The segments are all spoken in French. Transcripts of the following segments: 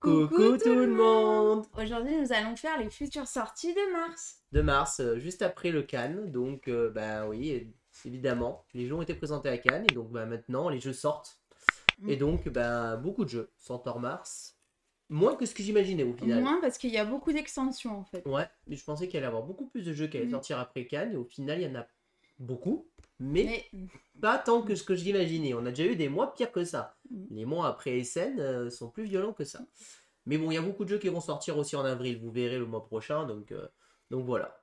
Coucou, tout le monde Aujourd'hui, nous allons faire les futures sorties de mars. De mars, euh, juste après le Cannes. Donc, ben bah oui, évidemment, les jeux ont été présentés à Cannes. Et donc, bah, maintenant, les jeux sortent. Et mm. donc, ben beaucoup de jeux sortent en mars. Moins que ce que j'imaginais au final. Moins parce qu'il y a beaucoup d'extensions en fait. Ouais, mais je pensais qu'il allait y avoir beaucoup plus de jeux qui allaient mm. sortir après Cannes. Et au final, il y en a beaucoup mais, pas tant que ce que j'imaginais. On a déjà eu des mois pires que ça. Mm. Les mois après SN euh, sont plus violents que ça. Mais bon, il y a beaucoup de jeux qui vont sortir aussi en avril, vous verrez le mois prochain, donc, euh, donc voilà.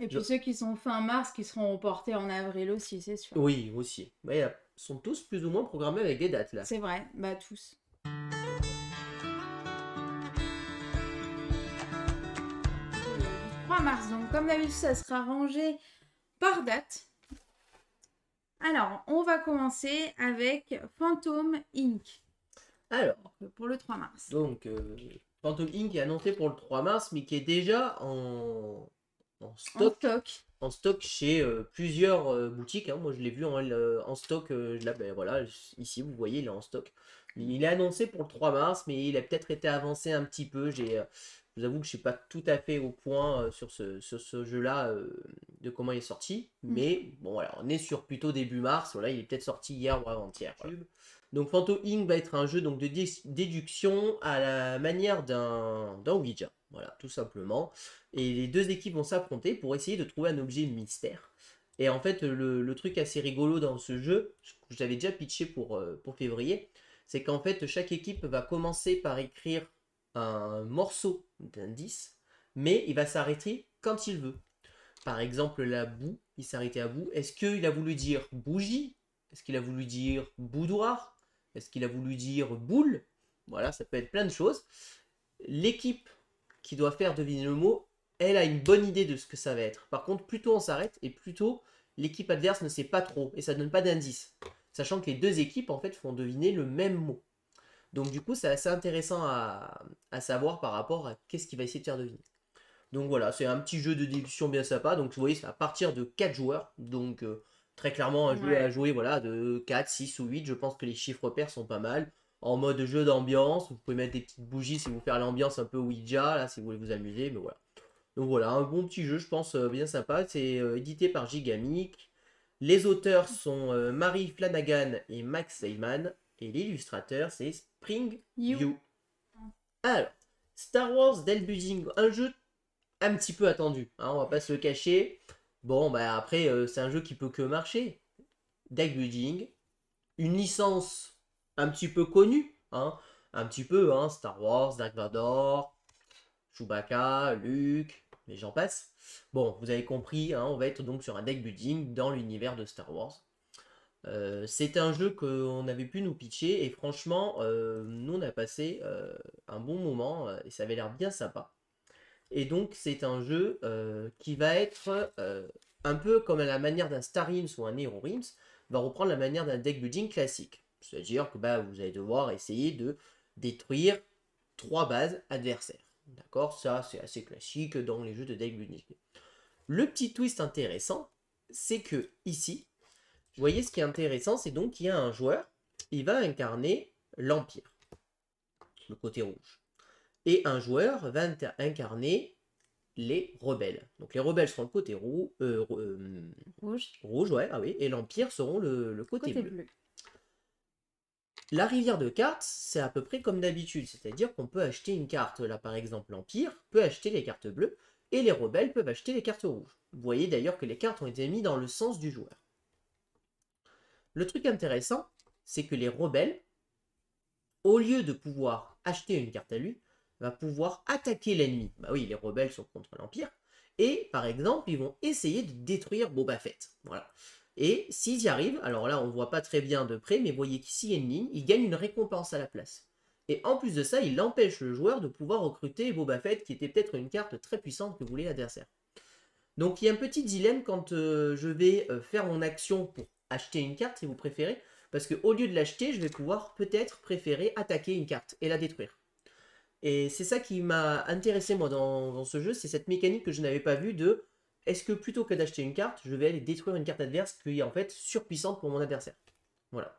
Et puis ceux qui sont fin mars, qui seront reportés en avril aussi, c'est sûr. Oui, aussi. Mais ils euh, sont tous plus ou moins programmés avec des dates là. C'est vrai, bah tous. 3 mars, donc comme d'habitude, ça sera rangé par date. Alors, on va commencer avec Phantom Inc. Alors, pour le 3 mars. Donc, euh, Phantom Inc. est annoncé pour le 3 mars, mais qui est déjà en, stock. En stock. En stock chez euh, plusieurs euh, boutiques. Hein. Moi, je l'ai vu en, hein, en stock. là, ben, voilà, ici, vous voyez, il est en stock. Il est annoncé pour le 3 mars, mais il a peut-être été avancé un petit peu. J'ai vous avoue que je suis pas tout à fait au point euh, sur ce, jeu-là euh, de comment il est sorti. Hmm. Mais bon, voilà, on est sur plutôt début mars. Voilà, il est peut-être sorti hier ou avant-hier. Donc phantom Inc va être un jeu donc de déduction à la manière d'un Ouija. Voilà, tout simplement. Et les deux équipes vont s'affronter pour essayer de trouver un objet mystère. Et en fait, le, truc assez rigolo dans ce jeu, que j'avais déjà pitché pour, euh, pour février, c'est qu'en fait, chaque équipe va commencer par écrire un morceau d'indice, mais il va s'arrêter quand il veut. Par exemple, la boue, il s'arrêtait à boue. Est-ce qu'il a voulu dire bougie Est-ce qu'il a voulu dire boudoir Est-ce qu'il a voulu dire boule Voilà, ça peut être plein de choses. L'équipe qui doit faire deviner le mot, elle a une bonne idée de ce que ça va être. Par contre, plutôt on s'arrête et plutôt l'équipe adverse ne sait pas trop et ça ne donne pas d'indice. Sachant que les deux équipes en fait font deviner le même mot. Donc du coup, c'est assez intéressant à, savoir par rapport à qu'est-ce qu'il va essayer de faire deviner. Donc voilà, c'est un petit jeu de déduction bien sympa. Donc vous voyez, c'est à partir de 4 joueurs. Donc euh, très clairement, un jeu à jouer voilà, de 4, 6 ou 8. Je pense que les chiffres pairs sont pas mal. En mode jeu d'ambiance, vous pouvez mettre des petites bougies si vous faire l'ambiance un peu Ouija, là, si vous voulez vous amuser, mais voilà. Donc voilà, un bon petit jeu, je pense, euh, bien sympa. C'est euh, édité par Gigamic. Les auteurs sont Marie Flanagan et Max Seyman. Et l'illustrateur, c'est Spring you. Alors, Star Wars Del Building, un jeu un petit peu attendu, hein, on va pas se le cacher. Bon, bah après, euh, c'est un jeu qui peut que marcher. Deck Building, une licence un petit peu connue, hein, un petit peu, hein, Star Wars, Dark Vador, Chewbacca, Luke, mais j'en passe. Bon, vous avez compris, hein, on va être donc sur un deck building dans l'univers de Star Wars. Euh, c'est un jeu qu'on avait pu nous pitcher et franchement, euh, nous on a passé euh, un bon moment et ça avait l'air bien sympa. Et donc c'est un jeu qui va être un peu comme à la manière d'un Star Rims ou un Hero Rims, va reprendre la manière d'un deck building classique. C'est-à-dire que bah, vous allez devoir essayer de détruire trois bases adversaires. D'accord Ça c'est assez classique dans les jeux de deck building. Le petit twist intéressant, c'est que ici, vous voyez, ce qui est intéressant, c'est donc qu'il y a un joueur, il va incarner l'Empire, le côté rouge. Et un joueur va incarner les rebelles. Donc les rebelles seront le côté euh, euh, rouge. rouge, ouais, ah oui, et l'Empire seront le, côté, bleu. La rivière de cartes, c'est à peu près comme d'habitude, c'est-à-dire qu'on peut acheter une carte, là par exemple l'Empire peut acheter les cartes bleues, et les rebelles peuvent acheter les cartes rouges. Vous voyez d'ailleurs que les cartes ont été mises dans le sens du joueur. Le truc intéressant, c'est que les rebelles, au lieu de pouvoir acheter une carte à lui, va pouvoir attaquer l'ennemi. Bah oui, les rebelles sont contre l'Empire. Et par exemple, ils vont essayer de détruire Boba Fett. Voilà. Et s'ils y arrivent, alors là on voit pas très bien de près, mais voyez qu'ici il y a une ligne, ils gagnent une récompense à la place. Et en plus de ça, il empêche le joueur de pouvoir recruter Boba Fett, qui était peut-être une carte très puissante que voulait l'adversaire. Donc il y a un petit dilemme quand euh, je vais euh, faire mon action pour acheter une carte si vous préférez, parce que au lieu de l'acheter, je vais pouvoir peut-être préférer attaquer une carte et la détruire. Et c'est ça qui m'a intéressé moi dans, ce jeu, c'est cette mécanique que je n'avais pas vue de est-ce que plutôt que d'acheter une carte, je vais aller détruire une carte adverse qui est en fait surpuissante pour mon adversaire. Voilà.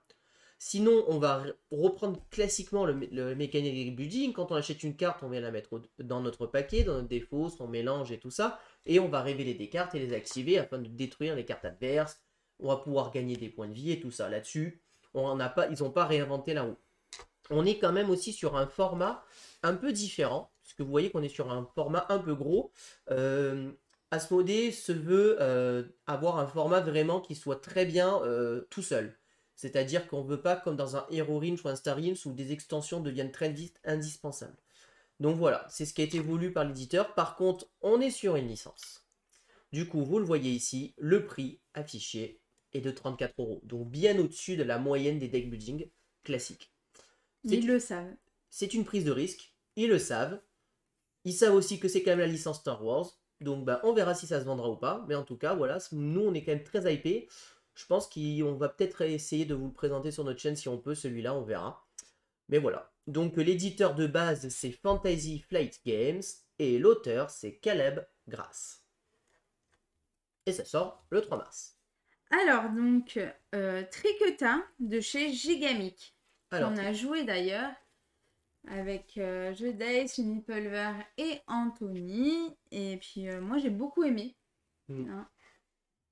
Sinon, on va reprendre classiquement le, mécanique du building. Quand on achète une carte, on vient la mettre dans notre paquet, dans notre défaut, son mélange et tout ça. Et on va révéler des cartes et les activer afin de détruire les cartes adverses, on va pouvoir gagner des points de vie et tout ça. Là-dessus, on n'a pas, ils n'ont pas réinventé la roue. On est quand même aussi sur un format un peu différent, Parce que vous voyez qu'on est sur un format un peu gros. Euh, se veut euh, avoir un format vraiment qui soit très bien euh, tout seul. C'est-à-dire qu'on ne veut pas, comme dans un Hero Rinch ou un Star où des extensions deviennent très vite indispensables. Donc voilà, c'est ce qui a été voulu par l'éditeur. Par contre, on est sur une licence. Du coup, vous le voyez ici, le prix affiché et de 34 euros. Donc bien au-dessus de la moyenne des deck building classiques. Ils le savent. C'est une prise de risque, ils le savent. Ils savent aussi que c'est quand même la licence Star Wars. Donc bah, on verra si ça se vendra ou pas. Mais en tout cas, voilà, nous on est quand même très hypé Je pense qu'on va peut-être essayer de vous le présenter sur notre chaîne si on peut, celui-là, on verra. Mais voilà. Donc l'éditeur de base c'est Fantasy Flight Games et l'auteur c'est Caleb Grass. Et ça sort le 3 mars. Alors, donc, euh, Triqueta de chez Gigamic. qu'on on a joué d'ailleurs avec euh, Je Pulver et Anthony. Et puis, euh, moi, j'ai beaucoup aimé. Hmm. Hein.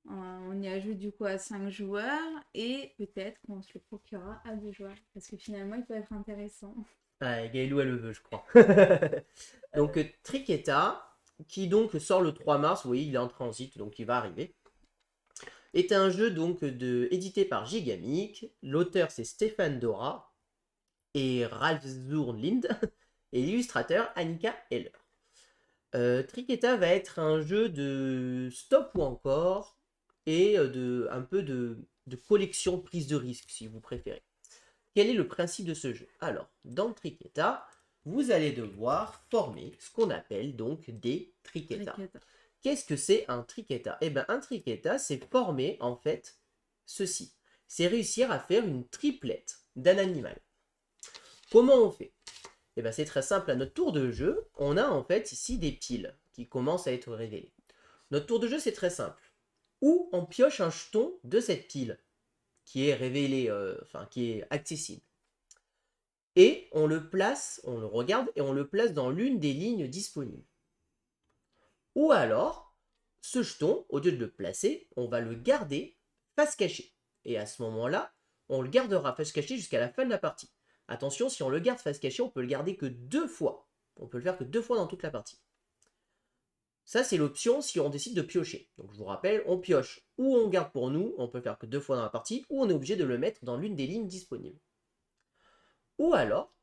Euh, on y a joué du coup à 5 joueurs et peut-être qu'on se le procurera à deux joueurs parce que finalement, il peut être intéressant. Ah, Gaëlou, elle le veut, je crois. donc, Triqueta, qui donc sort le 3 mars, vous voyez, il est en transit, donc il va arriver est un jeu donc de, édité par Gigamic. L'auteur c'est Stéphane Dora et Ralph Zurnlind et l'illustrateur Annika Heller. Euh, va être un jeu de stop ou encore et euh, de, un peu de, collection prise de risque si vous préférez. Quel est le principe de ce jeu Alors, dans Triketa, vous allez devoir former ce qu'on appelle donc des Qu'est-ce que c'est un triqueta Eh ben, un triqueta, c'est former, en fait, ceci. C'est réussir à faire une triplette d'un animal. Comment on fait Eh ben, c'est très simple. À notre tour de jeu, on a, en fait, ici des piles qui commencent à être révélées. Notre tour de jeu, c'est très simple. Ou on pioche un jeton de cette pile qui est révélée, euh, enfin, qui est accessible. Et on le place, on le regarde et on le place dans l'une des lignes disponibles. Ou alors, ce jeton, au lieu de le placer, on va le garder face cachée. Et à ce moment-là, on le gardera face cachée jusqu'à la fin de la partie. Attention, si on le garde face cachée, on peut le garder que deux fois. On peut le faire que deux fois dans toute la partie. Ça, c'est l'option si on décide de piocher. Donc, je vous rappelle, on pioche ou on garde pour nous, on peut faire que deux fois dans la partie, ou on est obligé de le mettre dans l'une des lignes disponibles. Ou alors,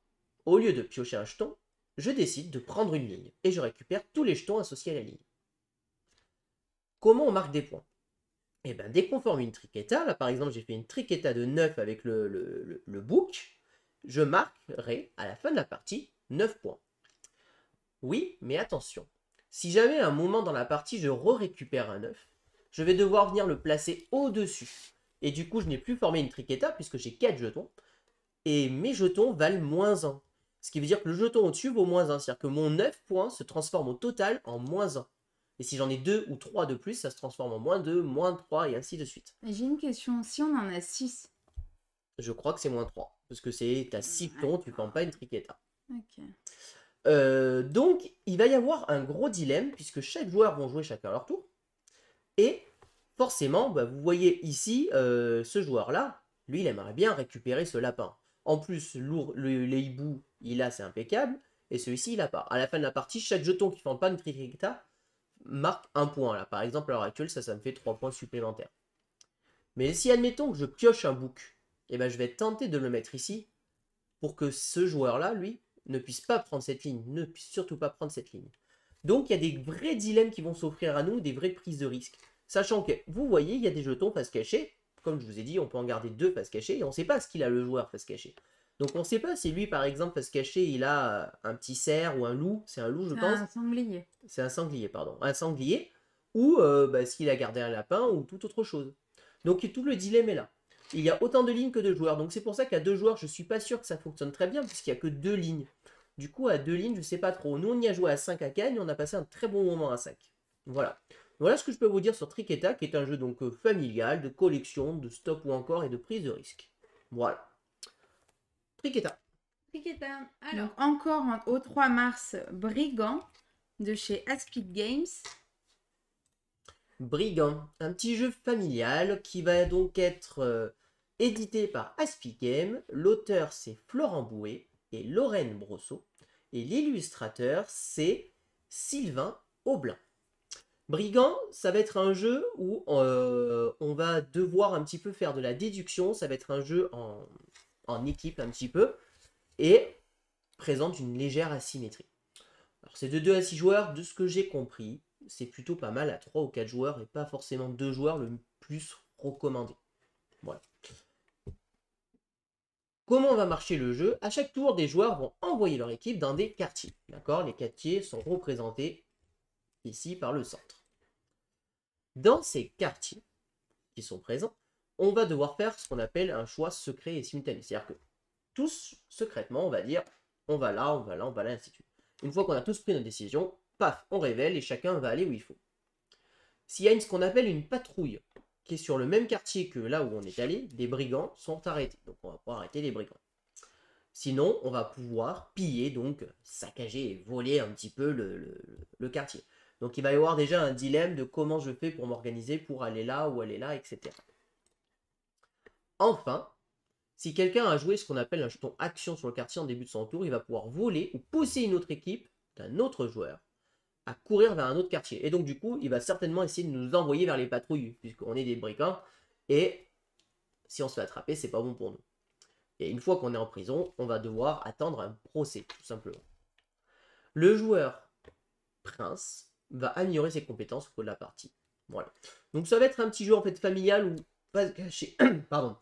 au lieu de piocher un jeton, je décide de prendre une ligne et je récupère tous les jetons associés à la ligne. Comment on marque des points Eh bien, dès qu'on forme une triquetta, là par exemple j'ai fait une triqueta de 9 avec le, le, book, je marquerai à la fin de la partie 9 points. Oui, mais attention, si jamais à un moment dans la partie je re-récupère un 9, je vais devoir venir le placer au-dessus. Et du coup, je n'ai plus formé une triquetta puisque j'ai 4 jetons. Et mes jetons valent moins 1. Ce qui veut dire que le jeton au-dessus vaut moins 1. C'est-à-dire que mon 9 points se transforme au total en moins 1. Et si j'en ai 2 ou 3 de plus, ça se transforme en moins 2, moins 3 et ainsi de suite. J'ai une question. Si on en a 6 Je crois que c'est moins 3. Parce que c'est à 6 ah, tons, tu prends pas une triquetta. Hein. Euh, donc, il va y avoir un gros dilemme, puisque chaque joueur va jouer chacun leur tour. Et forcément, bah, vous voyez ici, euh, ce joueur-là, lui, il aimerait bien récupérer ce lapin. En plus, lourd, le, les il a, c'est impeccable. Et celui-ci, il a pas. À la fin de la partie, chaque jeton qui fait pas panne Trikikta marque un point. Là, par exemple, à l'heure actuelle, ça, ça me fait trois points supplémentaires. Mais si, admettons que je pioche un bouc, eh ben, je vais tenter de le mettre ici pour que ce joueur-là, lui, ne puisse pas prendre cette ligne, ne puisse surtout pas prendre cette ligne. Donc, il y a des vrais dilemmes qui vont s'offrir à nous, des vraies prises de risques. Sachant que, vous voyez, il y a des jetons se cachés comme je vous ai dit, on peut en garder deux face cachée et on ne sait pas ce qu'il a le joueur face cachée. Donc on ne sait pas si lui, par exemple, face cachée, il a euh, un petit cerf ou un loup. C'est un loup, je pense. Un sanglier. C'est un sanglier, pardon. Un sanglier. Ou euh, bah, s'il a gardé un lapin ou toute autre chose. Donc tout le dilemme est là. Il y a autant de lignes que de joueurs. Donc c'est pour ça qu'à deux joueurs, je ne suis pas sûr que ça fonctionne très bien puisqu'il n'y a que deux lignes. Du coup, à deux lignes, je ne sais pas trop. Nous, on y a joué à 5 à Cannes et on a passé un très bon moment à 5. Voilà. Voilà ce que je peux vous dire sur Triqueta, qui est un jeu donc euh, familial, de collection, de stop ou encore et de prise de risque. Voilà. Triqueta. Triqueta. Alors, encore au 3 mars, Brigand de chez Aspic Games. Brigand, un petit jeu familial qui va donc être euh, édité par Aspic Games. L'auteur, c'est Florent Bouet et Lorraine Brosseau. Et l'illustrateur, c'est Sylvain Aublin. Brigand, ça va être un jeu où euh, on va devoir un petit peu faire de la déduction, ça va être un jeu en, équipe un petit peu, et présente une légère asymétrie. Alors c'est de 2 à 6 joueurs, de ce que j'ai compris, c'est plutôt pas mal à 3 ou 4 joueurs, et pas forcément 2 joueurs le plus recommandé. Voilà. Comment va marcher le jeu À chaque tour, des joueurs vont envoyer leur équipe dans des quartiers. D'accord Les quartiers sont représentés ici par le centre. Dans ces quartiers qui sont présents, on va devoir faire ce qu'on appelle un choix secret et simultané. C'est-à-dire que tous, secrètement, on va dire on va là, on va là, on va là, ainsi de suite. Une fois qu'on a tous pris nos décision, paf, on révèle et chacun va aller où il faut. S'il y a ce qu'on appelle une patrouille qui est sur le même quartier que là où on est allé, des brigands sont arrêtés. Donc on va pouvoir arrêter les brigands. Sinon, on va pouvoir piller, donc saccager et voler un petit peu le quartier. Donc il va y avoir déjà un dilemme de comment je fais pour m'organiser, pour aller là ou aller là, etc. Enfin, si quelqu'un a joué ce qu'on appelle un jeton action sur le quartier en début de son tour, il va pouvoir voler ou pousser une autre équipe d'un autre joueur à courir vers un autre quartier. Et donc du coup, il va certainement essayer de nous envoyer vers les patrouilles, puisqu'on est des brigands, et si on se fait attraper, c'est pas bon pour nous. Et une fois qu'on est en prison, on va devoir attendre un procès, tout simplement. Le joueur prince va améliorer ses compétences au cours de la partie. Voilà. Donc ça va être un petit jeu en fait familial ou pas caché, pardon,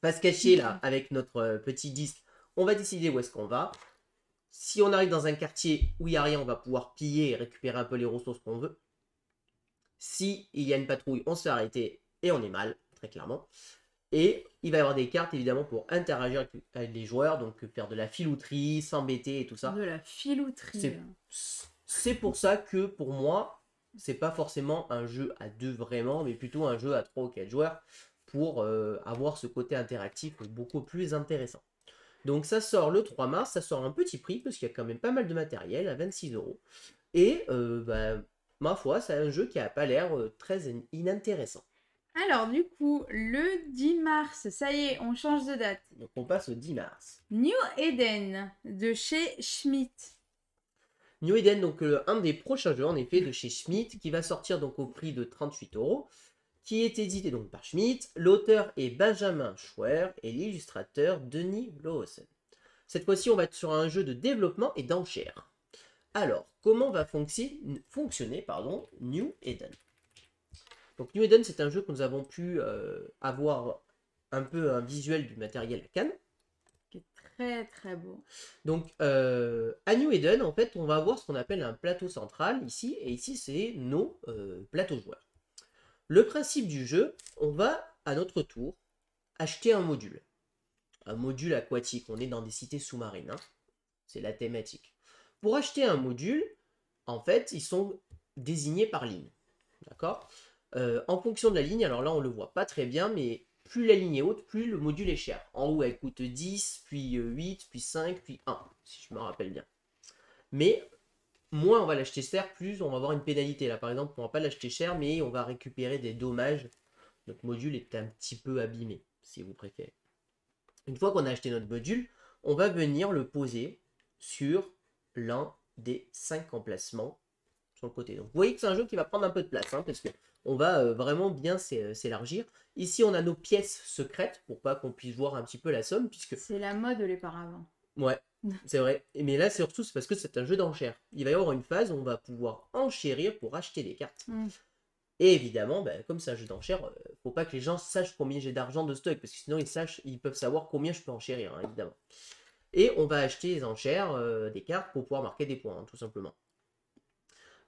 pas se cacher là avec notre euh, petit disque. On va décider où est-ce qu'on va. Si on arrive dans un quartier où il n'y a rien, on va pouvoir piller et récupérer un peu les ressources qu'on veut. Si il y a une patrouille, on se fait arrêter et on est mal, très clairement. Et il va y avoir des cartes évidemment pour interagir avec les joueurs, donc faire de la filouterie, s'embêter et tout ça. De la filouterie. C'est pour ça que pour moi, c'est pas forcément un jeu à deux vraiment, mais plutôt un jeu à trois ou quatre joueurs pour euh, avoir ce côté interactif beaucoup plus intéressant. Donc ça sort le 3 mars, ça sort un petit prix parce qu'il y a quand même pas mal de matériel à 26 euros. Et euh, bah, ma foi, c'est un jeu qui n'a pas l'air euh, très inintéressant. Alors du coup, le 10 mars, ça y est, on change de date. Donc on passe au 10 mars. New Eden de chez Schmidt. New Eden, donc euh, un des prochains jeux en effet de chez Schmidt, qui va sortir donc au prix de 38 euros, qui est édité donc par Schmidt. L'auteur est Benjamin Schwer et l'illustrateur Denis Lawson. Cette fois-ci, on va être sur un jeu de développement et d'enchères. Alors, comment va fonctionner New Eden Donc New Eden, c'est un jeu que nous avons pu euh, avoir un peu un visuel du matériel à Cannes. Très beau. Donc euh, à New Eden, en fait, on va avoir ce qu'on appelle un plateau central ici, et ici c'est nos euh, plateaux joueurs. Le principe du jeu, on va à notre tour acheter un module. Un module aquatique, on est dans des cités sous-marines, hein. c'est la thématique. Pour acheter un module, en fait, ils sont désignés par ligne. D'accord euh, En fonction de la ligne, alors là on le voit pas très bien, mais plus la ligne est haute, plus le module est cher. En haut, elle coûte 10, puis 8, euh, puis 5, puis 1, si je me rappelle bien. Mais moins on va l'acheter cher, plus on va avoir une pénalité. Là, par exemple, on ne va pas l'acheter cher, mais on va récupérer des dommages. Notre module est un petit peu abîmé, si vous préférez. Une fois qu'on a acheté notre module, on va venir le poser sur l'un des 5 emplacements sur le côté. Donc vous voyez que c'est un jeu qui va prendre un peu de place, hein, parce que on va euh, vraiment bien euh, s'élargir. Ici, on a nos pièces secrètes pour pas qu'on puisse voir un petit peu la somme, puisque... C'est la mode les paravents. Ouais, c'est vrai. Mais là, c'est surtout, parce que c'est un jeu d'enchères. Il va y avoir une phase où on va pouvoir enchérir pour acheter des cartes. Et évidemment, bah, comme c'est un jeu d'enchères, euh, faut pas que les gens sachent combien j'ai d'argent de stock, parce que sinon ils, sachent, ils peuvent savoir combien je peux enchérir, hein, évidemment. Et on va acheter les enchères, des cartes pour pouvoir marquer des points, hein, tout simplement.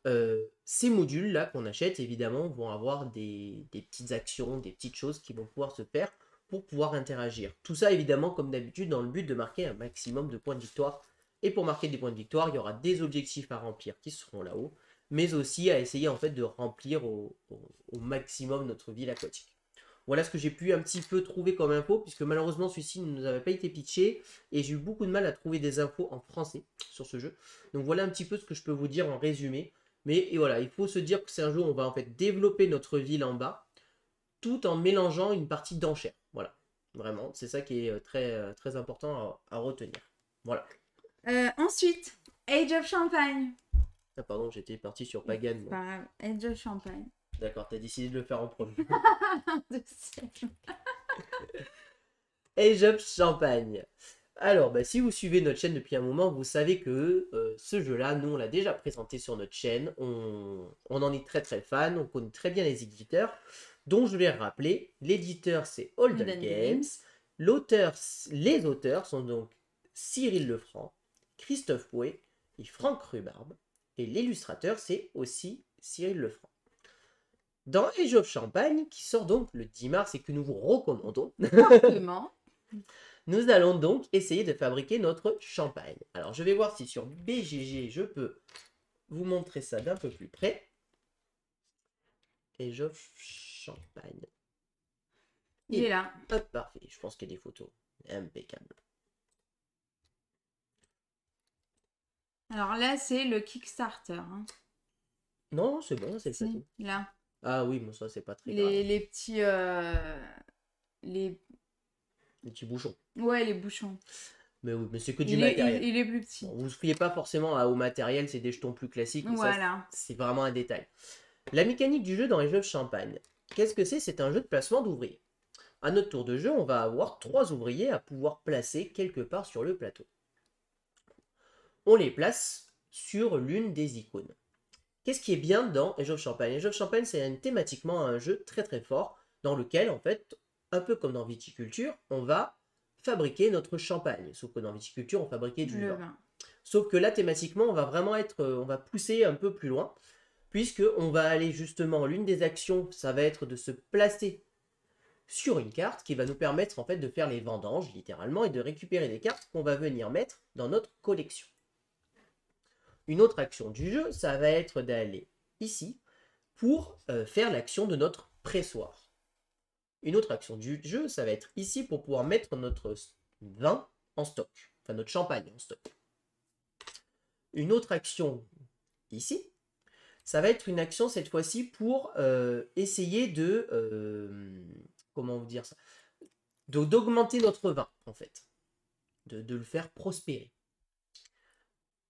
Euh, ces modules-là qu'on achète, évidemment, vont avoir des, petites actions, des petites choses qui vont pouvoir se faire pour pouvoir interagir. Tout ça, évidemment, comme d'habitude, dans le but de marquer un maximum de points de victoire. Et pour marquer des points de victoire, il y aura des objectifs à remplir qui seront là-haut, mais aussi à essayer en fait de remplir au, au maximum notre ville aquatique. Voilà ce que j'ai pu un petit peu trouver comme info, puisque malheureusement celui-ci ne nous avait pas été pitché, et j'ai eu beaucoup de mal à trouver des infos en français sur ce jeu. Donc voilà un petit peu ce que je peux vous dire en résumé. Mais voilà, il faut se dire que c'est un jour où on va en fait développer notre ville en bas, tout en mélangeant une partie d'enchères. Voilà, vraiment, c'est ça qui est euh, très, euh, très important à, retenir. Voilà. Euh, ensuite, Age of Champagne. Ah pardon, j'étais parti sur Pagan. Age of Champagne. D'accord, t'as décidé de le faire en premier. Age of Champagne. Alors, bah, si vous suivez notre chaîne depuis un moment, vous savez que euh, ce jeu-là, nous, on l'a déjà présenté sur notre chaîne. On, en est très très fan, on connaît très bien les éditeurs. dont je vais rappeler, l'éditeur c'est Holden Games. L'auteur, les auteurs sont donc Cyril Lefranc, Christophe Pouet et Franck Rubarbe. Et l'illustrateur, c'est aussi Cyril Lefranc. Dans Age of Champagne, qui sort donc le 10 mars et que nous vous recommandons. Nous allons donc essayer de fabriquer notre champagne. Alors, je vais voir si sur BGG, je peux vous montrer ça d'un peu plus près. Et je champagne. Il est là. parfait. Je pense qu'il y a des photos. Impeccable. Alors là, c'est le Kickstarter. Hein. Non, c'est bon, c'est ça. là. Ah oui, mais ça, c'est pas très les, grave. Les petits... Euh, les, les petits bouchons. Ouais, les bouchons. Mais, mais c'est que du il est, matériel. il, est plus petit. Vous ne fiez pas forcément hein, au matériel, c'est des jetons plus classiques. Voilà. C'est vraiment un détail. La mécanique du jeu dans les jeux de champagne. Qu'est-ce que c'est C'est un jeu de placement d'ouvriers. À notre tour de jeu, on va avoir trois ouvriers à pouvoir placer quelque part sur le plateau. On les place sur l'une des icônes. Qu'est-ce qui est bien dans Jeux de Champagne Jeux de Champagne, c'est thématiquement un jeu très très fort dans lequel en fait un peu comme dans viticulture, on va fabriquer notre champagne. Sauf que dans viticulture, on fabriquait du vin. Sauf que là, thématiquement, on va vraiment être, euh, on va pousser un peu plus loin, puisque on va aller justement, l'une des actions, ça va être de se placer sur une carte qui va nous permettre en fait de faire les vendanges littéralement et de récupérer des cartes qu'on va venir mettre dans notre collection. Une autre action du jeu, ça va être d'aller ici pour euh, faire l'action de notre pressoir. Une autre action du jeu, ça va être ici pour pouvoir mettre notre vin en stock, enfin notre champagne en stock. Une autre action ici, ça va être une action cette fois-ci pour euh, essayer de... Euh, comment vous dire ça D'augmenter notre vin, en fait. de le faire prospérer.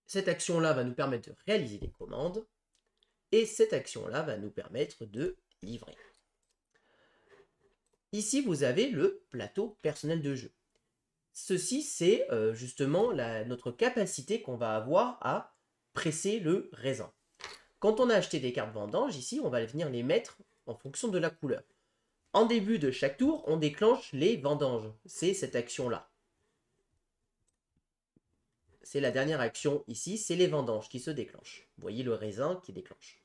Cette action-là va nous permettre de réaliser des commandes. Et cette action-là va nous permettre de livrer. Ici, vous avez le plateau personnel de jeu. Ceci, c'est euh, justement notre capacité qu'on va avoir à presser le raisin. Quand on a acheté des cartes vendanges, ici, on va venir les mettre en fonction de la couleur. En début de chaque tour, on déclenche les vendanges. C'est cette action-là. C'est la dernière action ici, c'est les vendanges qui se déclenchent. Vous voyez le raisin qui déclenche.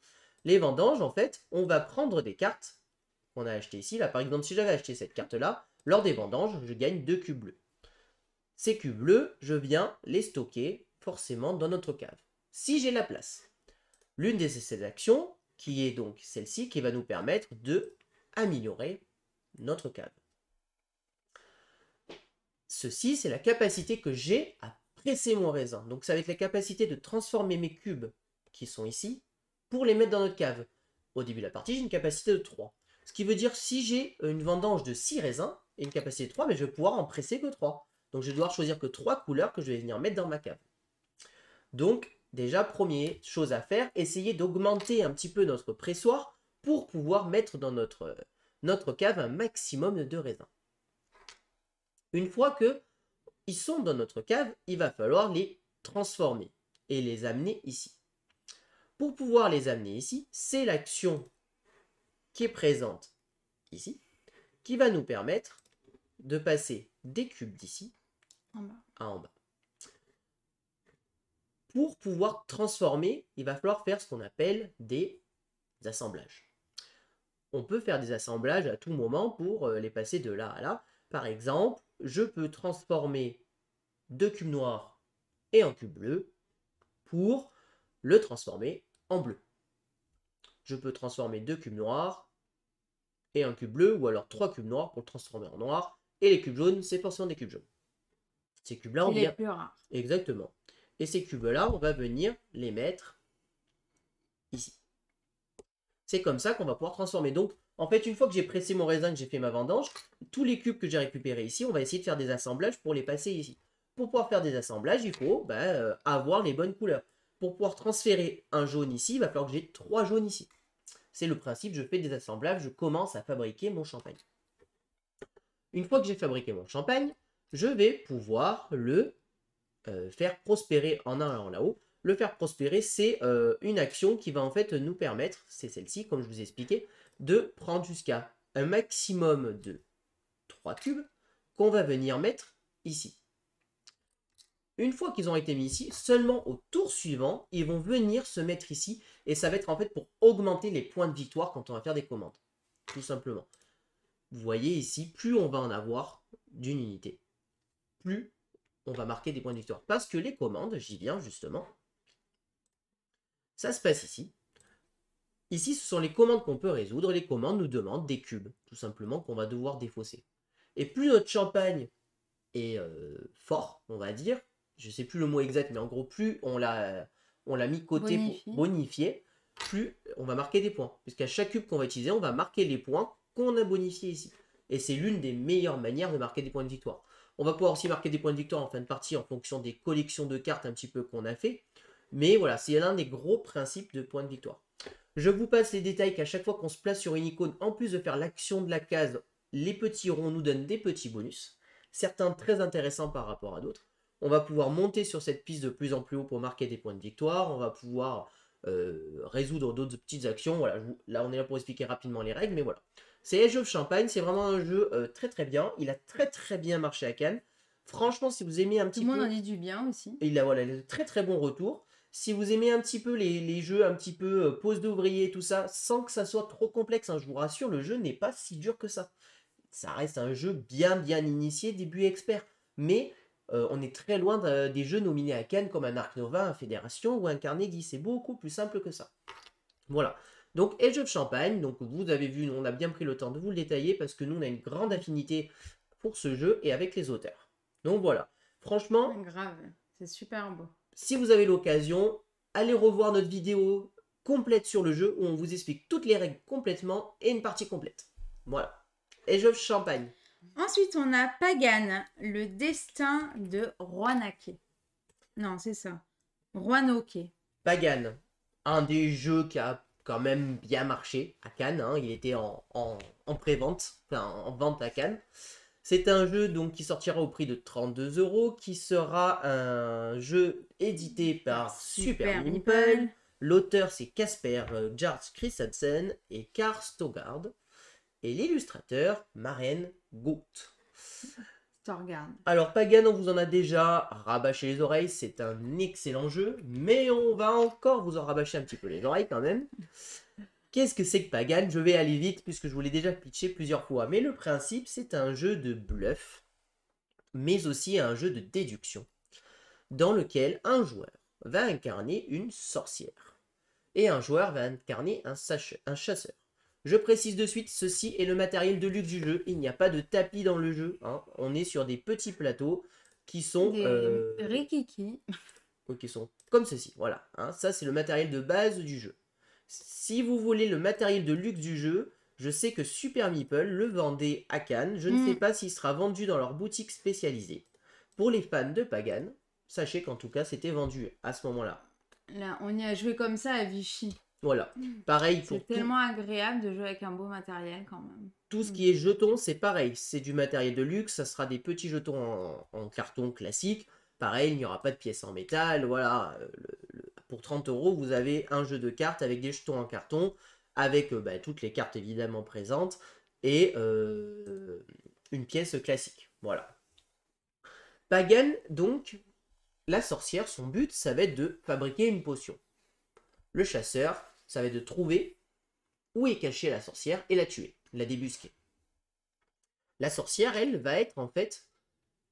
Les vendanges, en fait, on va prendre des cartes on a acheté ici. Là, par exemple, si j'avais acheté cette carte-là, lors des vendanges, je gagne deux cubes bleus. Ces cubes bleus, je viens les stocker forcément dans notre cave, si j'ai la place. L'une de ces actions, qui est donc celle-ci, qui va nous permettre de améliorer notre cave. Ceci, c'est la capacité que j'ai à presser mon raisin. Donc ça va être la capacité de transformer mes cubes qui sont ici pour les mettre dans notre cave. Au début de la partie, j'ai une capacité de 3. Ce qui veut dire si j'ai euh, une vendange de 6 raisins et une capacité de 3, mais ben, je vais pouvoir en presser que 3. Donc je vais devoir choisir que 3 couleurs que je vais venir mettre dans ma cave. Donc déjà, première chose à faire, essayer d'augmenter un petit peu notre pressoir pour pouvoir mettre dans notre, euh, notre cave un maximum de raisins. Une fois que ils sont dans notre cave, il va falloir les transformer et les amener ici. Pour pouvoir les amener ici, c'est l'action qui présente ici, qui va nous permettre de passer des cubes d'ici à en bas. Pour pouvoir transformer, il va falloir faire ce qu'on appelle des assemblages. On peut faire des assemblages à tout moment pour euh, les passer de là à là. Par exemple, je peux transformer deux cubes noirs et un cube bleu pour le transformer en bleu. Je peux transformer deux cubes noirs et un cube bleu, ou alors trois cubes noirs pour le transformer en noir, et les cubes jaunes, c'est forcément des cubes jaunes. Ces cubes-là, on vient... Exactement. Et ces cubes-là, on va venir les mettre ici. C'est comme ça qu'on va pouvoir transformer. Donc, en fait, une fois que j'ai pressé mon raisin, que j'ai fait ma vendange, tous les cubes que j'ai récupérés ici, on va essayer de faire des assemblages pour les passer ici. Pour pouvoir faire des assemblages, il faut ben, euh, avoir les bonnes couleurs. Pour pouvoir transférer un jaune ici, il va falloir que j'ai trois jaunes ici. C'est le principe, je fais des assemblages, je commence à fabriquer mon champagne. Une fois que j'ai fabriqué mon champagne, je vais pouvoir le euh, faire prospérer en un en là-haut. Le faire prospérer, c'est euh, une action qui va en fait nous permettre, c'est celle-ci, comme je vous ai expliqué, de prendre jusqu'à un maximum de 3 cubes qu'on va venir mettre ici. Une fois qu'ils ont été mis ici, seulement au tour suivant, ils vont venir se mettre ici. Et ça va être en fait pour augmenter les points de victoire quand on va faire des commandes. Tout simplement. Vous voyez ici, plus on va en avoir d'une unité, plus on va marquer des points de victoire. Parce que les commandes, j'y viens justement, ça se passe ici. Ici, ce sont les commandes qu'on peut résoudre. Les commandes nous demandent des cubes, tout simplement, qu'on va devoir défausser. Et plus notre champagne est euh, fort, on va dire, je sais plus le mot exact, mais en gros, plus on l'a, on l'a mis côté Pour bonifier, plus on va marquer des points. Puisqu'à chaque cube qu'on va utiliser, on va marquer les points qu'on a bonifiés ici. Et c'est l'une des meilleures manières de marquer des points de victoire. On va pouvoir aussi marquer des points de victoire en fin de partie en fonction des collections de cartes un petit peu qu'on a fait. Mais voilà, c'est l'un des gros principes de points de victoire. Je vous passe les détails qu'à chaque fois qu'on se place sur une icône, en plus de faire l'action de la case, les petits ronds nous donnent des petits bonus. Certains très intéressants par rapport à d'autres on va pouvoir monter sur cette piste de plus en plus haut pour marquer des points de victoire, on va pouvoir euh, résoudre d'autres petites actions. Voilà, là on est là pour expliquer rapidement les règles, mais voilà. C'est Age of Champagne, c'est vraiment un jeu euh, très très bien. Il a très très bien marché à Cannes. Franchement, si vous aimez un petit peu. Tout le monde en dit du bien aussi. Il a voilà, très très bons retours. Si vous aimez un petit peu les, jeux, un petit peu euh, pose d'ouvrier, tout ça, sans que ça soit trop complexe, hein, je vous rassure, le jeu n'est pas si dur que ça. Ça reste un jeu bien bien initié, début expert. Mais euh, on est très loin des jeux nominés à Cannes comme un Arc Nova, un Fédération ou un Carnegie. C'est beaucoup plus simple que ça. Voilà. Donc Age of Champagne, donc vous avez vu, on a bien pris le temps de vous le détailler parce que nous on a une grande affinité pour ce jeu et avec les auteurs. Donc voilà. Franchement. Grave, c'est super beau. Si vous avez l'occasion, allez revoir notre vidéo complète sur le jeu où on vous explique toutes les règles complètement et une partie complète. Voilà. Age of Champagne. Ensuite, on a Pagan, le destin de Roanake. Non, c'est ça. Roanoke. Pagan, un des jeux qui a quand même bien marché à Cannes. Hein. Il était en, en, en pré-vente, enfin en vente à Cannes. C'est un jeu donc qui sortira au prix de 32 euros, qui sera un jeu édité par Super, L'auteur c'est Casper Jarls euh, Christensen et Karl Stogard. Et l'illustrateur, Maren goutte. Alors, Pagan, on vous en a déjà rabâché les oreilles. C'est un excellent jeu, mais on va encore vous en rabâcher un petit peu les oreilles quand même. Qu'est-ce que c'est que Pagan Je vais aller vite puisque je vous l'ai déjà pitché plusieurs fois. Mais le principe, c'est un jeu de bluff, mais aussi un jeu de déduction, dans lequel un joueur va incarner une sorcière et un joueur va incarner un chasseur. Je précise de suite, ceci est le matériel de luxe du jeu. Il n'y a pas de tapis dans le jeu. Hein. On est sur des petits plateaux qui sont... Des euh, qui sont comme ceci. Voilà. Hein. Ça, c'est le matériel de base du jeu. Si vous voulez le matériel de luxe du jeu, je sais que Super Meeple le vendait à Cannes. Je ne hmm. sais pas s'il sera vendu dans leur boutique spécialisée. Pour les fans de Pagan, sachez qu'en tout cas, c'était vendu à ce moment-là. Là, on y a joué comme ça à Vichy. Voilà. Mm. Pareil pour. C'est tellement agréable de jouer avec un beau matériel quand même. Tout ce mm. qui est jetons, c'est pareil. C'est du matériel de luxe, ça sera des petits jetons en, carton classique. Pareil, il n'y aura pas de pièces en métal. Voilà. Euh, pour 30 euros, vous avez un jeu de cartes avec des jetons en carton, avec euh, bah, toutes les cartes évidemment présentes et euh, une pièce classique. Voilà. Pagan, donc, la sorcière, son but, ça va être de fabriquer une potion. Le chasseur, ça va être de trouver où est cachée la sorcière et la tuer, la débusquer. La sorcière, elle, va être en fait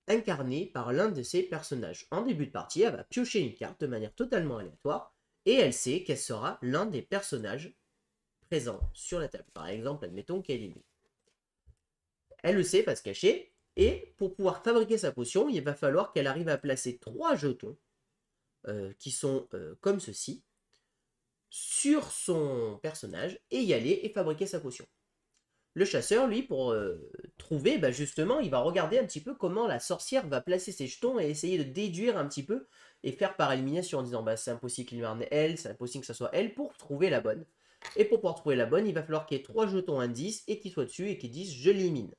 incarnée par l'un de ses personnages. En début de partie, elle va piocher une carte de manière totalement aléatoire et elle sait qu'elle sera l'un des personnages présents sur la table. Par exemple, admettons qu'elle est lui. Elle le sait, va se cacher, et pour pouvoir fabriquer sa potion, il va falloir qu'elle arrive à placer trois jetons euh, qui sont euh, comme ceci, sur son personnage et y aller et fabriquer sa potion. Le chasseur, lui, pour euh, trouver, bah justement, il va regarder un petit peu comment la sorcière va placer ses jetons et essayer de déduire un petit peu et faire par élimination en disant bah, c'est impossible qu'il marne elle, c'est impossible que ça soit elle pour trouver la bonne. Et pour pouvoir trouver la bonne, il va falloir qu'il y ait trois jetons indices et qu'il soit dessus et qu'il dise je l'élimine.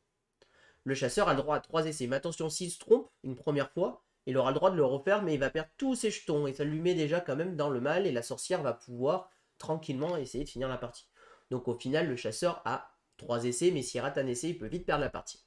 Le chasseur a le droit à trois essais, mais attention, s'il se trompe une première fois, il aura le droit de le refaire, mais il va perdre tous ses jetons, et ça lui met déjà quand même dans le mal, et la sorcière va pouvoir tranquillement essayer de finir la partie. Donc au final, le chasseur a 3 essais, mais s'il rate un essai, il peut vite perdre la partie.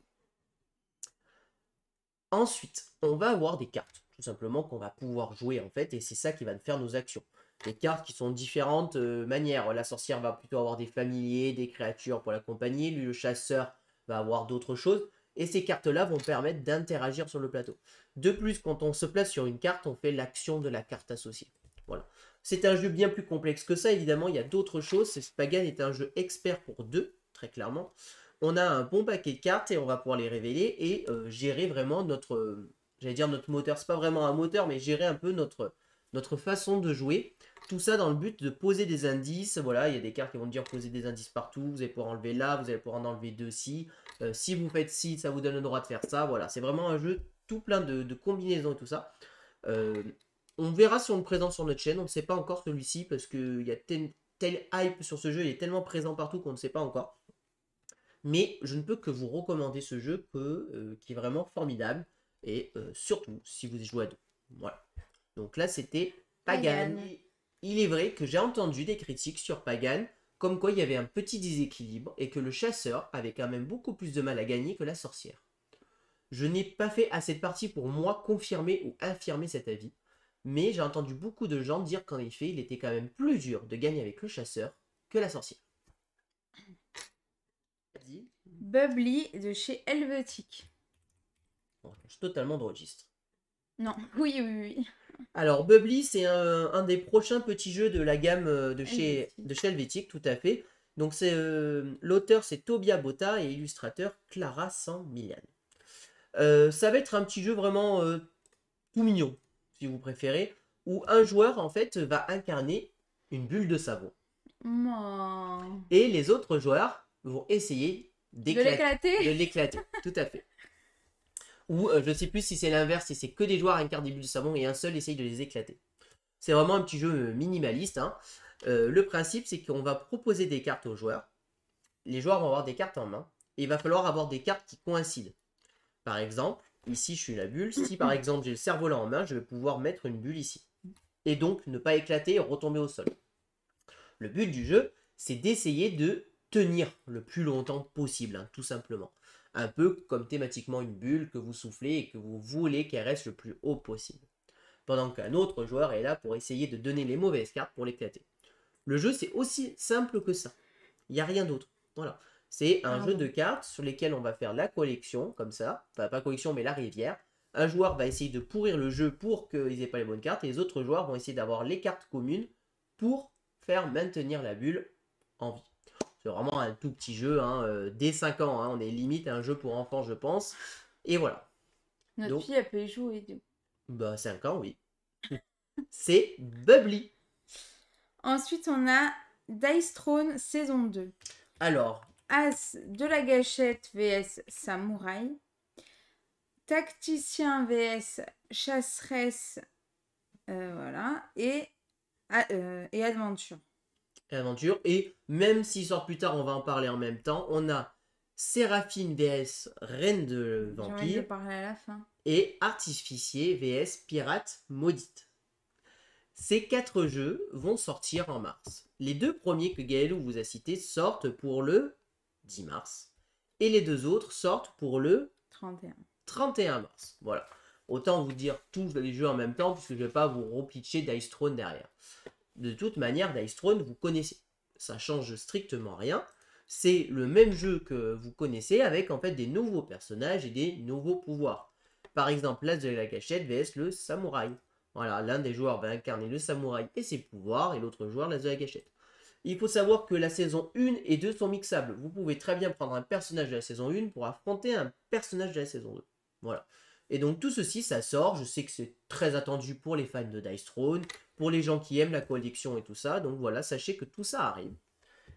Ensuite, on va avoir des cartes, tout simplement, qu'on va pouvoir jouer en fait, et c'est ça qui va nous faire nos actions. Des cartes qui sont différentes euh, manières. La sorcière va plutôt avoir des familiers, des créatures pour l'accompagner, lui le chasseur va avoir d'autres choses. Et ces cartes-là vont permettre d'interagir sur le plateau. De plus, quand on se place sur une carte, on fait l'action de la carte associée. Voilà. C'est un jeu bien plus complexe que ça, évidemment, il y a d'autres choses. Spagan est un jeu expert pour deux, très clairement. On a un bon paquet de cartes et on va pouvoir les révéler et euh, gérer vraiment notre, euh, j'allais dire notre moteur, c'est pas vraiment un moteur, mais gérer un peu notre, notre façon de jouer. Tout ça dans le but de poser des indices. Voilà, il y a des cartes qui vont dire poser des indices partout. Vous allez pouvoir enlever là, vous allez pouvoir en enlever deux si euh, si vous faites si ça vous donne le droit de faire ça. Voilà, c'est vraiment un jeu tout plein de, combinaisons et tout ça. Euh, on verra si on le présente sur notre chaîne. On ne sait pas encore celui-ci parce qu'il y a tel, hype sur ce jeu. Il est tellement présent partout qu'on ne sait pas encore. Mais je ne peux que vous recommander ce jeu euh, qui est vraiment formidable. Et surtout si vous y jouez à deux. Voilà. Donc là, c'était Pagan. Il est vrai que j'ai entendu des critiques sur Pagan comme quoi il y avait un petit déséquilibre et que le chasseur avait quand même beaucoup plus de mal à gagner que la sorcière. Je n'ai pas fait assez de partie pour moi confirmer ou affirmer cet avis, mais j'ai entendu beaucoup de gens dire qu'en effet il était quand même plus dur de gagner avec le chasseur que la sorcière. Bubbly de chez Helvetic. On totalement de registre. Non, oui, oui, oui. Alors, Bubbly, c'est un, des prochains petits jeux de la gamme euh, de chez, de chez tout à fait. Donc, c'est euh, l'auteur, c'est Tobia Botta et illustrateur Clara San euh, ça va être un petit jeu vraiment tout mignon, si vous préférez, où un joueur, en fait, va incarner une bulle de savon. Et les autres joueurs vont essayer d'éclater. De l'éclater, tout à fait. Ou je euh, je sais plus si c'est l'inverse, si c'est que des joueurs à une carte bulles de savon et un seul essaye de les éclater. C'est vraiment un petit jeu euh, minimaliste. Hein. Euh, le principe, c'est qu'on va proposer des cartes aux joueurs. Les joueurs vont avoir des cartes en main. Et il va falloir avoir des cartes qui coïncident. Par exemple, ici, je suis la bulle. Si par exemple, j'ai le cerf-volant en main, je vais pouvoir mettre une bulle ici. Et donc, ne pas éclater et retomber au sol. Le but du jeu, c'est d'essayer de tenir le plus longtemps possible, hein, tout simplement un peu comme thématiquement une bulle que vous soufflez et que vous voulez qu'elle reste le plus haut possible. Pendant qu'un autre joueur est là pour essayer de donner les mauvaises cartes pour l'éclater. Le jeu, c'est aussi simple que ça. Il n'y a rien d'autre. Voilà. C'est un ah jeu de cartes sur lesquelles on va faire la collection, comme ça. Enfin, pas collection, mais la rivière. Un joueur va essayer de pourrir le jeu pour qu'ils aient pas les bonnes cartes, et les autres joueurs vont essayer d'avoir les cartes communes pour faire maintenir la bulle en vie. C'est vraiment un tout petit jeu, hein, euh, dès 5 ans. Hein. on est limite à un jeu pour enfants, je pense. Et voilà. Notre fille, elle peut jouer. Bah, 5 ans, oui. C'est Bubbly. Ensuite, on a Dice Throne saison 2. Alors. As de la gâchette vs Samouraï. Tacticien vs Chasseresse. Euh, voilà. Et, euh, et Adventure et Aventure. Et même s'il sort plus tard, on va en parler en même temps. On a Séraphine vs Reine de Vampire. Et Artificier vs Pirate Maudite. Ces quatre jeux vont sortir en mars. Les deux premiers que Gaëlou vous a cités sortent pour le 10 mars. Et les deux autres sortent pour le 31. 31 mars. Voilà. Autant vous dire tous les jeux en même temps, puisque je ne vais pas vous repitcher Dice Throne derrière de toute manière, Dice Throne, vous connaissez. Ça change strictement rien. C'est le même jeu que vous connaissez avec en fait des nouveaux personnages et des nouveaux pouvoirs. Par exemple, l'As de la Gâchette vs le Samouraï. Voilà, l'un des joueurs va incarner le Samouraï et ses pouvoirs et l'autre joueur l'As de la Gâchette. Il faut savoir que la saison 1 et 2 sont mixables. Vous pouvez très bien prendre un personnage de la saison 1 pour affronter un personnage de la saison 2. Voilà. Et donc tout ceci, ça sort. Je sais que c'est très attendu pour les fans de Dice Throne pour les gens qui aiment la collection et tout ça. Donc voilà, sachez que tout ça arrive.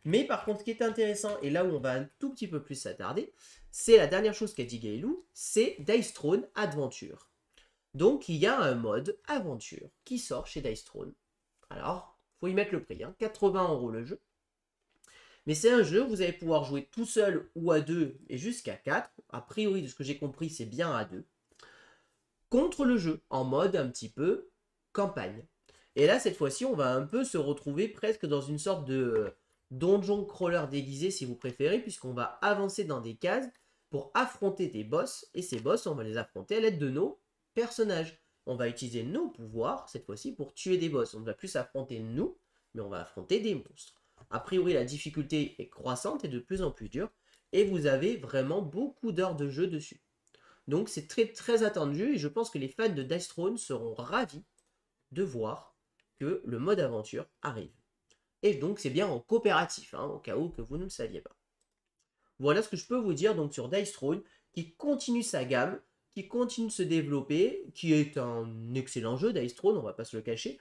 Mais par contre, ce qui est intéressant, et là où on va un tout petit peu plus s'attarder, c'est la dernière chose qu'a dit Gailou, c'est Dice Throne Adventure. Donc il y a un mode aventure qui sort chez Dice Throne. Alors, faut y mettre le prix, 80 hein. euros le jeu. Mais c'est un jeu, où vous allez pouvoir jouer tout seul ou à deux et jusqu'à 4. A priori, de ce que j'ai compris, c'est bien à deux. Contre le jeu, en mode un petit peu campagne. Et là, cette fois-ci, on va un peu se retrouver presque dans une sorte de euh, donjon crawler déguisé, si vous préférez, puisqu'on va avancer dans des cases pour affronter des boss. Et ces boss, on va les affronter à l'aide de nos personnages. On va utiliser nos pouvoirs, cette fois-ci, pour tuer des boss. On ne va plus s'affronter nous, mais on va affronter des monstres. A priori, la difficulté est croissante et de plus en plus dure. Et vous avez vraiment beaucoup d'heures de jeu dessus. Donc c'est très très attendu et je pense que les fans de Dice Throne seront ravis de voir que le mode aventure arrive. Et donc c'est bien en coopératif, hein, au cas où que vous ne le saviez pas. Voilà ce que je peux vous dire donc sur Dice Throne, qui continue sa gamme, qui continue de se développer, qui est un excellent jeu, Dice Throne, on va pas se le cacher.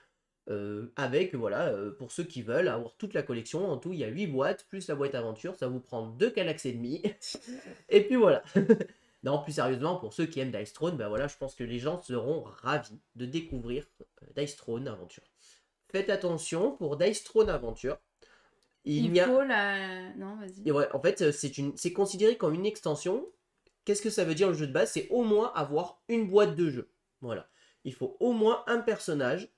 Euh, avec, voilà, euh, pour ceux qui veulent avoir toute la collection, en tout il y a 8 boîtes, plus la boîte aventure, ça vous prend deux Kalax et demi, et puis voilà. non, plus sérieusement, pour ceux qui aiment Dice Throne, ben voilà, je pense que les gens seront ravis de découvrir euh, Dice Throne Aventure faites attention pour Dice Throne Aventure. Il, faut la... Non, vas-y. en fait, euh, c'est considéré comme une extension. Qu'est-ce que ça veut dire le jeu de base C'est au moins avoir une boîte de jeu. Voilà. Il faut au moins un personnage,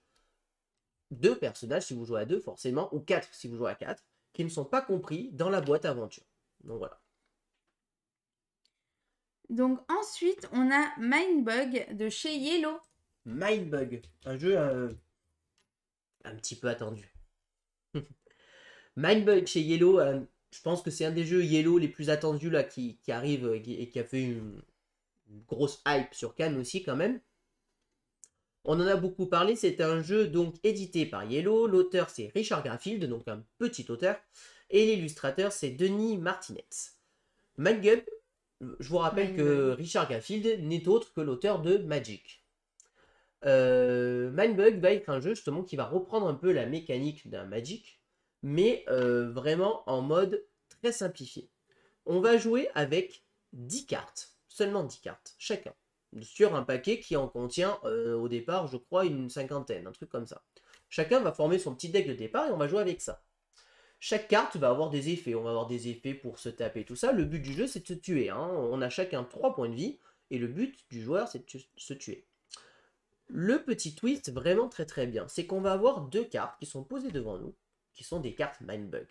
deux personnages si vous jouez à deux forcément, ou quatre si vous jouez à quatre, qui ne sont pas compris dans la boîte aventure. Donc voilà. Donc ensuite, on a Mindbug de chez Yellow. Mindbug, un jeu euh, un petit peu attendu. Mindbug chez Yellow, euh, je pense que c'est un des jeux Yellow les plus attendus là, qui, arrive et qui, a fait une, grosse hype sur Cannes aussi quand même. On en a beaucoup parlé, c'est un jeu donc édité par Yellow, l'auteur c'est Richard Garfield, donc un petit auteur, et l'illustrateur c'est Denis Martinez. Mindgub, euh, je vous rappelle que Richard Garfield n'est autre que l'auteur de Magic. Euh, Mindbug va être un jeu justement qui va reprendre un peu la mécanique d'un Magic, mais euh, vraiment en mode très simplifié. On va jouer avec 10 cartes, seulement 10 cartes, chacun, sur un paquet qui en contient euh, au départ, je crois, une cinquantaine, un truc comme ça. Chacun va former son petit deck de départ et on va jouer avec ça. Chaque carte va avoir des effets, on va avoir des effets pour se taper, tout ça. Le but du jeu, c'est de se tuer. Hein. On a chacun 3 points de vie, et le but du joueur, c'est de se tuer. Le petit twist, vraiment très très bien, c'est qu'on va avoir deux cartes qui sont posées devant nous, qui sont des cartes Mindbug.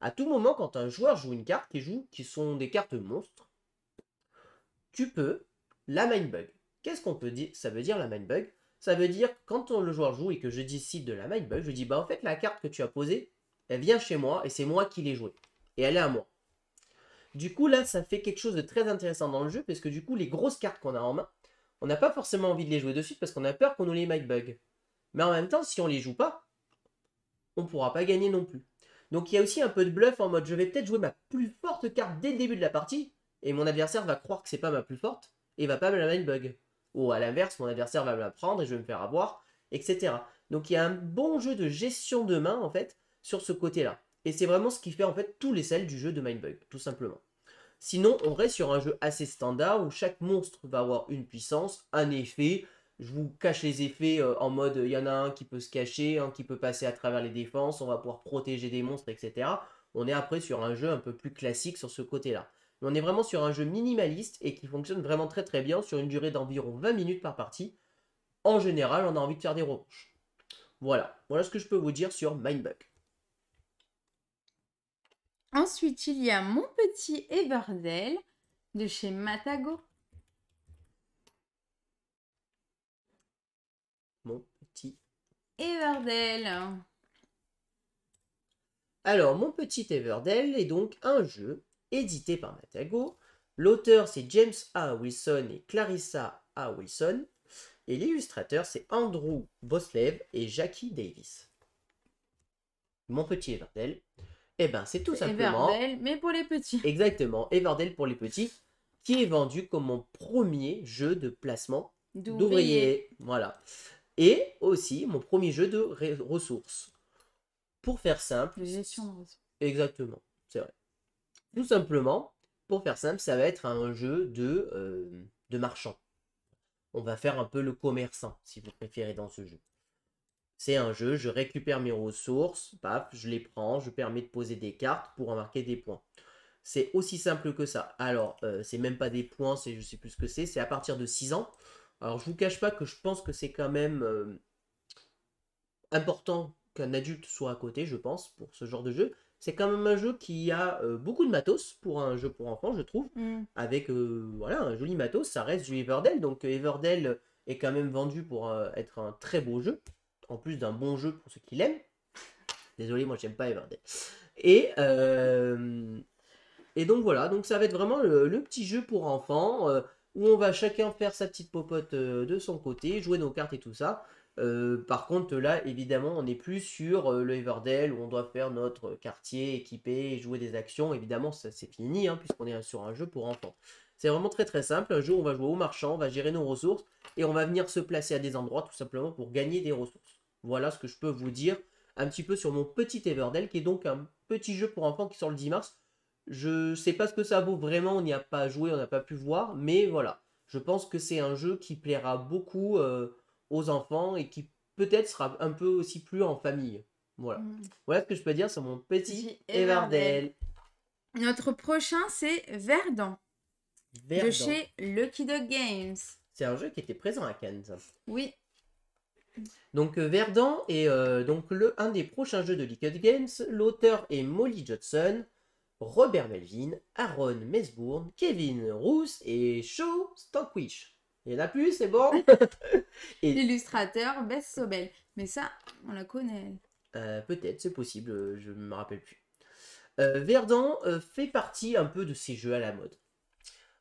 À tout moment, quand un joueur joue une carte qui joue, qui sont des cartes monstres, tu peux la Mindbug. Qu'est-ce qu'on peut dire Ça veut dire la Mindbug Ça veut dire quand le joueur joue et que je décide de la Mindbug, je dis bah en fait la carte que tu as posée, elle vient chez moi et c'est moi qui l'ai jouée. Et elle est à moi. Du coup là, ça fait quelque chose de très intéressant dans le jeu parce que du coup les grosses cartes qu'on a en main, on n'a pas forcément envie de les jouer de suite parce qu'on a peur qu'on nous les mindbug. Mais en même temps, si on les joue pas, on pourra pas gagner non plus. Donc il y a aussi un peu de bluff en mode je vais peut-être jouer ma plus forte carte dès le début de la partie et mon adversaire va croire que c'est pas ma plus forte et va pas me la mindbug. bug. Ou à l'inverse, mon adversaire va me la prendre et je vais me faire avoir, etc. Donc il y a un bon jeu de gestion de main en fait sur ce côté-là. Et c'est vraiment ce qui fait en fait tous les sels du jeu de Mindbug, tout simplement. Sinon, on reste sur un jeu assez standard où chaque monstre va avoir une puissance, un effet. Je vous cache les effets euh, en mode il y en a un qui peut se cacher, un qui peut passer à travers les défenses, on va pouvoir protéger des monstres, etc. On est après sur un jeu un peu plus classique sur ce côté-là. Mais on est vraiment sur un jeu minimaliste et qui fonctionne vraiment très très bien sur une durée d'environ 20 minutes par partie. En général, on a envie de faire des revanches. Voilà, voilà ce que je peux vous dire sur Mindbug. Ensuite, il y a mon petit Everdell de chez Matago. Mon petit. Everdell. Alors, mon petit Everdell est donc un jeu édité par Matago. L'auteur, c'est James A. Wilson et Clarissa A. Wilson. Et l'illustrateur, c'est Andrew Boslev et Jackie Davis. Mon petit Everdell. Eh ben, c'est tout simplement. Everdale, mais pour les petits. Exactement, Everdale pour les petits, qui est vendu comme mon premier jeu de placement d'ouvrier. Voilà. Et aussi mon premier jeu de ressources. Pour faire simple. Exactement, c'est vrai. Tout simplement, pour faire simple, ça va être un jeu de, euh, de marchand. On va faire un peu le commerçant, si vous préférez, dans ce jeu. C'est un jeu, je récupère mes ressources, paf, je les prends, je permets de poser des cartes pour en marquer des points. C'est aussi simple que ça. Alors, euh, c'est même pas des points, c'est je sais plus ce que c'est, c'est à partir de 6 ans. Alors, je vous cache pas que je pense que c'est quand même euh, important qu'un adulte soit à côté, je pense, pour ce genre de jeu. C'est quand même un jeu qui a euh, beaucoup de matos pour un jeu pour enfants, je trouve. Mmh. Avec voilà, un joli matos, ça reste du Everdell. Donc, Everdell est quand même vendu pour être un très beau jeu en plus d'un bon jeu pour ceux qui l'aiment. Désolé, moi j'aime pas Everdell. Et, euh, et donc voilà, donc ça va être vraiment le, petit jeu pour enfants euh, où on va chacun faire sa petite popote euh, de son côté, jouer nos cartes et tout ça. par contre, là évidemment, on n'est plus sur le Everdell où on doit faire notre quartier, équiper, jouer des actions. Évidemment, ça c'est fini hein, puisqu'on est sur un jeu pour enfants. C'est vraiment très très simple. Un où on va jouer au marchand, on va gérer nos ressources et on va venir se placer à des endroits tout simplement pour gagner des ressources. Voilà ce que je peux vous dire un petit peu sur mon petit Everdell, qui est donc un petit jeu pour enfants qui sort le 10 mars. Je sais pas ce que ça vaut vraiment, on n'y a pas joué, on n'a pas pu voir, mais voilà. Je pense que c'est un jeu qui plaira beaucoup euh, aux enfants et qui peut-être sera un peu aussi plus en famille. Voilà. Hmm. Voilà ce que je peux dire sur mon petit Everdell. Notre prochain, c'est Verdant, Verdant. De chez Lucky Dog Games. C'est un jeu qui était présent à Cannes. Oui, donc euh, Verdun est euh, donc le, un des prochains jeux de Liquid Games. L'auteur est Molly Johnson, Robert Melvin, Aaron Mesbourne, Kevin Roos et Shaw Stockwish. Il y en a plus, c'est bon et... L'illustrateur Bess Sobel. Mais ça, on la connaît. Euh, peut-être, c'est possible, je ne me rappelle plus. Euh, Verdun fait partie un peu de ces jeux à la mode.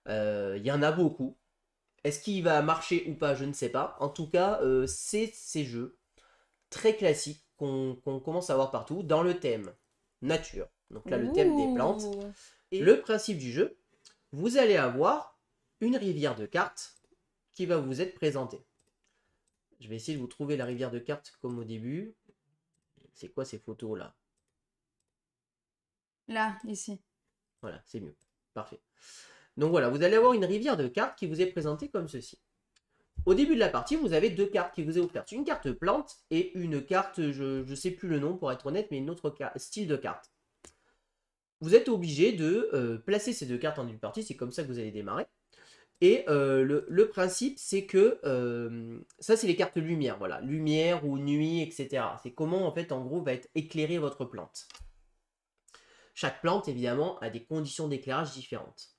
Il y en a beaucoup, est-ce qu'il va marcher ou pas, je ne sais pas. En tout cas, euh, c'est ces jeux très classiques qu'on commence à voir partout dans le thème nature. Donc là, le thème des plantes. Et le principe du jeu, vous allez avoir une rivière de cartes qui va vous être présentée. Je vais essayer de vous trouver la rivière de cartes comme au début. C'est quoi ces photos là Là, ici. Voilà, c'est mieux. Parfait. Donc voilà, vous allez avoir une rivière de cartes qui vous est présentée comme ceci. Au début de la partie, vous avez deux cartes qui vous est offertes. Une carte plante et une carte, je ne sais plus le nom pour être honnête, mais une autre style de carte. Vous êtes obligé de euh, placer ces deux cartes en une partie, c'est comme ça que vous allez démarrer. Et euh, le, principe, c'est que euh, ça, c'est les cartes lumière, voilà, lumière ou nuit, etc. C'est comment, en fait, en gros, va être éclairée votre plante. Chaque plante, évidemment, a des conditions d'éclairage différentes.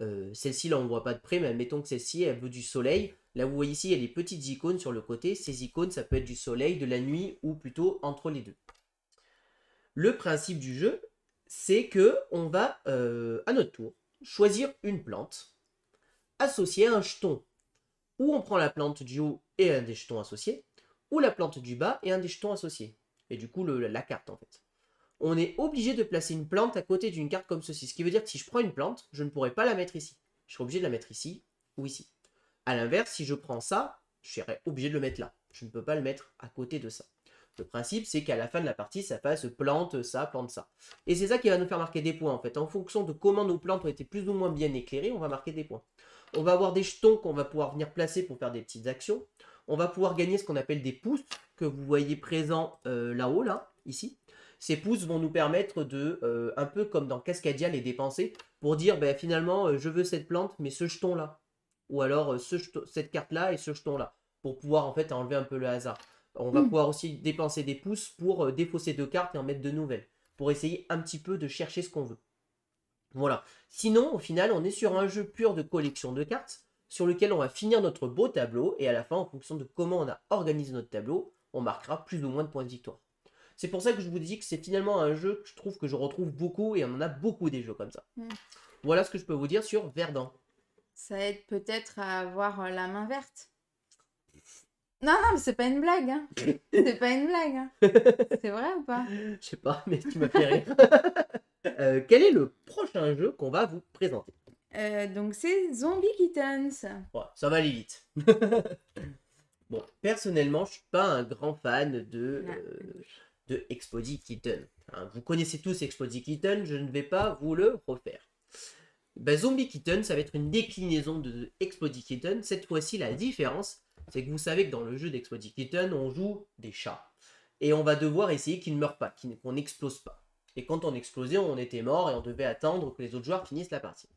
Euh, celle-ci, là, on ne voit pas de près, mais admettons que celle-ci, elle veut du soleil. Là, vous voyez ici, il y a des petites icônes sur le côté. Ces icônes, ça peut être du soleil, de la nuit ou plutôt entre les deux. Le principe du jeu, c'est que on va, euh, à notre tour, choisir une plante associée à un jeton. Ou on prend la plante du haut et un des jetons associés, ou la plante du bas et un des jetons associés. Et du coup, la carte, en fait on est obligé de placer une plante à côté d'une carte comme ceci. Ce qui veut dire que si je prends une plante, je ne pourrais pas la mettre ici. Je serais obligé de la mettre ici ou ici. A l'inverse, si je prends ça, je serais obligé de le mettre là. Je ne peux pas le mettre à côté de ça. Le principe, c'est qu'à la fin de la partie, ça passe plante ça, plante ça. Et c'est ça qui va nous faire marquer des points, en fait. En fonction de comment nos plantes ont été plus ou moins bien éclairées, on va marquer des points. On va avoir des jetons qu'on va pouvoir venir placer pour faire des petites actions. On va pouvoir gagner ce qu'on appelle des pousses que vous voyez présents euh, là-haut, là, ici. Ces pouces vont nous permettre de, euh, un peu comme dans Cascadia, les dépenser pour dire ben, finalement, euh, je veux cette plante, mais ce jeton-là. Ou alors euh, ce cette carte-là et ce jeton-là. Pour pouvoir en fait enlever un peu le hasard. On va hmm. pouvoir aussi dépenser des pouces pour défausser deux cartes et en mettre de nouvelles. Pour essayer un petit peu de chercher ce qu'on veut. Voilà. Sinon, au final, on est sur un jeu pur de collection de cartes sur lequel on va finir notre beau tableau et à la fin, en fonction de comment on a organisé notre tableau, on marquera plus ou moins de points de victoire. C'est pour ça que je vous dis que c'est finalement un jeu que je trouve que je retrouve beaucoup et on en a beaucoup des jeux comme ça. Mm. Voilà ce que je peux vous dire sur Verdun. Ça aide peut-être à avoir euh, la main verte. Non, non, mais c'est pas une blague. Hein. c'est pas une blague. Hein. C'est vrai ou pas Je sais pas, mais tu m'as fait rire. Euh, quel est le prochain jeu qu'on va vous présenter euh, Donc c'est Zombie Kittens. ça va vite. bon, personnellement, je suis pas un grand fan de de Explody Kitten. Hein, vous connaissez tous Explody Kitten, je ne vais pas vous le refaire. Ben, zombie Kitten, ça va être une déclinaison de Explody Kitten. Cette fois-ci, la différence, c'est que vous savez que dans le jeu d'Explody Kitten, on joue des chats. Et on va devoir essayer qu'ils ne meurent pas, qu'on n'explose pas. Et quand on explosait, on était mort et on devait attendre que les autres joueurs finissent la partie.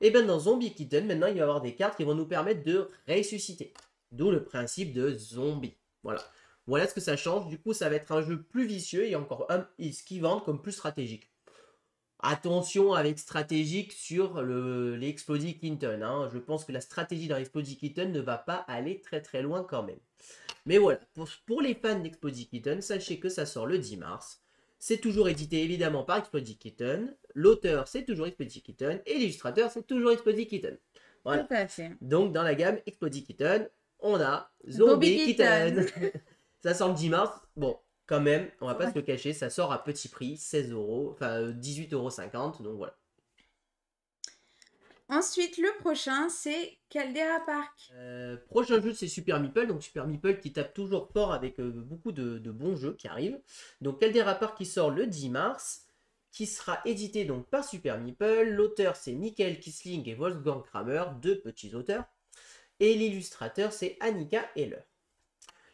Et eh bien dans Zombie Kitten, maintenant, il va y avoir des cartes qui vont nous permettre de ressusciter. D'où le principe de zombie. Voilà. Voilà ce que ça change. Du coup, ça va être un jeu plus vicieux et encore un, hum, ce qui comme plus stratégique. Attention avec stratégique sur le, les hein. Je pense que la stratégie dans Kitten Kitten ne va pas aller très très loin quand même. Mais voilà, pour, les fans d'explodie Kitten, sachez que ça sort le 10 mars. C'est toujours édité évidemment par explodie Kitten. L'auteur, c'est toujours explodi Kitten. Et l'illustrateur, c'est toujours Exploding Kitten. Voilà. Donc, dans la gamme explodie Kitten, on a Zombie, Kitten. Ça sort le 10 mars. Bon, quand même, on va pas se le cacher, ça sort à petit prix, 16 euros, enfin 18,50 euh, euros, donc voilà. Ensuite, le prochain, c'est Caldera Park. Euh, prochain jeu, c'est Super Meeple. Donc, Super Meeple qui tape toujours fort avec euh, beaucoup de, bons jeux qui arrivent. Donc, Caldera Park qui sort le 10 mars, qui sera édité donc par Super Meeple. L'auteur, c'est Michael Kisling et Wolfgang Kramer, deux petits auteurs. Et l'illustrateur, c'est Annika Heller.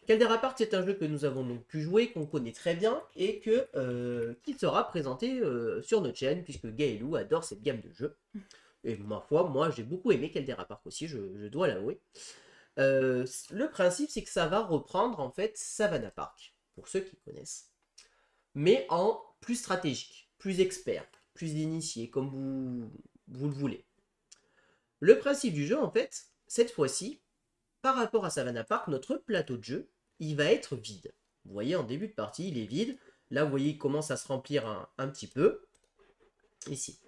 Caldera Park, c'est un jeu que nous avons donc pu jouer, qu'on connaît très bien, et que, euh, sera présenté euh, sur notre chaîne, puisque Gaëlou adore cette gamme de jeux. Et ma foi, moi j'ai beaucoup aimé Caldera Park aussi, je, dois l'avouer. Euh, le principe, c'est que ça va reprendre en fait Savannah Park, pour ceux qui connaissent, mais en plus stratégique, plus expert, plus initié, comme vous, vous le voulez. Le principe du jeu, en fait, cette fois-ci, par rapport à Savannah Park, notre plateau de jeu il va être vide. Vous voyez, en début de partie, il est vide. Là, vous voyez, il commence à se remplir un, petit peu. Ici.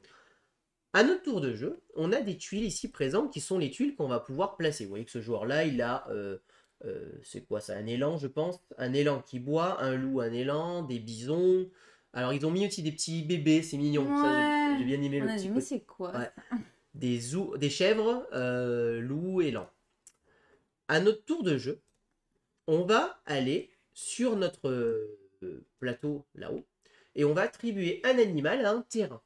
À notre tour de jeu, on a des tuiles ici présentes qui sont les tuiles qu'on va pouvoir placer. Vous voyez que ce joueur-là, il a... Euh, euh, c'est quoi ça Un élan, je pense. Un élan qui boit, un loup, un élan, des bisons. Alors, ils ont mis aussi des petits bébés, c'est mignon. J'ai bien aimé le a c'est quoi des, des chèvres, euh, loup, loups, élan. À notre tour de jeu, on va aller sur notre euh, plateau là-haut et on va attribuer un animal à un terrain.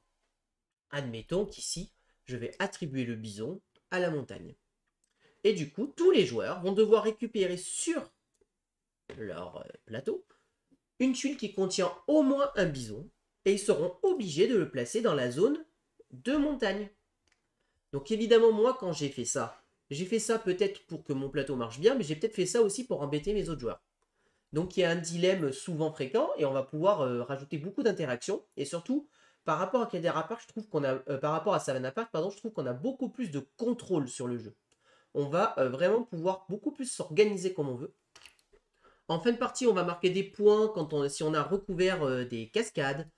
Admettons qu'ici, je vais attribuer le bison à la montagne. Et du coup, tous les joueurs vont devoir récupérer sur leur euh, plateau une tuile qui contient au moins un bison et ils seront obligés de le placer dans la zone de montagne. Donc évidemment, moi, quand j'ai fait ça, j'ai fait ça peut-être pour que mon plateau marche bien, mais j'ai peut-être fait ça aussi pour embêter mes autres joueurs. Donc il y a un dilemme souvent fréquent et on va pouvoir euh, rajouter beaucoup d'interactions. Et surtout, par rapport à Kader Park, je trouve qu'on a, euh, par rapport à Savannah Park, pardon, je trouve qu'on a beaucoup plus de contrôle sur le jeu. On va euh, vraiment pouvoir beaucoup plus s'organiser comme on veut. En fin de partie, on va marquer des points quand on, si on a recouvert des cascades,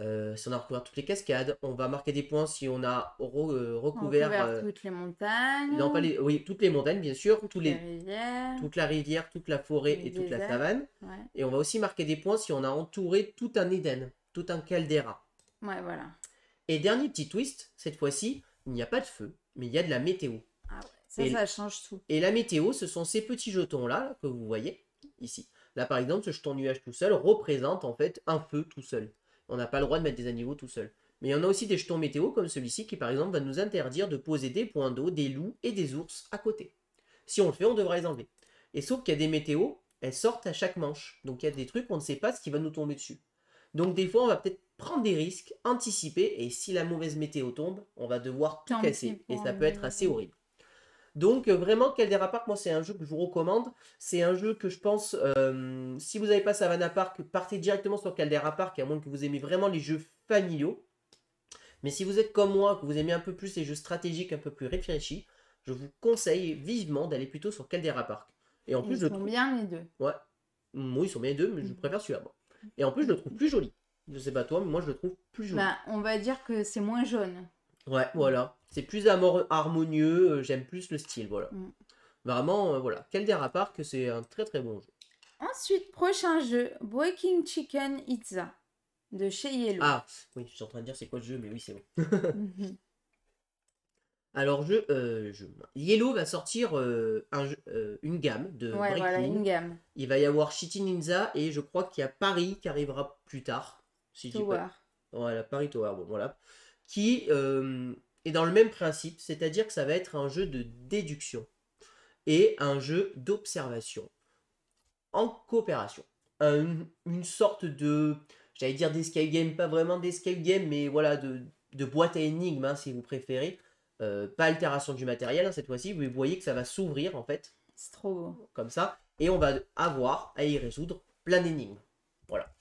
euh, si on a recouvert toutes les cascades, on va marquer des points si on a euh, recouvert, euh, toutes les montagnes. Non, pas les, oui, toutes les montagnes, bien sûr, toutes, les, toute la rivière, toute la forêt et toute la savane. Et on va aussi marquer des points si on a entouré tout un Éden, tout un caldera. Ouais, voilà. Et dernier petit twist, cette fois-ci, il n'y a pas de feu, mais il y a de la météo. Ah ouais, ça, ça change tout. Et la météo, ce sont ces petits jetons-là que vous voyez ici. Là, par exemple, ce jeton nuage tout seul représente en fait un feu tout seul. On n'a pas le droit de mettre des animaux tout seul. Mais il y en a aussi des jetons météo comme celui-ci qui par exemple va nous interdire de poser des points d'eau, des loups et des ours à côté. Si on le fait, on devra les enlever. Et sauf qu'il y a des météos, elles sortent à chaque manche. Donc il y a des trucs, on ne sait pas ce qui va nous tomber dessus. Donc des fois, on va peut-être prendre des risques, anticiper, et si la mauvaise météo tombe, on va devoir tout casser. Et ça peut être assez horrible. Donc euh, vraiment, Caldera Park, moi c'est un jeu que je vous recommande. C'est un jeu que je pense, euh, si vous n'avez pas Savannah Park, partez directement sur Caldera Park, à moins que vous aimiez vraiment les jeux familiaux. Mais si vous êtes comme moi, que vous aimez un peu plus les jeux stratégiques, un peu plus réfléchis, je vous conseille vivement d'aller plutôt sur Caldera Park. Et en plus, ils je sont bien les deux. Ouais. Moi, ils sont bien les deux, mais je mhm. préfère celui-là. Et en plus, je le trouve plus joli. Je sais pas toi, mais moi, je le trouve plus joli. Bah, on va dire que c'est moins jaune. Ouais, mm. voilà. C'est plus harmonieux, euh, j'aime plus le style, voilà. Mm. Vraiment, euh, voilà. Quel part que c'est un très très bon jeu. Ensuite, prochain jeu, Breaking Chicken Itza de chez Yellow. Ah, oui, je suis en train de dire c'est quoi le jeu, mais oui, c'est bon. Mhm. Alors, je, euh, Yellow va sortir un, une gamme de ouais, Breaking. Voilà, une gamme. Il va y avoir Shitty Ninja et je crois qu'il y a Paris qui arrivera plus tard. Si Tower. Voilà, Paris Tower. Bon, voilà qui euh, est dans le même principe, c'est-à-dire que ça va être un jeu de déduction et un jeu d'observation en coopération. une sorte de, j'allais dire d'escape game, pas vraiment d'escape game, mais voilà, de, boîte à énigmes hein, si vous préférez. Euh, pas altération du matériel hein, cette fois-ci, vous voyez que ça va s'ouvrir en fait. C'est trop Comme ça, et on va avoir à y résoudre plein d'énigmes. Voilà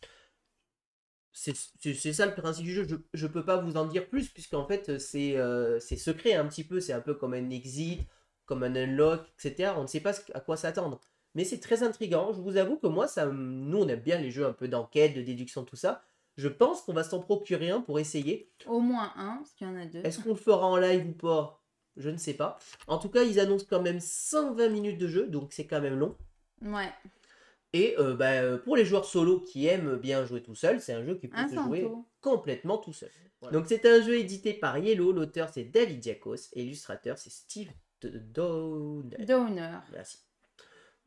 c'est ça le principe du jeu. Je ne peux pas vous en dire plus, puisqu'en fait, euh, c'est secret un petit peu. C'est un peu comme un exit, comme un unlock, etc. On ne sait pas à quoi s'attendre. Mais c'est très intrigant Je vous avoue que moi, ça, nous, on aime bien les jeux un peu d'enquête, de déduction, tout ça. Je pense qu'on va s'en procurer un pour essayer. Au moins un, parce qu'il y en a deux. Est-ce qu'on le fera en live ou pas Je ne sais pas. En tout cas, ils annoncent quand même 120 minutes de jeu, donc c'est quand même long. Ouais. Et euh, bah, euh, pour les joueurs solo qui aiment bien jouer tout seul, c'est un jeu qui peut se jouer complètement tout seul. Donc c'est un jeu édité par Yellow, l'auteur c'est David Diakos et l'illustrateur c'est Steve Downer. Downer. Merci.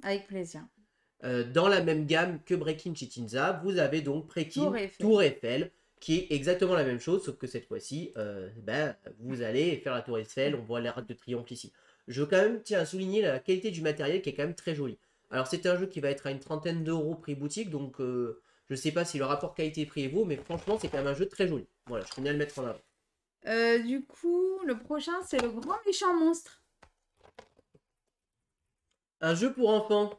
Avec plaisir. Euh, dans la même gamme que Breaking Chitinza, vous avez donc Breaking Tour Eiffel. qui est exactement la même chose, sauf que cette fois-ci, ben, vous allez faire la Tour Eiffel, on voit l'arc de triomphe ici. Je quand même tiens, à souligner la qualité du matériel qui est quand même très jolie. Alors c'est un jeu qui va être à une trentaine d'euros prix boutique, donc euh, je sais pas si le rapport qualité-prix est beau, mais franchement c'est quand même un jeu très joli. Voilà, je tenais à le mettre en avant. Euh, du coup, le prochain c'est le grand méchant monstre. Un jeu pour enfants.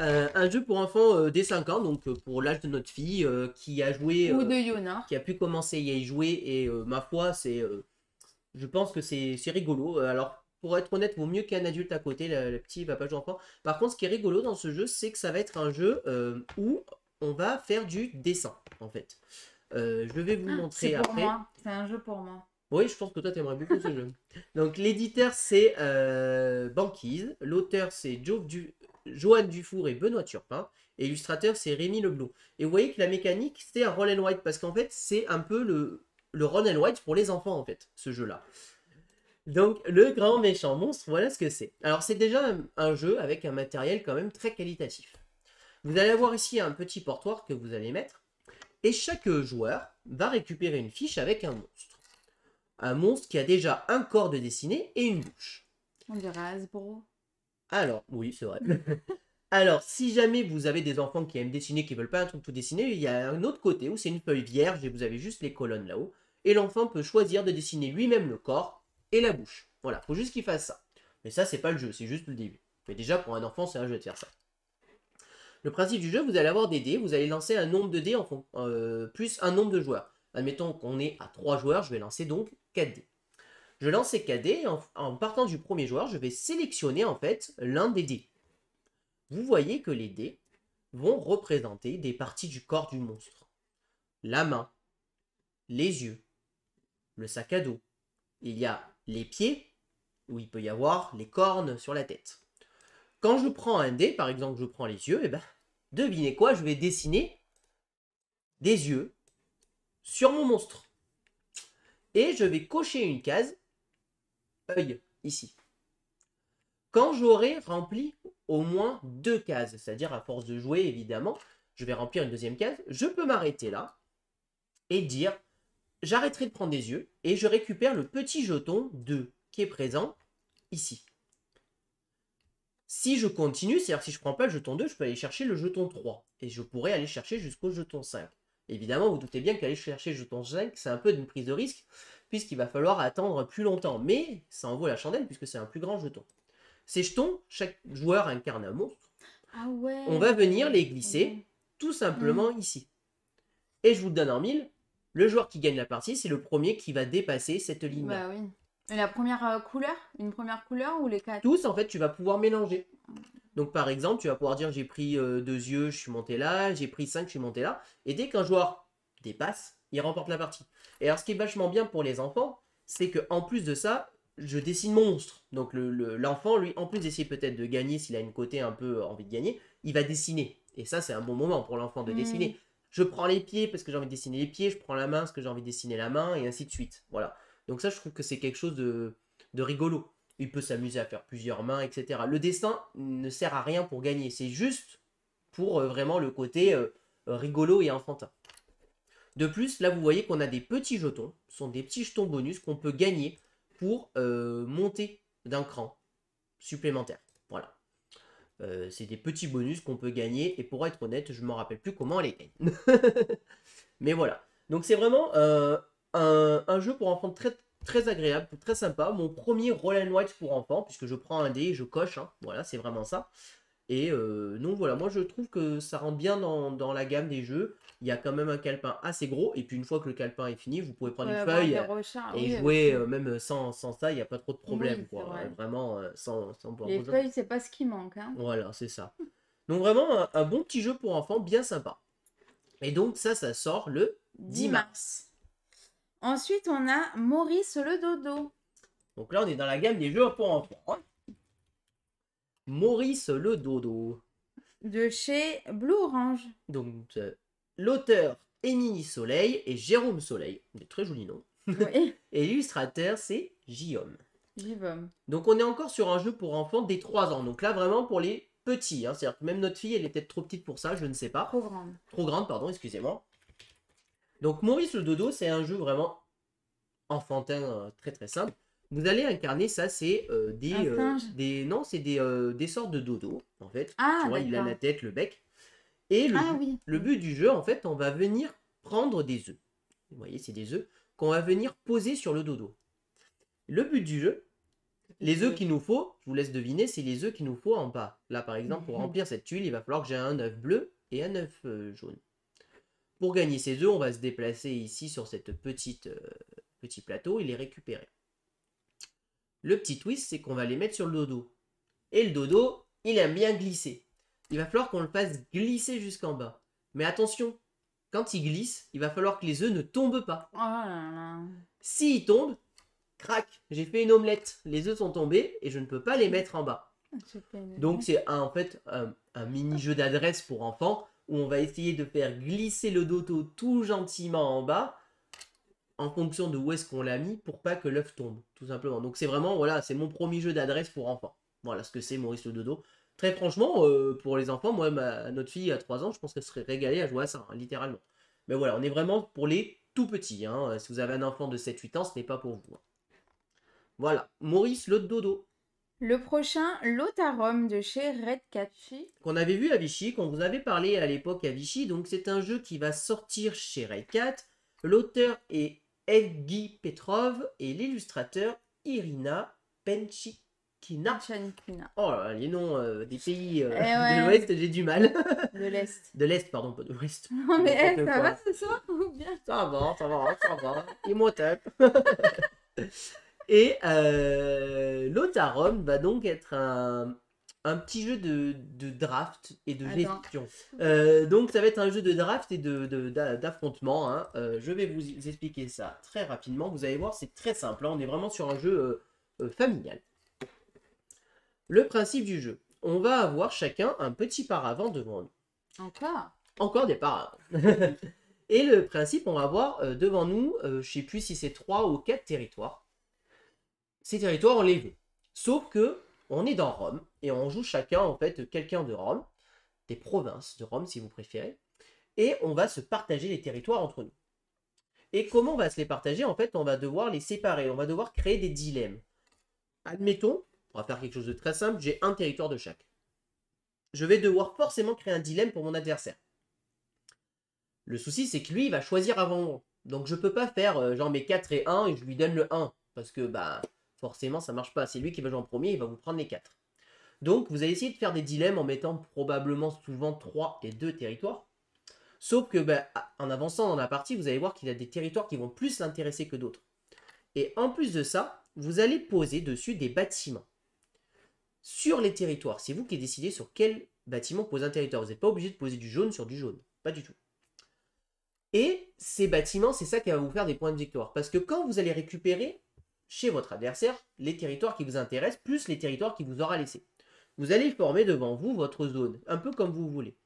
Euh, un jeu pour enfants dès 5 ans, donc pour l'âge de notre fille, qui a joué. Ou de Yona. Qui a pu commencer à y jouer, et ma foi, c'est. je pense que c'est rigolo. Alors, pour être honnête, vaut mieux qu'un adulte à côté, le, petit va pas jouer encore. Par contre, ce qui est rigolo dans ce jeu, c'est que ça va être un jeu euh, où on va faire du dessin, en fait. Euh, je vais vous ah, montrer pour C'est un jeu pour moi. Oui, je pense que toi, tu aimerais beaucoup ce jeu. Donc, l'éditeur, c'est euh, Banquise. L'auteur, c'est jo du... Johan Dufour et Benoît Turpin. Et l'illustrateur, c'est Rémi Leblou. Et vous voyez que la mécanique, c'est un roll and white. Parce qu'en fait, c'est un peu le, le roll and white pour les enfants, en fait, ce jeu-là. Donc, le grand méchant monstre, voilà ce que c'est. Alors, c'est déjà un, jeu avec un matériel quand même très qualitatif. Vous allez avoir ici un petit portoir que vous allez mettre. Et chaque joueur va récupérer une fiche avec un monstre. Un monstre qui a déjà un corps de dessiné et une bouche. On dirait Hasbro. Alors, oui, c'est vrai. Alors, si jamais vous avez des enfants qui aiment dessiner, qui veulent pas un truc tout dessiné, il y a un autre côté où c'est une feuille vierge et vous avez juste les colonnes là-haut. Et l'enfant peut choisir de dessiner lui-même le corps et la bouche. Voilà, faut juste qu'il fasse ça. Mais ça, c'est pas le jeu, c'est juste le début. Mais déjà, pour un enfant, c'est un jeu de faire ça. Le principe du jeu, vous allez avoir des dés, vous allez lancer un nombre de dés en fond, euh, plus un nombre de joueurs. Admettons qu'on est à 3 joueurs, je vais lancer donc 4 dés. Je lance ces 4 dés, et en, en partant du premier joueur, je vais sélectionner en fait l'un des dés. Vous voyez que les dés vont représenter des parties du corps du monstre. La main, les yeux, le sac à dos. Il y a les pieds, où il peut y avoir les cornes sur la tête. Quand je prends un dé, par exemple, je prends les yeux, et eh ben, devinez quoi, je vais dessiner des yeux sur mon monstre. Et je vais cocher une case, œil, ici. Quand j'aurai rempli au moins deux cases, c'est-à-dire à force de jouer, évidemment, je vais remplir une deuxième case, je peux m'arrêter là et dire j'arrêterai de prendre des yeux et je récupère le petit jeton 2 qui est présent ici. Si je continue, c'est-à-dire si je ne prends pas le jeton 2, je peux aller chercher le jeton 3. Et je pourrais aller chercher jusqu'au jeton 5. Évidemment, vous doutez bien qu'aller chercher le jeton 5, c'est un peu une prise de risque, puisqu'il va falloir attendre plus longtemps. Mais ça en vaut la chandelle, puisque c'est un plus grand jeton. Ces jetons, chaque joueur incarne un monstre. Ah ouais. On va venir les glisser, tout simplement mmh. ici. Et je vous donne en mille, le joueur qui gagne la partie, c'est le premier qui va dépasser cette bah ligne Et la première euh, couleur Une première couleur ou les quatre Tous, en fait, tu vas pouvoir mélanger. Donc, par exemple, tu vas pouvoir dire j'ai pris euh, deux yeux, je suis monté là, j'ai pris cinq, je suis monté là. Et dès qu'un joueur dépasse, il remporte la partie. Et alors, ce qui est vachement bien pour les enfants, c'est que en plus de ça, je dessine monstre. Donc, l'enfant, lui, en plus d'essayer peut-être de gagner, s'il a une côté un peu euh, envie de gagner, il va dessiner. Et ça, c'est un bon moment pour l'enfant de mmh. dessiner. Je prends les pieds parce que j'ai envie de dessiner les pieds, je prends la main parce que j'ai envie de dessiner la main, et ainsi de suite. Voilà. Donc ça, je trouve que c'est quelque chose de, rigolo. Il peut s'amuser à faire plusieurs mains, etc. Le dessin ne sert à rien pour gagner, c'est juste pour euh, vraiment le côté euh, rigolo et enfantin. De plus, là, vous voyez qu'on a des petits jetons, ce sont des petits jetons bonus qu'on peut gagner pour euh, monter d'un cran supplémentaire. Euh, c'est des petits bonus qu'on peut gagner et pour être honnête, je m'en rappelle plus comment elle les gagne. Mais voilà. Donc c'est vraiment euh, un, jeu pour enfants très très agréable, très sympa. Mon premier roll and white pour enfants puisque je prends un dé, et je coche. Hein. Voilà, c'est vraiment ça. Et euh, donc voilà, moi je trouve que ça rentre bien dans la gamme des jeux il y a quand même un calepin assez gros. Et puis une fois que le calepin est fini, vous pouvez prendre une feuille et jouer euh, même euh, sans, sans ça, il n'y a pas trop de problème. quoi. Euh, vraiment, sans, sans Les feuilles, c'est pas ce qui manque. Hein. Voilà, c'est ça. Donc vraiment, un, bon petit jeu pour enfants, bien sympa. Et donc ça, ça sort le 10 mars. Ensuite, on a Maurice le dodo. Donc là, on est dans la gamme des jeux pour enfants. Maurice le dodo. De chez Blue Orange. Donc, L'auteur Émilie Soleil et Jérôme Soleil, des très joli nom. et l'illustrateur, c'est Guillaume. Donc on est encore sur un jeu pour enfants des 3 ans. Donc là vraiment pour les petits. Hein. C'est-à-dire même notre fille, elle est peut-être trop petite pour ça, je ne sais pas. Trop grande. Trop grande, pardon, excusez-moi. Donc Maurice le Dodo, c'est un jeu vraiment enfantin, euh, très très simple. Vous allez incarner ça, c'est euh, des, euh, des, Non, c'est des, des sortes de dodo, en fait. Ah, tu vois, il a la tête, le bec. Et le, ah but, du jeu, en fait, on va venir prendre des œufs. Vous voyez, c'est des œufs qu'on va venir poser sur le dodo. Le but du jeu, les œufs qu'il nous faut, je vous laisse deviner, c'est les œufs qu'il nous faut en bas. Là, par exemple, pour remplir cette tuile, il va falloir que j'ai un œuf bleu et un œuf euh, jaune. Pour gagner ces œufs, on va se déplacer ici sur cette petite euh, petit plateau et les récupérer. Le petit twist, c'est qu'on va les mettre sur le dodo. Et le dodo, il aime bien glisser il va falloir qu'on le fasse glisser jusqu'en bas. Mais attention, quand il glisse, il va falloir que les œufs ne tombent pas. Oh là S'ils tombent, crac, j'ai fait une omelette. Les œufs sont tombés et je ne peux pas les mettre en bas. Donc c'est en fait un, mini jeu d'adresse pour enfants où on va essayer de faire glisser le dodo tout gentiment en bas en fonction de où est-ce qu'on l'a mis pour pas que l'œuf tombe, tout simplement. Donc c'est vraiment, voilà, c'est mon premier jeu d'adresse pour enfants. Voilà ce que c'est Maurice le dodo très franchement, euh, pour les enfants, moi, ma, notre fille a 3 ans, je pense qu'elle serait régalée à jouer à ça, hein, littéralement. Mais voilà, on est vraiment pour les tout petits. Hein. Euh, si vous avez un enfant de 7-8 ans, ce n'est pas pour vous. Hein. Voilà, Maurice le dodo. Le prochain, Lotarum de chez Red Catchy. Qu'on avait vu à Vichy, qu'on vous avait parlé à l'époque à Vichy. Donc c'est un jeu qui va sortir chez Red Cat. L'auteur est Edgy Petrov et l'illustrateur Irina Penchik. Oh les noms euh, des pays euh, eh de l'Ouest, j'ai du mal. De l'Est. De l'Est, pardon, pas de l'Ouest. Non mais eh, ça va ce soir Ça va, ça va, ça va. Et euh, va donc être un, un petit jeu de, de, draft et de gestion. Euh, donc ça va être un jeu de draft et d'affrontement. De, hein. d'affrontement. je vais vous expliquer ça très rapidement. Vous allez voir, c'est très simple. Hein. on est vraiment sur un jeu familial. Le principe du jeu. On va avoir chacun un petit paravent devant nous. Encore Encore des paravents. Et le principe, on va avoir euh, devant nous, euh, je ne sais plus si c'est trois ou quatre territoires. Ces territoires, on les veut. Sauf que on est dans Rome et on joue chacun en fait quelqu'un de Rome, des provinces de Rome si vous préférez, et on va se partager les territoires entre nous. Et comment on va se les partager En fait, on va devoir les séparer, on va devoir créer des dilemmes. Admettons va faire quelque chose de très simple, j'ai un territoire de chaque. Je vais devoir forcément créer un dilemme pour mon adversaire. Le souci, c'est que lui, il va choisir avant moi. Donc je peux pas faire j'en euh, genre mes 4 et 1 et je lui donne le 1. Parce que bah, forcément ça marche pas. C'est lui qui va jouer en premier, il va vous prendre les 4. Donc vous allez essayer de faire des dilemmes en mettant probablement souvent 3 et 2 territoires. Sauf que bah, ah, en avançant dans la partie, vous allez voir qu'il a des territoires qui vont plus l'intéresser que d'autres. Et en plus de ça, vous allez poser dessus des bâtiments sur les territoires. C'est vous qui décidez sur quel bâtiment poser un territoire. Vous n'êtes pas obligé de poser du jaune sur du jaune. Pas du tout. Et ces bâtiments, c'est ça qui va vous faire des points de victoire. Parce que quand vous allez récupérer chez votre adversaire les territoires qui vous intéressent, plus les territoires qu'il vous aura laissés, vous allez former devant vous votre zone, un peu comme vous voulez.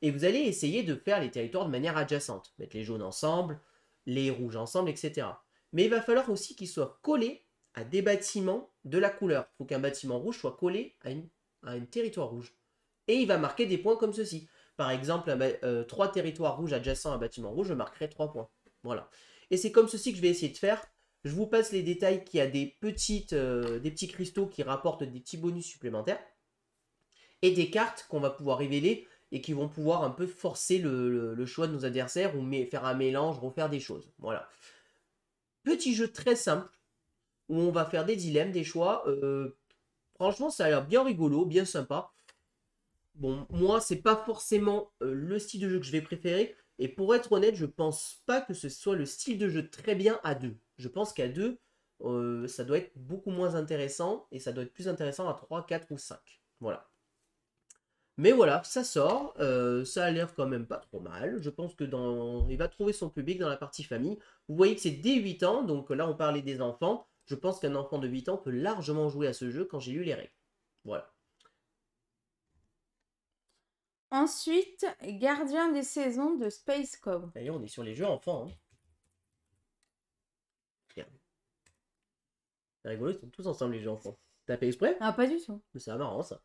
Et vous allez essayer de faire les territoires de manière adjacente. Mettre les jaunes ensemble, les rouges ensemble, etc. Mais il va falloir aussi qu'ils soient collés à des bâtiments de la couleur. Il faut qu'un bâtiment rouge soit collé à, un territoire rouge. Et il va marquer des points comme ceci. Par exemple, euh, trois territoires rouges adjacents à un bâtiment rouge, je marquerai trois points. Voilà. Et c'est comme ceci que je vais essayer de faire. Je vous passe les détails qu'il y a des, petites, euh, des petits cristaux qui rapportent des petits bonus supplémentaires. Et des cartes qu'on va pouvoir révéler et qui vont pouvoir un peu forcer le, le choix de nos adversaires ou faire un mélange, refaire des choses. Voilà. Petit jeu très simple où on va faire des dilemmes, des choix. Euh, franchement, ça a l'air bien rigolo, bien sympa. Bon, moi, c'est pas forcément euh, le style de jeu que je vais préférer. Et pour être honnête, je pense pas que ce soit le style de jeu très bien à deux. Je pense qu'à deux, euh, ça doit être beaucoup moins intéressant. Et ça doit être plus intéressant à 3, 4 ou 5. Voilà. Mais voilà, ça sort. ça a l'air quand même pas trop mal. Je pense que dans... il va trouver son public dans la partie famille. Vous voyez que c'est dès 8 ans. Donc là, on parlait des enfants je pense qu'un enfant de 8 ans peut largement jouer à ce jeu quand j'ai lu les règles. Voilà. Ensuite, Gardien des saisons de Space Cove. D'ailleurs, on est sur les jeux enfants. Hein. C'est rigolo, ils sont tous ensemble les jeux enfants. T'as fait exprès Ah, pas du tout. Mais c'est marrant ça.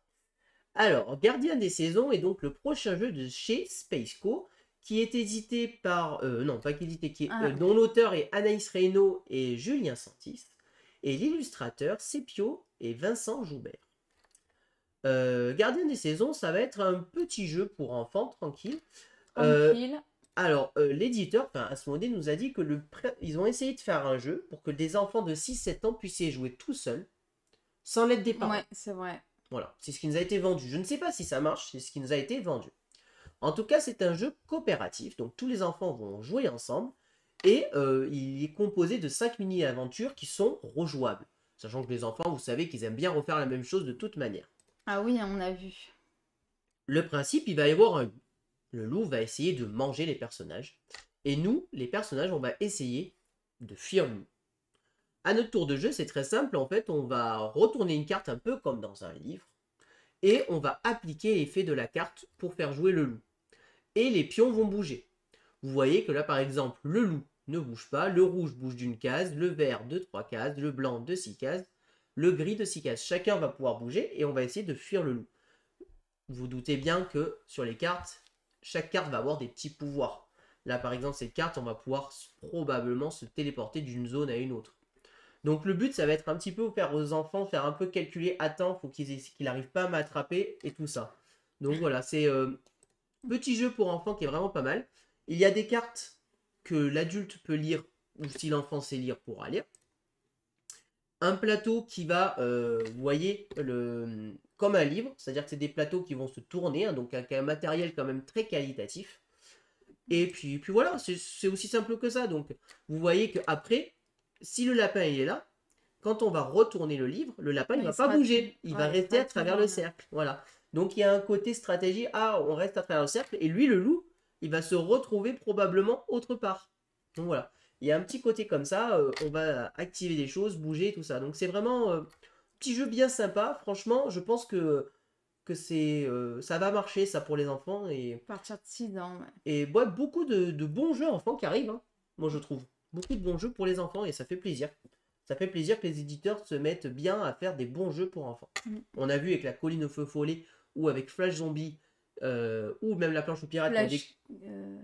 Alors, Gardien des saisons est donc le prochain jeu de chez Space qui est édité par. Euh, non, pas édité, qui est, ah. euh, dont l'auteur est Anaïs Reynaud et Julien Santis et l'illustrateur Sepio et Vincent Joubert. Euh, Gardien des saisons, ça va être un petit jeu pour enfants, tranquille. Euh, tranquille. l'éditeur, alors, euh, l'éditeur, enfin, nous a dit que ils ont essayé de faire un jeu pour que des enfants de 6-7 ans puissent y jouer tout seuls, sans l'aide des parents. Ouais, c'est vrai. Voilà, c'est ce qui nous a été vendu. Je ne sais pas si ça marche, c'est ce qui nous a été vendu. En tout cas, c'est un jeu coopératif, donc tous les enfants vont jouer ensemble et euh, il est composé de 5 mini-aventures qui sont rejouables. Sachant que les enfants, vous savez qu'ils aiment bien refaire la même chose de toute manière. Ah oui, on a vu. Le principe, il va y avoir un Le loup va essayer de manger les personnages. Et nous, les personnages, on va essayer de fuir le À notre tour de jeu, c'est très simple. En fait, on va retourner une carte un peu comme dans un livre. Et on va appliquer l'effet de la carte pour faire jouer le loup. Et les pions vont bouger. Vous voyez que là, par exemple, le loup ne bouge pas, le rouge bouge d'une case, le vert de trois cases, le blanc de six cases, le gris de six cases. Chacun va pouvoir bouger et on va essayer de fuir le loup. Vous doutez bien que sur les cartes, chaque carte va avoir des petits pouvoirs. Là, par exemple, cette carte, on va pouvoir probablement se téléporter d'une zone à une autre. Donc le but, ça va être un petit peu faire aux enfants, faire un peu calculer, temps faut qu'ils n'arrivent pas à m'attraper et tout ça. Donc voilà, c'est un euh, petit jeu pour enfants qui est vraiment pas mal. Il y a des cartes que l'adulte peut lire ou si l'enfant sait lire pourra lire. Un plateau qui va, euh, vous voyez, le, comme un livre, c'est-à-dire que c'est des plateaux qui vont se tourner, hein, donc avec un matériel quand même très qualitatif. Et puis, puis voilà, c'est aussi simple que ça. Donc, vous voyez qu'après, si le lapin est là, quand on va retourner le livre, le lapin ne va pas bouger, il va rester à travers le cercle. Voilà. Donc il y a un côté stratégie, ah, on reste à travers le cercle, et lui, le loup, il va se retrouver probablement autre part. Donc voilà, il y a un petit côté comme ça, euh, on va activer des choses, bouger, tout ça. Donc c'est vraiment un euh, petit jeu bien sympa, franchement, je pense que que c'est euh, ça va marcher ça pour les enfants et partir de 6 ans et beaucoup de, bons jeux enfants qui arrivent hein, moi je trouve beaucoup de bons jeux pour les enfants et ça fait plaisir ça fait plaisir que les éditeurs se mettent bien à faire des bons jeux pour enfants mm. on a vu avec la colline au feu follet ou avec Flash Zombie euh, ou même la planche aux pirates. Euh,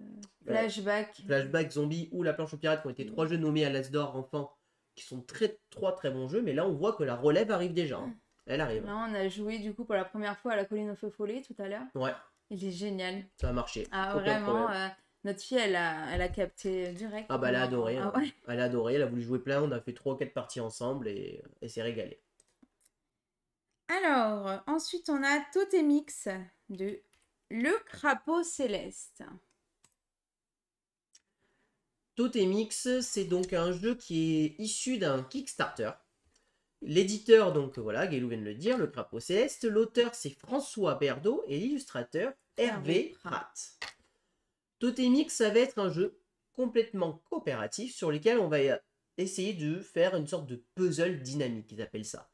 flashback. flashback, Zombie ou la planche aux pirates qui ont été trois jeux nommés à l'ASDOR d'or enfant, qui sont très, trois très bons jeux, mais là on voit que la relève arrive déjà. Hein. Ah. Elle arrive. on a joué du coup pour la première fois à la colline au feu follet tout à l'heure. Ouais. Il est génial. Ça a marché. Ah vraiment. Euh, notre fille, elle a, elle a capté direct. Ah bah elle a adoré. Ah, hein. Elle a adoré, elle a voulu jouer plein, on a fait trois ou quatre parties ensemble et elle s'est régalée. Alors, ensuite on a Totemix de le crapaud céleste. Totemix, c'est donc un jeu qui est issu d'un Kickstarter. L'éditeur, donc voilà, Gailou vient de le dire, le crapaud céleste. L'auteur, c'est François Berdo et l'illustrateur, Hervé Pratt. Totemix, ça va être un jeu complètement coopératif sur lequel on va essayer de faire une sorte de puzzle dynamique, ils appellent ça.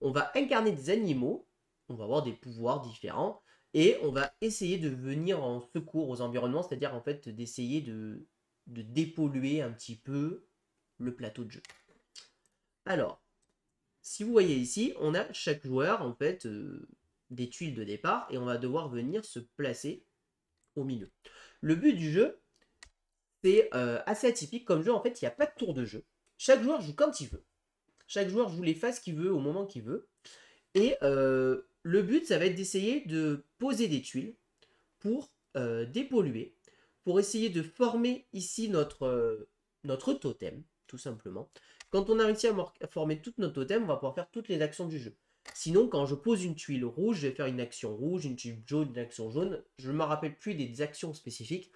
On va incarner des animaux, on va avoir des pouvoirs différents, et on va essayer de venir en secours aux environnements, c'est-à-dire en fait d'essayer de, dépolluer un petit peu le plateau de jeu. Alors, si vous voyez ici, on a chaque joueur en fait euh, des tuiles de départ et on va devoir venir se placer au milieu. Le but du jeu, c'est euh, assez atypique comme jeu. En fait, il n'y a pas de tour de jeu. Chaque joueur joue quand il veut. Chaque joueur joue les phases qu'il veut au moment qu'il veut. Et euh, le but, ça va être d'essayer de poser des tuiles pour euh, dépolluer, pour essayer de former ici notre, euh, notre totem, tout simplement. Quand on a réussi à former tout notre totem, on va pouvoir faire toutes les actions du jeu. Sinon, quand je pose une tuile rouge, je vais faire une action rouge, une tuile jaune, une action jaune. Je ne me rappelle plus des actions spécifiques,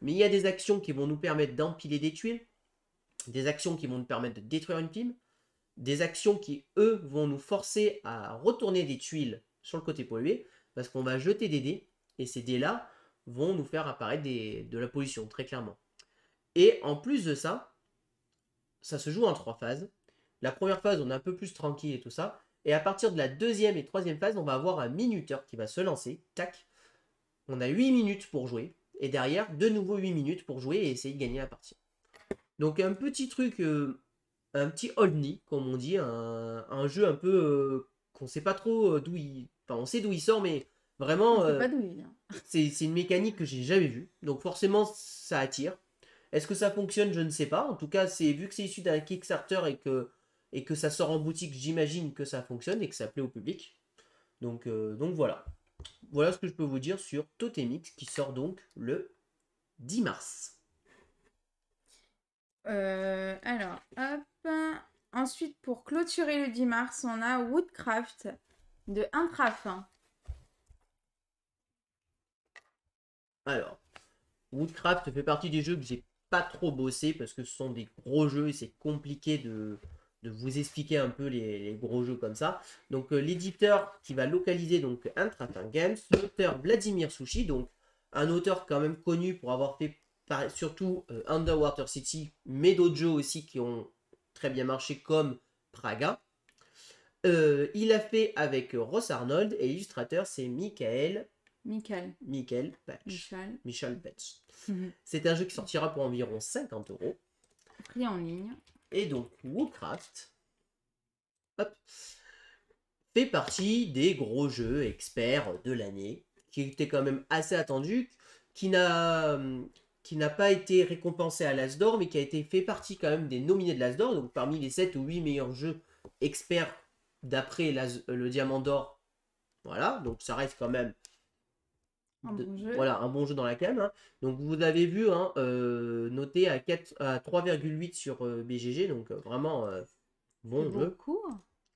mais il y a des actions qui vont nous permettre d'empiler des tuiles, des actions qui vont nous permettre de détruire une team, des actions qui, eux, vont nous forcer à retourner des tuiles sur le côté pollué, parce qu'on va jeter des dés, et ces dés-là vont nous faire apparaître de la pollution, très clairement. Et en plus de ça, ça se joue en trois phases. La première phase, on est un peu plus tranquille et tout ça. Et à partir de la deuxième et troisième phase, on va avoir un minuteur qui va se lancer. Tac. On a 8 minutes pour jouer. Et derrière, de nouveau 8 minutes pour jouer et essayer de gagner la partie. Donc un petit truc, euh, un petit knee, comme on dit, un, jeu un peu euh, on sait pas trop euh, d'où il. Enfin, on sait d'où il sort, mais vraiment. Euh, c'est une mécanique que j'ai jamais vue. Donc forcément, ça attire. Est-ce que ça fonctionne Je ne sais pas. En tout cas, c'est vu que c'est issu d'un Kickstarter et que, et que ça sort en boutique, j'imagine que ça fonctionne et que ça plaît au public. Donc, euh, donc voilà. Voilà ce que je peux vous dire sur Totemix qui sort donc le 10 mars. alors, hop. Ensuite, pour clôturer le 10 mars, on a Woodcraft de Intrafin. Alors, Woodcraft fait partie des jeux que j'ai pas trop bossé parce que ce sont des gros jeux et c'est compliqué de, vous expliquer un peu les, gros jeux comme ça. Donc euh, l'éditeur qui va localiser donc Intrafin Games, l'auteur Vladimir Sushi, donc un auteur quand même connu pour avoir fait surtout euh, Underwater City, mais d'autres jeux aussi qui ont très bien marché comme Praga. Euh, il a fait avec Ross Arnold et l'illustrateur c'est Michael. Michael. Michael Patch. Michel. Patch. Mhm. C'est un jeu qui sortira pour environ 50 euros. Prix en ligne. Et donc Woodcraft. fait partie des gros jeux experts de l'année, qui était quand même assez attendu, qui n'a qui n'a pas été récompensé à l'Asdor, mais qui a été fait partie quand même des nominés de l'Asdor, donc parmi les 7 ou 8 meilleurs jeux experts d'après euh, le Diamant d'Or. Voilà, donc ça reste quand même un bon jeu. Voilà, un bon jeu dans la cam. Hein. Donc vous avez vu, hein, euh, noté à, 3,8 sur euh, BGG, donc vraiment bon jeu.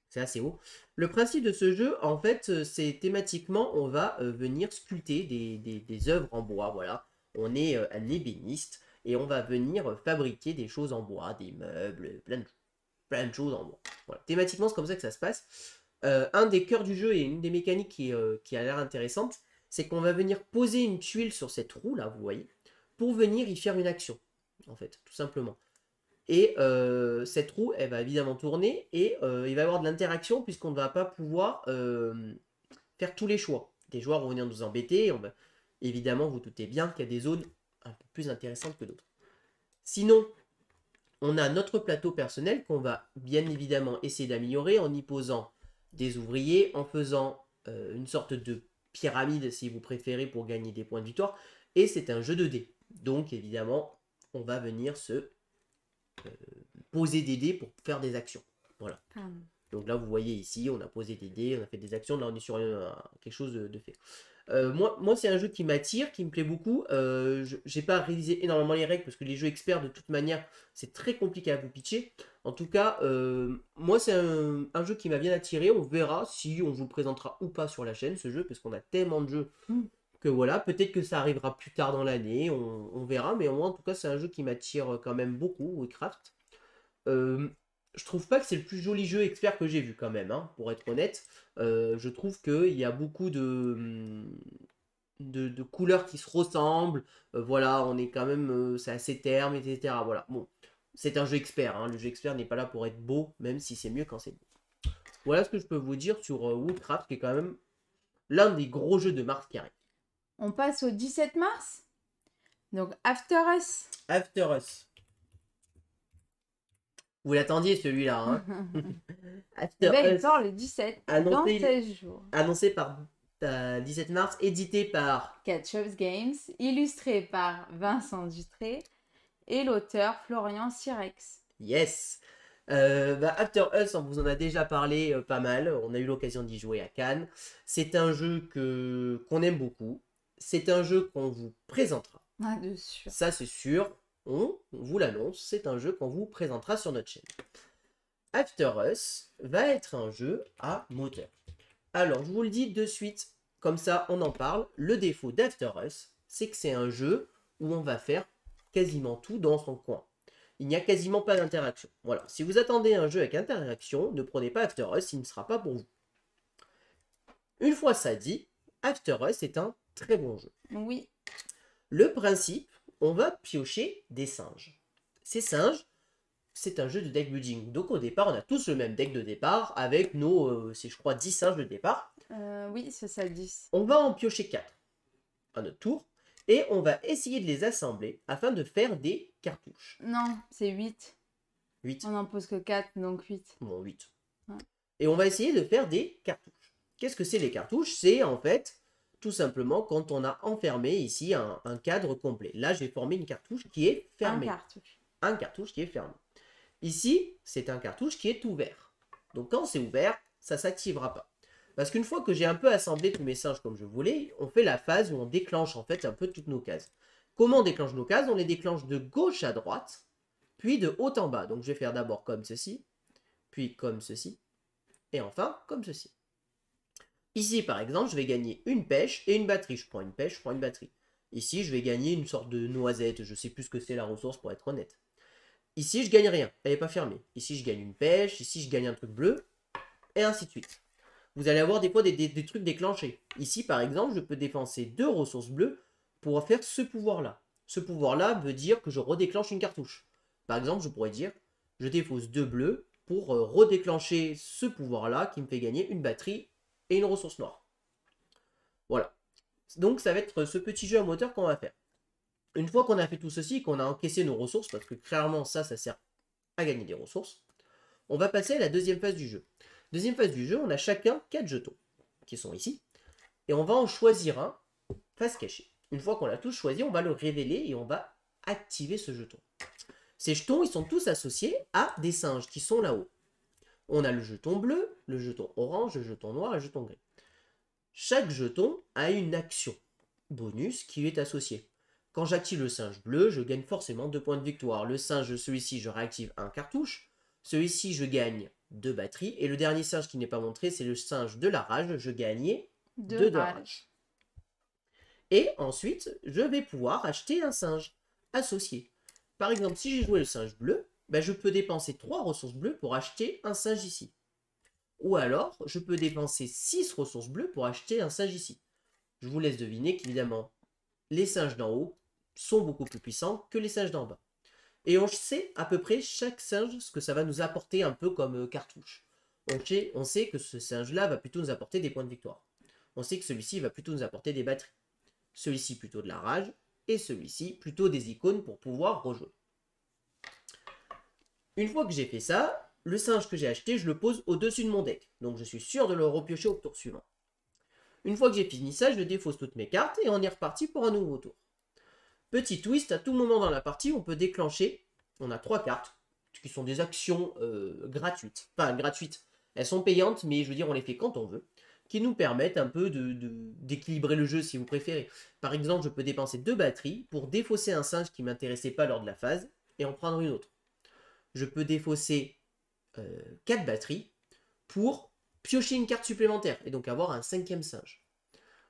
C'est assez haut. Le principe de ce jeu, en fait, c'est thématiquement, on va venir sculpter des, des, œuvres en bois, voilà on est euh, un ébéniste et on va venir fabriquer des choses en bois, des meubles, plein de, plein de choses en bois. Thématiquement, c'est comme ça que ça se passe. Euh, un des cœurs du jeu et une des mécaniques euh, qui, a l'air intéressante, c'est qu'on va venir poser une tuile sur cette roue, là, vous voyez, pour venir y faire une action, en fait, tout simplement. Et cette roue, elle va évidemment tourner et il va y avoir de l'interaction puisqu'on ne va pas pouvoir faire tous les choix. Des joueurs vont venir nous embêter, on va, Évidemment, vous doutez bien qu'il y a des zones un peu plus intéressantes que d'autres. Sinon, on a notre plateau personnel qu'on va bien évidemment essayer d'améliorer en y posant des ouvriers, en faisant euh, une sorte de pyramide si vous préférez pour gagner des points de victoire. Et c'est un jeu de dés. Donc évidemment, on va venir se euh, poser des dés pour faire des actions. Voilà. Donc là, vous voyez ici, on a posé des dés, on a fait des actions. Là, on est sur quelque chose de fait. Euh, moi, c'est un jeu qui m'attire, qui me plaît beaucoup. Euh, je n'ai pas révisé énormément les règles parce que les jeux experts, de toute manière, c'est très compliqué à vous pitcher. En tout cas, euh, moi, c'est un, jeu qui m'a bien attiré. On verra si on vous présentera ou pas sur la chaîne, ce jeu, parce qu'on a tellement de jeux hmm. que voilà, peut-être que ça arrivera plus tard dans l'année, on, verra. Mais en tout cas, c'est un jeu qui m'attire quand même beaucoup, Euh, je trouve pas que c'est le plus joli jeu expert que j'ai vu quand même, hein, pour être honnête. Euh, je trouve qu'il y a beaucoup mm, de, de, couleurs qui se ressemblent. Euh, voilà, on est quand même, euh, c'est assez terme, etc. Voilà, bon, c'est un jeu expert. Hein. Le jeu expert n'est pas là pour être beau, même si c'est mieux quand c'est beau. Voilà ce que je peux vous dire sur Woodcraft, qui est quand même l'un des gros jeux de mars qui arrive. On passe au 17 mars. Donc After Us. After Us. Vous l'attendiez celui-là. Hein After Us, le 17, annoncé, dans 16 jours. Annoncé par 17 euh, mars, édité par catch up Games, illustré par Vincent Dutré et l'auteur Florian Sirex. Yes euh, bah, After Us, on vous en a déjà parlé euh, pas mal, on a eu l'occasion d'y jouer à Cannes. C'est un jeu que qu'on aime beaucoup, c'est un jeu qu'on vous présentera. Ah, de sûr. Ça c'est sûr, on vous l'annonce, c'est un jeu qu'on vous présentera sur notre chaîne. After Us va être un jeu à moteur. Alors, je vous le dis de suite, comme ça on en parle. Le défaut d'After Us, c'est que c'est un jeu où on va faire quasiment tout dans son coin. Il n'y a quasiment pas d'interaction. Voilà, si vous attendez un jeu avec interaction, ne prenez pas After Us, il ne sera pas pour vous. Une fois ça dit, After Us est un très bon jeu. Oui. Le principe, on va piocher des singes. Ces singes, c'est un jeu de deck building. Donc au départ, on a tous le même deck de départ avec nos, euh, c'est je crois 10 singes de départ. Euh, oui, c'est ça, 10. On va en piocher 4 à notre tour et on va essayer de les assembler afin de faire des cartouches. Non, c'est 8. 8. On n'en pose que 4, donc 8. Bon, 8. Et on va essayer de faire des cartouches. Qu'est-ce que c'est les cartouches C'est en fait tout simplement quand on a enfermé ici un, cadre complet. Là, j'ai formé une cartouche qui est fermée. Un cartouche. Un cartouche qui est fermé. Ici, c'est un cartouche qui est ouvert. Donc quand c'est ouvert, ça ne s'activera pas. Parce qu'une fois que j'ai un peu assemblé tous mes singes comme je voulais, on fait la phase où on déclenche en fait un peu toutes nos cases. Comment on déclenche nos cases On les déclenche de gauche à droite, puis de haut en bas. Donc je vais faire d'abord comme ceci, puis comme ceci, et enfin comme ceci. Ici, par exemple, je vais gagner une pêche et une batterie. Je prends une pêche, je prends une batterie. Ici, je vais gagner une sorte de noisette. Je sais plus ce que c'est la ressource, pour être honnête. Ici, je gagne rien. Elle n'est pas fermée. Ici, je gagne une pêche. Ici, je gagne un truc bleu. Et ainsi de suite. Vous allez avoir des fois des, trucs déclenchés. Ici, par exemple, je peux dépenser deux ressources bleues pour faire ce pouvoir-là. Ce pouvoir-là veut dire que je redéclenche une cartouche. Par exemple, je pourrais dire, je dépose deux bleus pour euh, redéclencher ce pouvoir-là qui me fait gagner une batterie et une ressource noire. Voilà. Donc ça va être ce petit jeu à moteur qu'on va faire. Une fois qu'on a fait tout ceci, qu'on a encaissé nos ressources, parce que clairement ça, ça sert à gagner des ressources, on va passer à la deuxième phase du jeu. Deuxième phase du jeu, on a chacun quatre jetons, qui sont ici, et on va en choisir un, face cachée. Une fois qu'on l'a tous choisi, on va le révéler et on va activer ce jeton. Ces jetons, ils sont tous associés à des singes qui sont là-haut on a le jeton bleu, le jeton orange, le jeton noir et le jeton gris. Chaque jeton a une action bonus qui lui est associée. Quand j'active le singe bleu, je gagne forcément deux points de victoire. Le singe, celui-ci, je réactive un cartouche. Celui-ci, je gagne deux batteries. Et le dernier singe qui n'est pas montré, c'est le singe de la rage. Je gagnais 2 de, rage. Et ensuite, je vais pouvoir acheter un singe associé. Par exemple, si j'ai joué le singe bleu, bah, je peux dépenser 3 ressources bleues pour acheter un singe ici. Ou alors, je peux dépenser 6 ressources bleues pour acheter un singe ici. Je vous laisse deviner qu'évidemment, les singes d'en haut sont beaucoup plus puissants que les singes d'en bas. Et on sait à peu près chaque singe ce que ça va nous apporter un peu comme euh, cartouche. on sait que ce singe-là va plutôt nous apporter des points de victoire. On sait que celui-ci va plutôt nous apporter des batteries. Celui-ci plutôt de la rage. Et celui-ci plutôt des icônes pour pouvoir rejouer. Une fois que j'ai fait ça, le singe que j'ai acheté, je le pose au-dessus de mon deck. Donc je suis sûr de le repiocher au tour suivant. Une fois que j'ai fini ça, je défausse toutes mes cartes et on est reparti pour un nouveau tour. Petit twist, à tout moment dans la partie, on peut déclencher, on a trois cartes, qui sont des actions euh, gratuites. Enfin, gratuites. Elles sont payantes, mais je veux dire, on les fait quand on veut. Qui nous permettent un peu d'équilibrer de, le jeu si vous préférez. Par exemple, je peux dépenser deux batteries pour défausser un singe qui m'intéressait pas lors de la phase et en prendre une autre je peux défausser 4 euh, batteries pour piocher une carte supplémentaire et donc avoir un cinquième singe.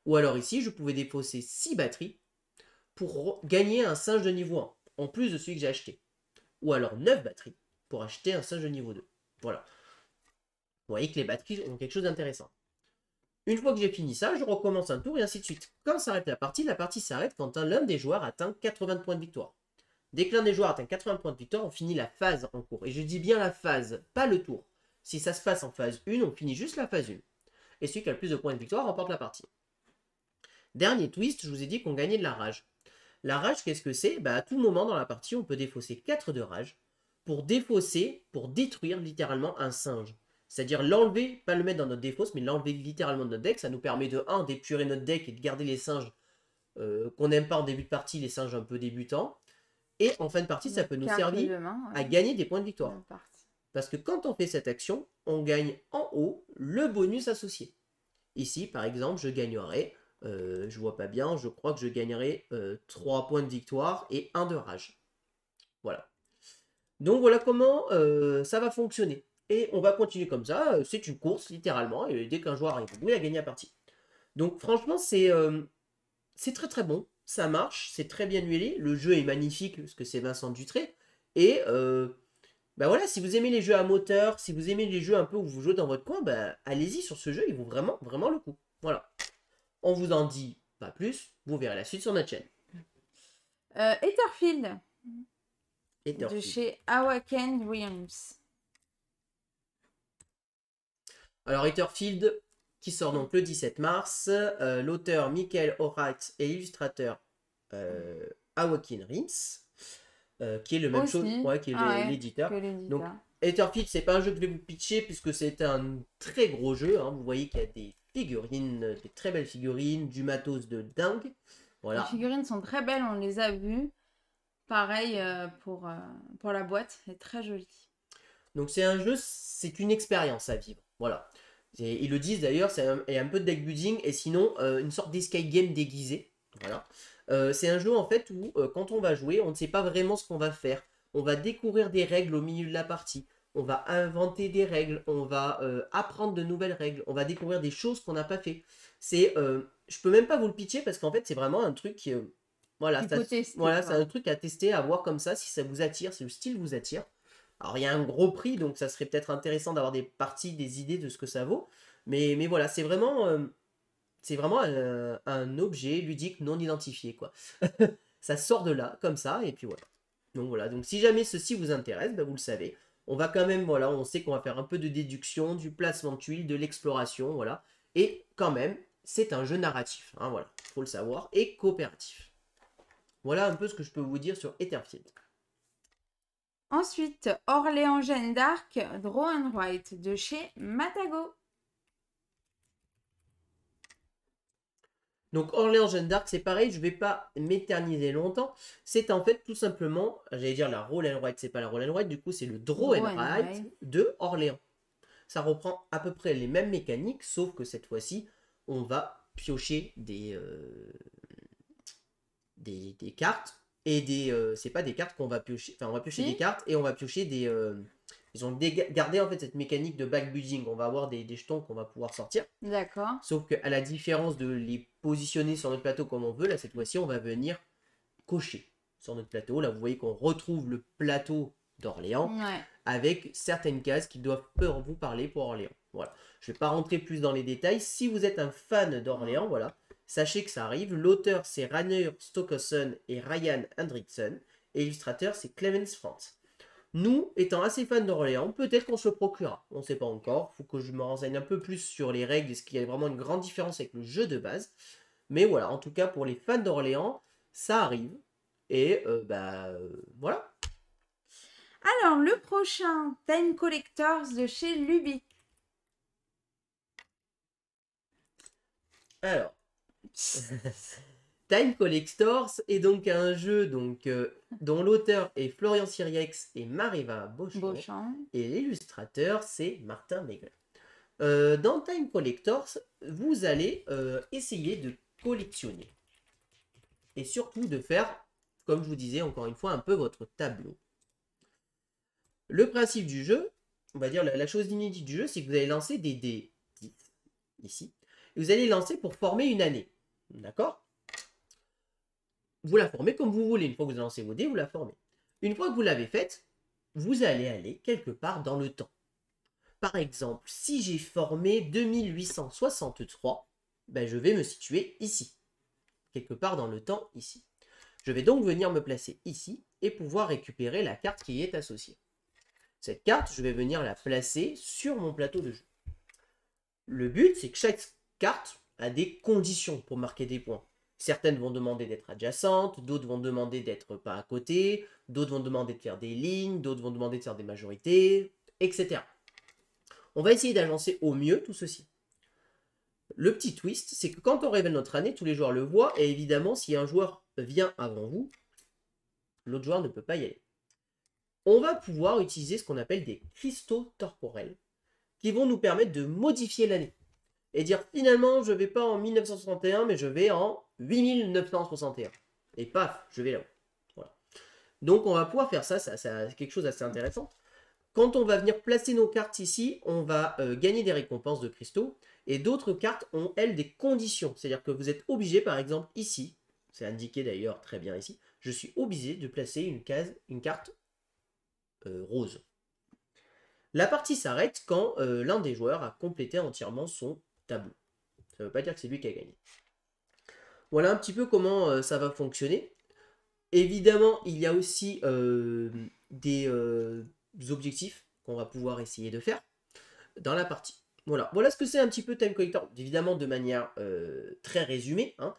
Ou alors ici, je pouvais défausser 6 batteries pour gagner un singe de niveau 1, en plus de celui que j'ai acheté. Ou alors 9 batteries pour acheter un singe de niveau 2. Voilà. Vous voyez que les batteries ont quelque chose d'intéressant. Une fois que j'ai fini ça, je recommence un tour et ainsi de suite. Quand s'arrête la partie, la partie s'arrête quand l'un des joueurs atteint 80 points de victoire. Dès l'un des joueurs atteint 80 points de victoire, on finit la phase en cours. Et je dis bien la phase, pas le tour. Si ça se passe en phase 1, on finit juste la phase 1. Et celui qui a le plus de points de victoire remporte la partie. Dernier twist, je vous ai dit qu'on gagnait de la rage. La rage, qu'est-ce que c'est bah, À tout moment dans la partie, on peut défausser 4 de rage pour défausser, pour détruire littéralement un singe. C'est-à-dire l'enlever, pas le mettre dans notre défausse, mais l'enlever littéralement de notre deck. Ça nous permet de 1 d'épurer notre deck et de garder les singes euh, qu'on n'aime pas en début de partie, les singes un peu débutants. Et en fin de partie, ça peut nous servir à gagner des points de victoire. Parce que quand on fait cette action, on gagne en haut le bonus associé. Ici, par exemple, je gagnerai, je euh, je vois pas bien, je crois que je gagnerai 3 euh, points de victoire et 1 de rage. Voilà. Donc voilà comment euh, ça va fonctionner. Et on va continuer comme ça, c'est une course littéralement, et dès qu'un joueur arrive, il a gagné la partie. Donc franchement, c'est très très bon ça marche, c'est très bien huilé, le jeu est magnifique, parce que c'est Vincent Dutré. Et ben voilà, si vous aimez les jeux à moteur, si vous aimez les jeux un peu où vous jouez dans votre coin, bah, allez-y sur ce jeu, il vaut vraiment, vraiment le coup. Voilà. On vous en dit pas plus, vous verrez la suite sur notre chaîne. Etherfield. Etherfield. De chez Awaken Williams. Alors, Etherfield, qui sort donc le 17 mars. Euh, l'auteur Michael Horax et illustrateur euh, Awakin euh, qui est le même chose, qui est ah l'éditeur. Ouais, donc, Etherfield, c'est pas un jeu que je vais vous pitcher puisque c'est un très gros jeu. Hein. Vous voyez qu'il y a des figurines, des très belles figurines, du matos de dingue. Voilà. Les figurines sont très belles, on les a vues. Pareil euh, pour, pour la boîte, c'est très joli. Donc c'est un jeu, c'est une expérience à vivre. Voilà ils le disent d'ailleurs, c'est un, un, peu de deck building et sinon euh, une sorte d'escape game déguisé. Voilà. Euh, c'est un jeu en fait où euh, quand on va jouer, on ne sait pas vraiment ce qu'on va faire. On va découvrir des règles au milieu de la partie. On va inventer des règles. On va apprendre de nouvelles règles. On va découvrir des choses qu'on n'a pas fait. C'est, je peux même pas vous le pitcher parce qu'en fait c'est vraiment un truc voilà, voilà, c'est hein. un truc à tester, à voir comme ça si ça vous attire, si le style vous attire. Alors il y a un gros prix, donc ça serait peut-être intéressant d'avoir des parties, des idées de ce que ça vaut. Mais, mais voilà, c'est vraiment, euh, c'est vraiment euh, un, objet ludique non identifié. quoi. ça sort de là, comme ça, et puis voilà. Donc voilà, donc si jamais ceci vous intéresse, bah, vous le savez. On va quand même, voilà, on sait qu'on va faire un peu de déduction, du placement de tuiles, de l'exploration, voilà. Et quand même, c'est un jeu narratif, hein, voilà, faut le savoir, et coopératif. Voilà un peu ce que je peux vous dire sur Etherfield. Ensuite, Orléans Jeanne d'Arc, Draw and White de chez Matago. Donc Orléans Jeanne d'Arc, c'est pareil, je ne vais pas m'éterniser longtemps. C'est en fait tout simplement, j'allais dire la Roll and White, c'est pas la Roll and White, du coup c'est le Draw, and, White de Orléans. Ça reprend à peu près les mêmes mécaniques, sauf que cette fois-ci, on va piocher des euh, cartes et des euh, c'est pas des cartes qu'on va piocher enfin on va piocher hmm. des cartes et on va piocher des euh, ils ont gardé en fait cette mécanique de back on va avoir des, des jetons qu'on va pouvoir sortir d'accord sauf qu'à la différence de les positionner sur notre plateau comme on veut là cette fois-ci on va venir cocher sur notre plateau là vous voyez qu'on retrouve le plateau d'Orléans avec certaines cases qui doivent peur vous parler pour Orléans voilà je vais pas rentrer plus dans les détails si vous êtes un fan d'Orléans hmm. voilà Sachez que ça arrive. L'auteur, c'est Rainer Stockhausen et Ryan Hendrickson. Et l'illustrateur, c'est Clemens Franz. Nous, étant assez fans d'Orléans, peut-être qu'on se procurera. On ne sait pas encore. Il faut que je me renseigne un peu plus sur les règles et ce qu'il y a vraiment une grande différence avec le jeu de base. Mais voilà, en tout cas, pour les fans d'Orléans, ça arrive. Et euh, bah euh, voilà. Alors, le prochain Time Collectors de chez Luby. Alors, Time Collectors est donc un jeu donc, euh, dont l'auteur est Florian Siriex et Mariva Beauchamp, et l'illustrateur c'est Martin Maigret. Euh, dans Time Collectors, vous allez euh, essayer de collectionner et surtout de faire, comme je vous disais encore une fois, un peu votre tableau. Le principe du jeu, on va dire la, chose inédite du jeu, c'est que vous allez lancer des dés ici et vous allez lancer pour former une année. D'accord Vous la formez comme vous voulez. Une fois que vous lancez vos dés, vous la formez. Une fois que vous l'avez faite, vous allez aller quelque part dans le temps. Par exemple, si j'ai formé 2863, ben je vais me situer ici. Quelque part dans le temps, ici. Je vais donc venir me placer ici et pouvoir récupérer la carte qui y est associée. Cette carte, je vais venir la placer sur mon plateau de jeu. Le but, c'est que chaque carte à des conditions pour marquer des points. Certaines vont demander d'être adjacentes, d'autres vont demander d'être pas à côté, d'autres vont demander de faire des lignes, d'autres vont demander de faire des majorités, etc. On va essayer d'agencer au mieux tout ceci. Le petit twist, c'est que quand on révèle notre année, tous les joueurs le voient, et évidemment, si un joueur vient avant vous, l'autre joueur ne peut pas y aller. On va pouvoir utiliser ce qu'on appelle des cristaux temporels, qui vont nous permettre de modifier l'année et dire finalement je vais pas en 1961 mais je vais en 8961. Et paf, je vais là Voilà. Donc on va pouvoir faire ça, ça, ça quelque chose d'assez intéressant. Quand on va venir placer nos cartes ici, on va euh, gagner des récompenses de cristaux. Et d'autres cartes ont, elles, des conditions. C'est-à-dire que vous êtes obligé, par exemple, ici, c'est indiqué d'ailleurs très bien ici, je suis obligé de placer une, case, une carte euh, rose. La partie s'arrête quand euh, l'un des joueurs a complété entièrement son tabou. Ça ne veut pas dire que c'est lui qui a gagné. Voilà un petit peu comment euh, ça va fonctionner. Évidemment, il y a aussi euh, des euh, objectifs qu'on va pouvoir essayer de faire dans la partie. Voilà, voilà ce que c'est un petit peu Time Collector, évidemment de manière très résumée. Hein.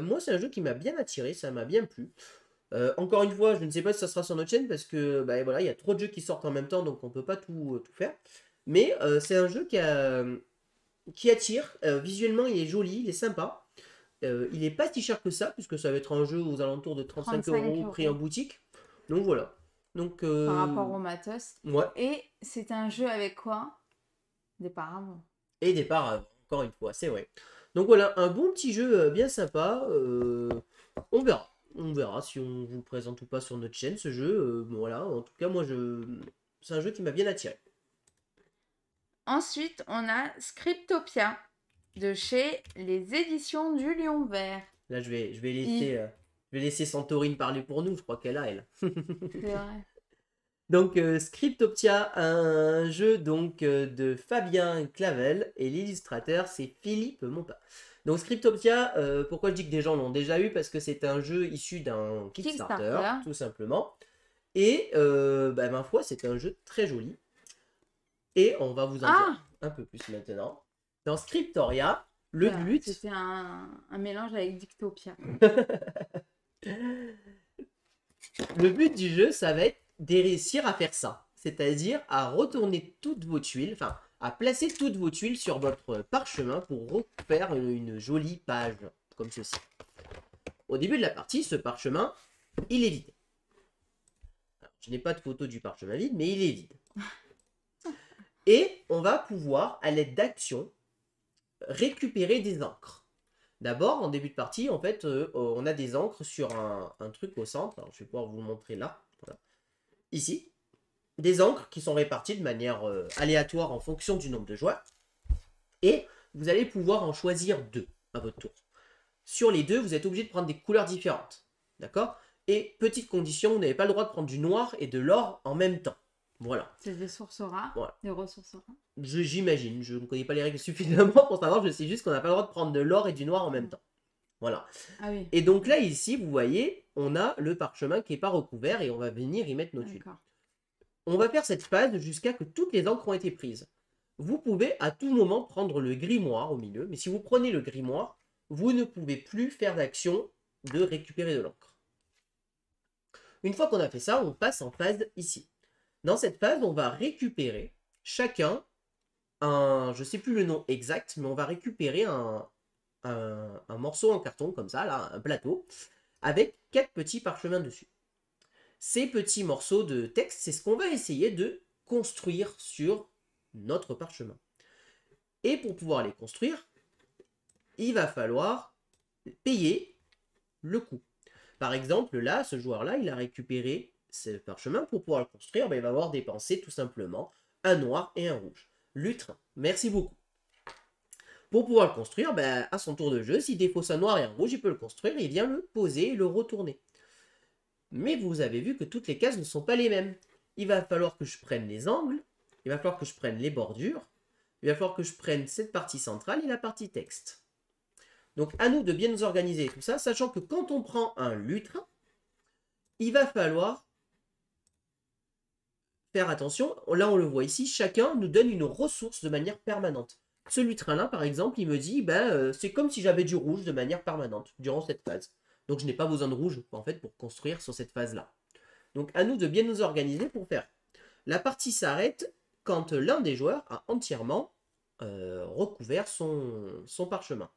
moi, c'est un jeu qui m'a bien attiré, ça m'a bien plu. encore une fois, je ne sais pas si ça sera sur notre chaîne parce que bah, voilà, il y a trop de jeux qui sortent en même temps, donc on ne peut pas tout, tout faire. Mais c'est un jeu qui a, qui attire. Euh, visuellement, il est joli, il est sympa. Euh, il n'est pas si cher que ça, puisque ça va être un jeu aux alentours de 35, euros, pris en boutique. Donc voilà. Donc, euh, Par rapport au matos. Et c'est un jeu avec quoi Des paravents. Et des paravents, encore une fois, c'est vrai. Donc voilà, un bon petit jeu bien sympa. on verra. On verra si on vous présente ou pas sur notre chaîne ce jeu. voilà, en tout cas, moi, je... c'est un jeu qui m'a bien attiré. Ensuite, on a Scriptopia de chez les éditions du Lion Vert. Là, je vais, je vais euh, laisser, Santorine parler pour nous. Je crois qu'elle a, elle. Donc euh, Scriptopia, un jeu donc euh, de Fabien Clavel et l'illustrateur c'est Philippe Monta. Donc Scriptopia, pourquoi je dis que des gens l'ont déjà eu Parce que c'est un jeu issu d'un Kickstarter, tout simplement. Et bah, ma foi, c'est un jeu très joli. Et on va vous en dire ah un peu plus maintenant. Dans Scriptoria, le but. C'était un, un, mélange avec Dictopia. le but du jeu, ça va être de réussir à faire ça. C'est-à-dire à retourner toutes vos tuiles, enfin, à placer toutes vos tuiles sur votre parchemin pour recouvrir une, jolie page, comme ceci. Au début de la partie, ce parchemin, il est vide. je n'ai pas de photo du parchemin vide, mais il est vide. Et on va pouvoir, à l'aide d'actions, récupérer des encres. D'abord, en début de partie, en fait, euh, oh, on a des encres sur un, truc au centre. je vais pouvoir vous montrer là. Ici. Des encres qui sont réparties de manière euh, aléatoire en fonction du nombre de joueurs. Et vous allez pouvoir en choisir deux à votre tour. Sur les deux, vous êtes obligé de prendre des couleurs différentes. D'accord Et petite condition, vous n'avez pas le droit de prendre du noir et de l'or en même temps. Voilà. C'est des sources rares, des ressources rares. J'imagine, je ne connais pas les règles suffisamment pour savoir, je sais juste qu'on n'a pas le droit de prendre de l'or et du noir en même mm. temps. Voilà. Ah et donc là, ici, vous voyez, on a le parchemin qui n'est pas recouvert et on va venir y mettre nos tuiles. On va faire cette phase jusqu'à que toutes les encres ont été prises. Vous pouvez à tout moment prendre le grimoire au milieu, mais si vous prenez le grimoire, vous ne pouvez plus faire d'action de récupérer de l'encre. Une fois qu'on a fait ça, on passe en phase ici. Dans cette phase, on va récupérer chacun un, je ne sais plus le nom exact, mais on va récupérer un, un morceau en carton comme ça, là, un plateau, avec quatre petits parchemins dessus. Ces petits morceaux de texte, c'est ce qu'on va essayer de construire sur notre parchemin. Et pour pouvoir les construire, il va falloir payer le coût. Par exemple, là, ce joueur-là, il a récupéré ce parchemin, pour pouvoir le construire, ben, il va avoir dépensé tout simplement un noir et un rouge. Lutrin, merci beaucoup. Pour pouvoir le construire, ben, à son tour de jeu, s'il défausse un noir et un rouge, il peut le construire, il vient le poser et le retourner. Mais vous avez vu que toutes les cases ne sont pas les mêmes. Il va falloir que je prenne les angles, il va falloir que je prenne les bordures, il va falloir que je prenne cette partie centrale et la partie texte. Donc à nous de bien nous organiser tout ça, sachant que quand on prend un lutrin, il va falloir faire attention, là on le voit ici, chacun nous donne une ressource de manière permanente. celui train là par exemple, il me dit, ben, euh, c'est comme si j'avais du rouge de manière permanente durant cette phase. Donc je n'ai pas besoin de rouge, en fait, pour construire sur cette phase-là. Donc à nous de bien nous organiser pour faire. La partie s'arrête quand l'un des joueurs a entièrement euh, recouvert son, son parchemin.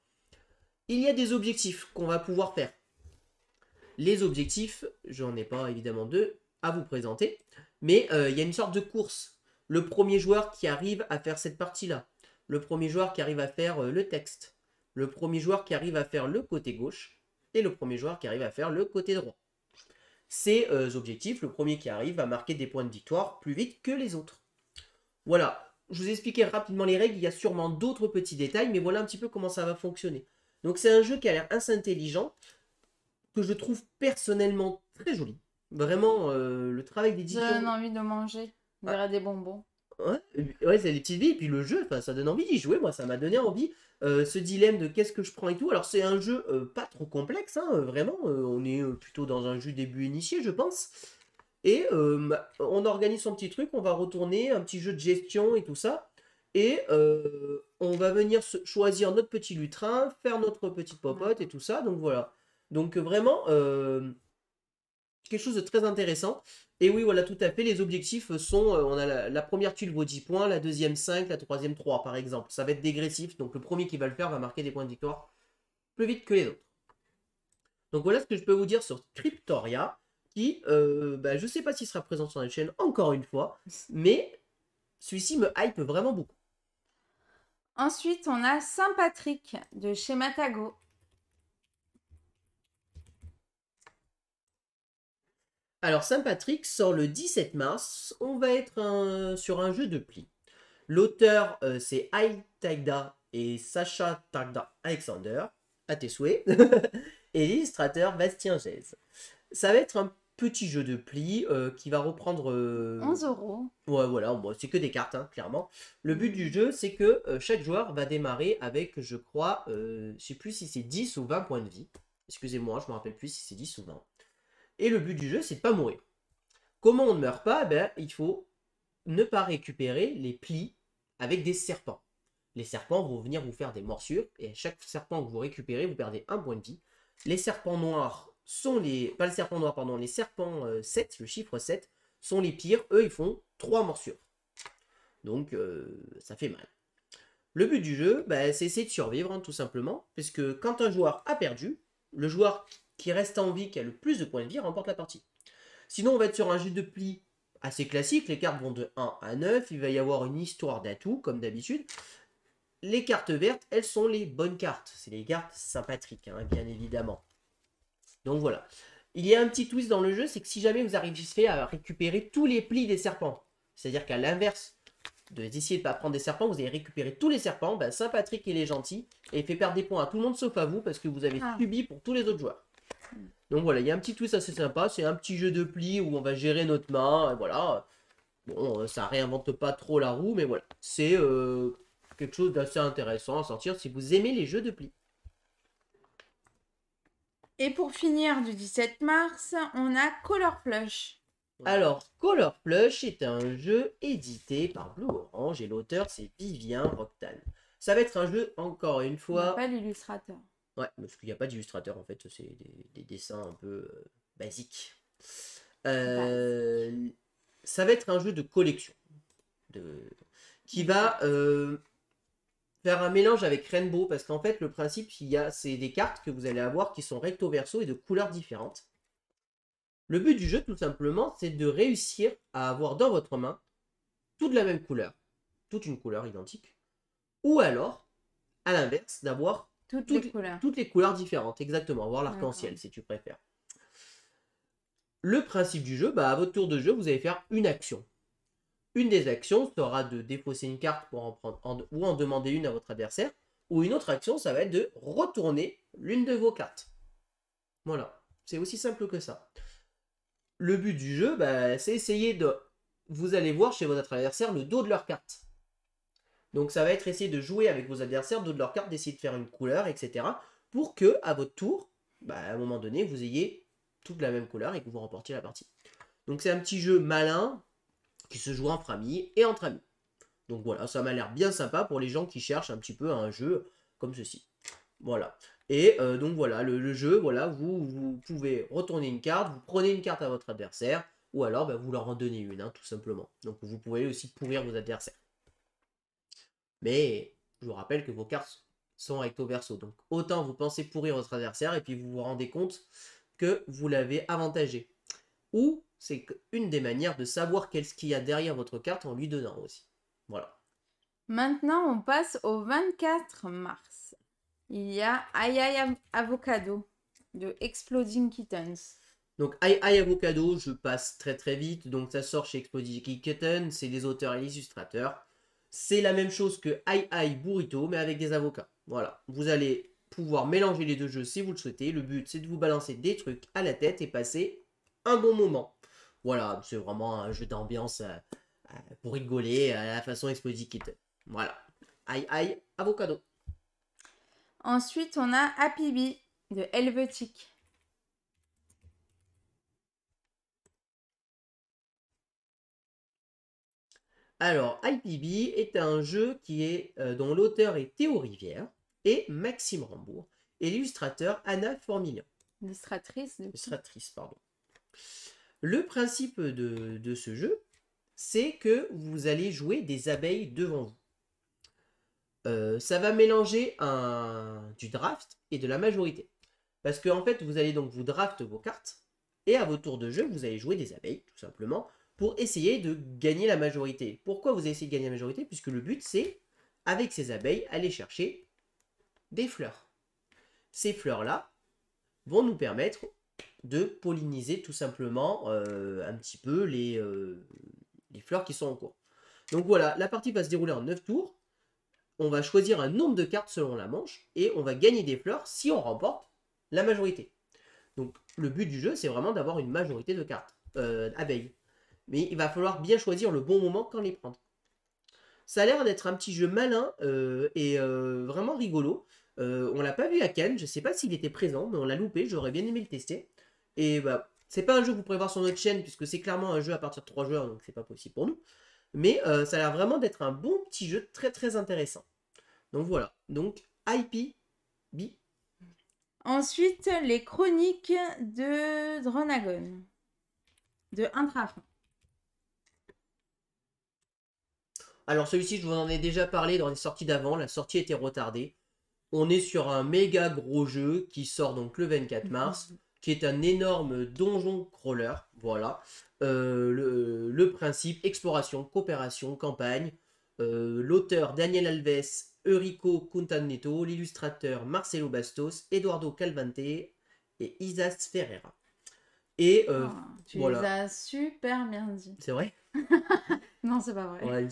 Il y a des objectifs qu'on va pouvoir faire. Les objectifs, j'en ai pas évidemment deux à vous présenter, mais euh, il y a une sorte de course. Le premier joueur qui arrive à faire cette partie-là, le premier joueur qui arrive à faire euh, le texte, le premier joueur qui arrive à faire le côté gauche, et le premier joueur qui arrive à faire le côté droit. Ces euh, objectifs, le premier qui arrive va marquer des points de victoire plus vite que les autres. Voilà, je vous ai expliqué rapidement les règles, il y a sûrement d'autres petits détails, mais voilà un petit peu comment ça va fonctionner. Donc c'est un jeu qui a l'air assez intelligent, que je trouve personnellement très joli. Vraiment, euh, le travail des Ça donne envie de manger. On ah. des bonbons. Ouais, ouais c'est des petites vies. Et puis le jeu, ça donne envie d'y jouer. Moi, ça m'a donné envie. Euh, ce dilemme de qu'est-ce que je prends et tout. Alors, c'est un jeu euh, pas trop complexe, hein, vraiment. on est plutôt dans un jeu début initié, je pense. Et on organise son petit truc. On va retourner un petit jeu de gestion et tout ça. Et on va venir choisir notre petit lutrin, faire notre petite popote et tout ça. Donc voilà. Donc vraiment, quelque chose de très intéressant. Et oui, voilà, tout à fait. Les objectifs euh, sont, euh, on a la, première tuile vaut 10 points, la deuxième 5, la troisième 3 par exemple. Ça va être dégressif, donc le premier qui va le faire va marquer des points de victoire plus vite que les autres. Donc voilà ce que je peux vous dire sur Cryptoria, qui, euh, bah, je ne sais pas s'il sera présent sur la chaîne encore une fois, mais celui-ci me hype vraiment beaucoup. Ensuite, on a Saint-Patrick de chez Matago. Alors Saint-Patrick sort le 17 mars, on va être sur un jeu de pli. L'auteur euh, c'est Ai Tagda et Sacha Tagda Alexander, à tes souhaits, et l'illustrateur Bastien Gèze. Ça va être un petit jeu de pli euh, qui va reprendre... 11 euh, euros. Ouais, voilà, c'est que des cartes, hein, clairement. Le but du jeu, c'est que chaque joueur va démarrer avec, je crois, je sais plus si c'est 10 ou 20 points de vie. Excusez-moi, je me rappelle plus si c'est 10 ou 20. Et le but du jeu, c'est de pas mourir. Comment on ne meurt pas eh ben, Il faut ne pas récupérer les plis avec des serpents. Les serpents vont venir vous faire des morsures, et à chaque serpent que vous récupérez, vous perdez un point de vie. Les serpents noirs sont les... Pas les serpents noirs, pardon, les serpents 7, euh, le chiffre 7, sont les pires. Eux, ils font 3 morsures. Donc, euh, ça fait mal. Le but du jeu, ben, c'est essayer de survivre, hein, tout simplement, puisque quand un joueur a perdu, le joueur qui reste en vie, qui a le plus de points de vie, remporte la partie. Sinon, on va être sur un jeu de pli assez classique. Les cartes vont de 1 à 9. Il va y avoir une histoire d'atout, comme d'habitude. Les cartes vertes, elles sont les bonnes cartes. C'est les cartes Saint-Patrick, hein, bien évidemment. Donc voilà. Il y a un petit twist dans le jeu, c'est que si jamais vous arrivez à récupérer tous les plis des serpents, c'est-à-dire qu'à l'inverse d'essayer de ne pas prendre des serpents, vous allez récupérer tous les serpents, ben Saint-Patrick, il est gentil, et il fait perdre des points à tout le monde sauf à vous, parce que vous avez ah. subi pour tous les autres joueurs. Donc voilà, il y a un petit twist assez sympa, c'est un petit jeu de pli où on va gérer notre main, voilà. Bon, euh, ça réinvente pas trop la roue, mais voilà. C'est euh, quelque chose d'assez intéressant à sortir si vous aimez les jeux de pli. Et pour finir du 17 mars, on a Color Plush. Alors, Color Plush est un jeu édité par Blue Orange et l'auteur c'est Vivien Roctane Ça va être un jeu, encore une fois. Pas l'illustrateur. Ouais, parce qu'il n'y a pas d'illustrateur en fait, c'est des, dessins un peu euh, euh, basiques. ça va être un jeu de collection de... qui va euh, faire un mélange avec Rainbow parce qu'en fait, le principe, c'est des cartes que vous allez avoir qui sont recto verso et de couleurs différentes. Le but du jeu, tout simplement, c'est de réussir à avoir dans votre main toute la même couleur, toute une couleur identique, ou alors, à l'inverse, d'avoir toutes, les couleurs. Toutes les couleurs différentes, exactement, voir l'arc-en-ciel si tu préfères. Le principe du jeu, bah, à votre tour de jeu, vous allez faire une action. Une des actions sera de déposer une carte pour en prendre ou en demander une à votre adversaire, ou une autre action, ça va être de retourner l'une de vos cartes. Voilà, c'est aussi simple que ça. Le but du jeu, bah, c'est essayer de... Vous allez voir chez votre adversaire le dos de leur carte. Donc ça va être essayer de jouer avec vos adversaires, d'autres de leur carte, d'essayer de faire une couleur, etc. Pour que, à votre tour, bah, à un moment donné, vous ayez toute la même couleur et que vous remportiez la partie. Donc c'est un petit jeu malin qui se joue entre amis et entre amis. Donc voilà, ça m'a l'air bien sympa pour les gens qui cherchent un petit peu un jeu comme ceci. Voilà. Et euh, donc voilà, le, jeu, voilà, vous, pouvez retourner une carte, vous prenez une carte à votre adversaire, ou alors bah, vous leur en donnez une, hein, tout simplement. Donc vous pouvez aussi pourrir vos adversaires. Mais je vous rappelle que vos cartes sont recto verso. Donc autant vous pensez pourrir votre adversaire et puis vous vous rendez compte que vous l'avez avantagé. Ou c'est une des manières de savoir qu'est-ce qu'il y a derrière votre carte en lui donnant aussi. Voilà. Maintenant, on passe au 24 mars. Il y a Aïe Avocado de Exploding Kittens. Donc, Aïe Avocado, je passe très très vite. Donc, ça sort chez Exploding Kittens. C'est des auteurs et illustrateurs. C'est la même chose que Aïe Aïe Burrito, mais avec des avocats. Voilà, vous allez pouvoir mélanger les deux jeux si vous le souhaitez. Le but, c'est de vous balancer des trucs à la tête et passer un bon moment. Voilà, c'est vraiment un jeu d'ambiance euh, euh, pour rigoler euh, à la façon Explosive Kid. Voilà. Aïe aïe, avocado. Ensuite, on a Happy Bee de Helvetic. Alors, IPB est un jeu qui est, euh, dont l'auteur est Théo Rivière et Maxime Rambourg, et l'illustrateur Anna Formillon. Illustratrice, Illustratrice, pardon. Le principe de, ce jeu, c'est que vous allez jouer des abeilles devant vous. Euh, ça va mélanger un, du draft et de la majorité. Parce que en fait, vous allez donc vous draft vos cartes, et à vos tours de jeu, vous allez jouer des abeilles, tout simplement pour essayer de gagner la majorité. Pourquoi vous essayez de gagner la majorité Puisque le but, c'est, avec ces abeilles, aller chercher des fleurs. Ces fleurs-là vont nous permettre de polliniser tout simplement euh, un petit peu les, euh, les fleurs qui sont en cours. Donc voilà, la partie va se dérouler en 9 tours. On va choisir un nombre de cartes selon la manche et on va gagner des fleurs si on remporte la majorité. Donc le but du jeu, c'est vraiment d'avoir une majorité de cartes, euh, abeilles mais il va falloir bien choisir le bon moment quand les prendre. Ça a l'air d'être un petit jeu malin euh, et euh, vraiment rigolo. On euh, on l'a pas vu à Cannes, je sais pas s'il était présent, mais on l'a loupé, j'aurais bien aimé le tester. Et bah, c'est pas un jeu que vous pourrez voir sur notre chaîne, puisque c'est clairement un jeu à partir de 3 joueurs, donc c'est pas possible pour nous. Mais ça a l'air vraiment d'être un bon petit jeu très très intéressant. Donc voilà, donc IP, B. Ensuite, les chroniques de Dronagon, de Intrafront. Alors celui-ci, je vous en ai déjà parlé dans les sorties d'avant, la sortie était retardée. On est sur un méga gros jeu qui sort donc le 24 mars, qui est un énorme donjon crawler. Voilà. Euh, le, principe exploration, coopération, campagne. Euh, l'auteur Daniel Alves, Eurico Contaneto. l'illustrateur Marcelo Bastos, Eduardo Calvante et Isas Ferreira. Et euh, ah, tu les as super bien dit. C'est vrai Non, c'est pas vrai.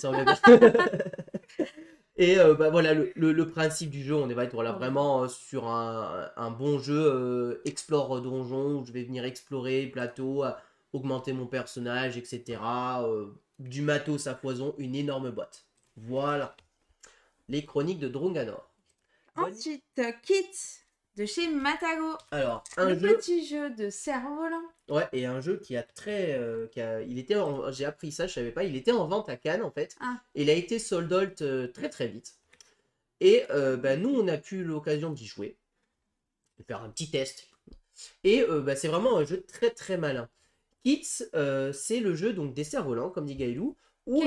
Et voilà, le, principe du jeu, on est être vraiment euh, sur un, bon jeu euh, explore euh, donjon où je vais venir explorer plateau, augmenter mon personnage, etc. du matos à poison, une énorme boîte. Voilà. Les chroniques de Drunganor. Ensuite, Kit de chez Matago. Alors, un petit jeu de cerf-volant. Ouais, et un jeu qui a très. Euh, qui a... Il était J'ai appris ça, je savais pas. Il était en vente à Cannes en fait. Ah. il a été sold out euh, très très vite. Et euh, bah, nous, on a eu l'occasion d'y jouer. De faire un petit test. Et bah, c'est vraiment un jeu très très malin. Kits, c'est le jeu donc des cerfs-volants, comme dit Gaïlou, Où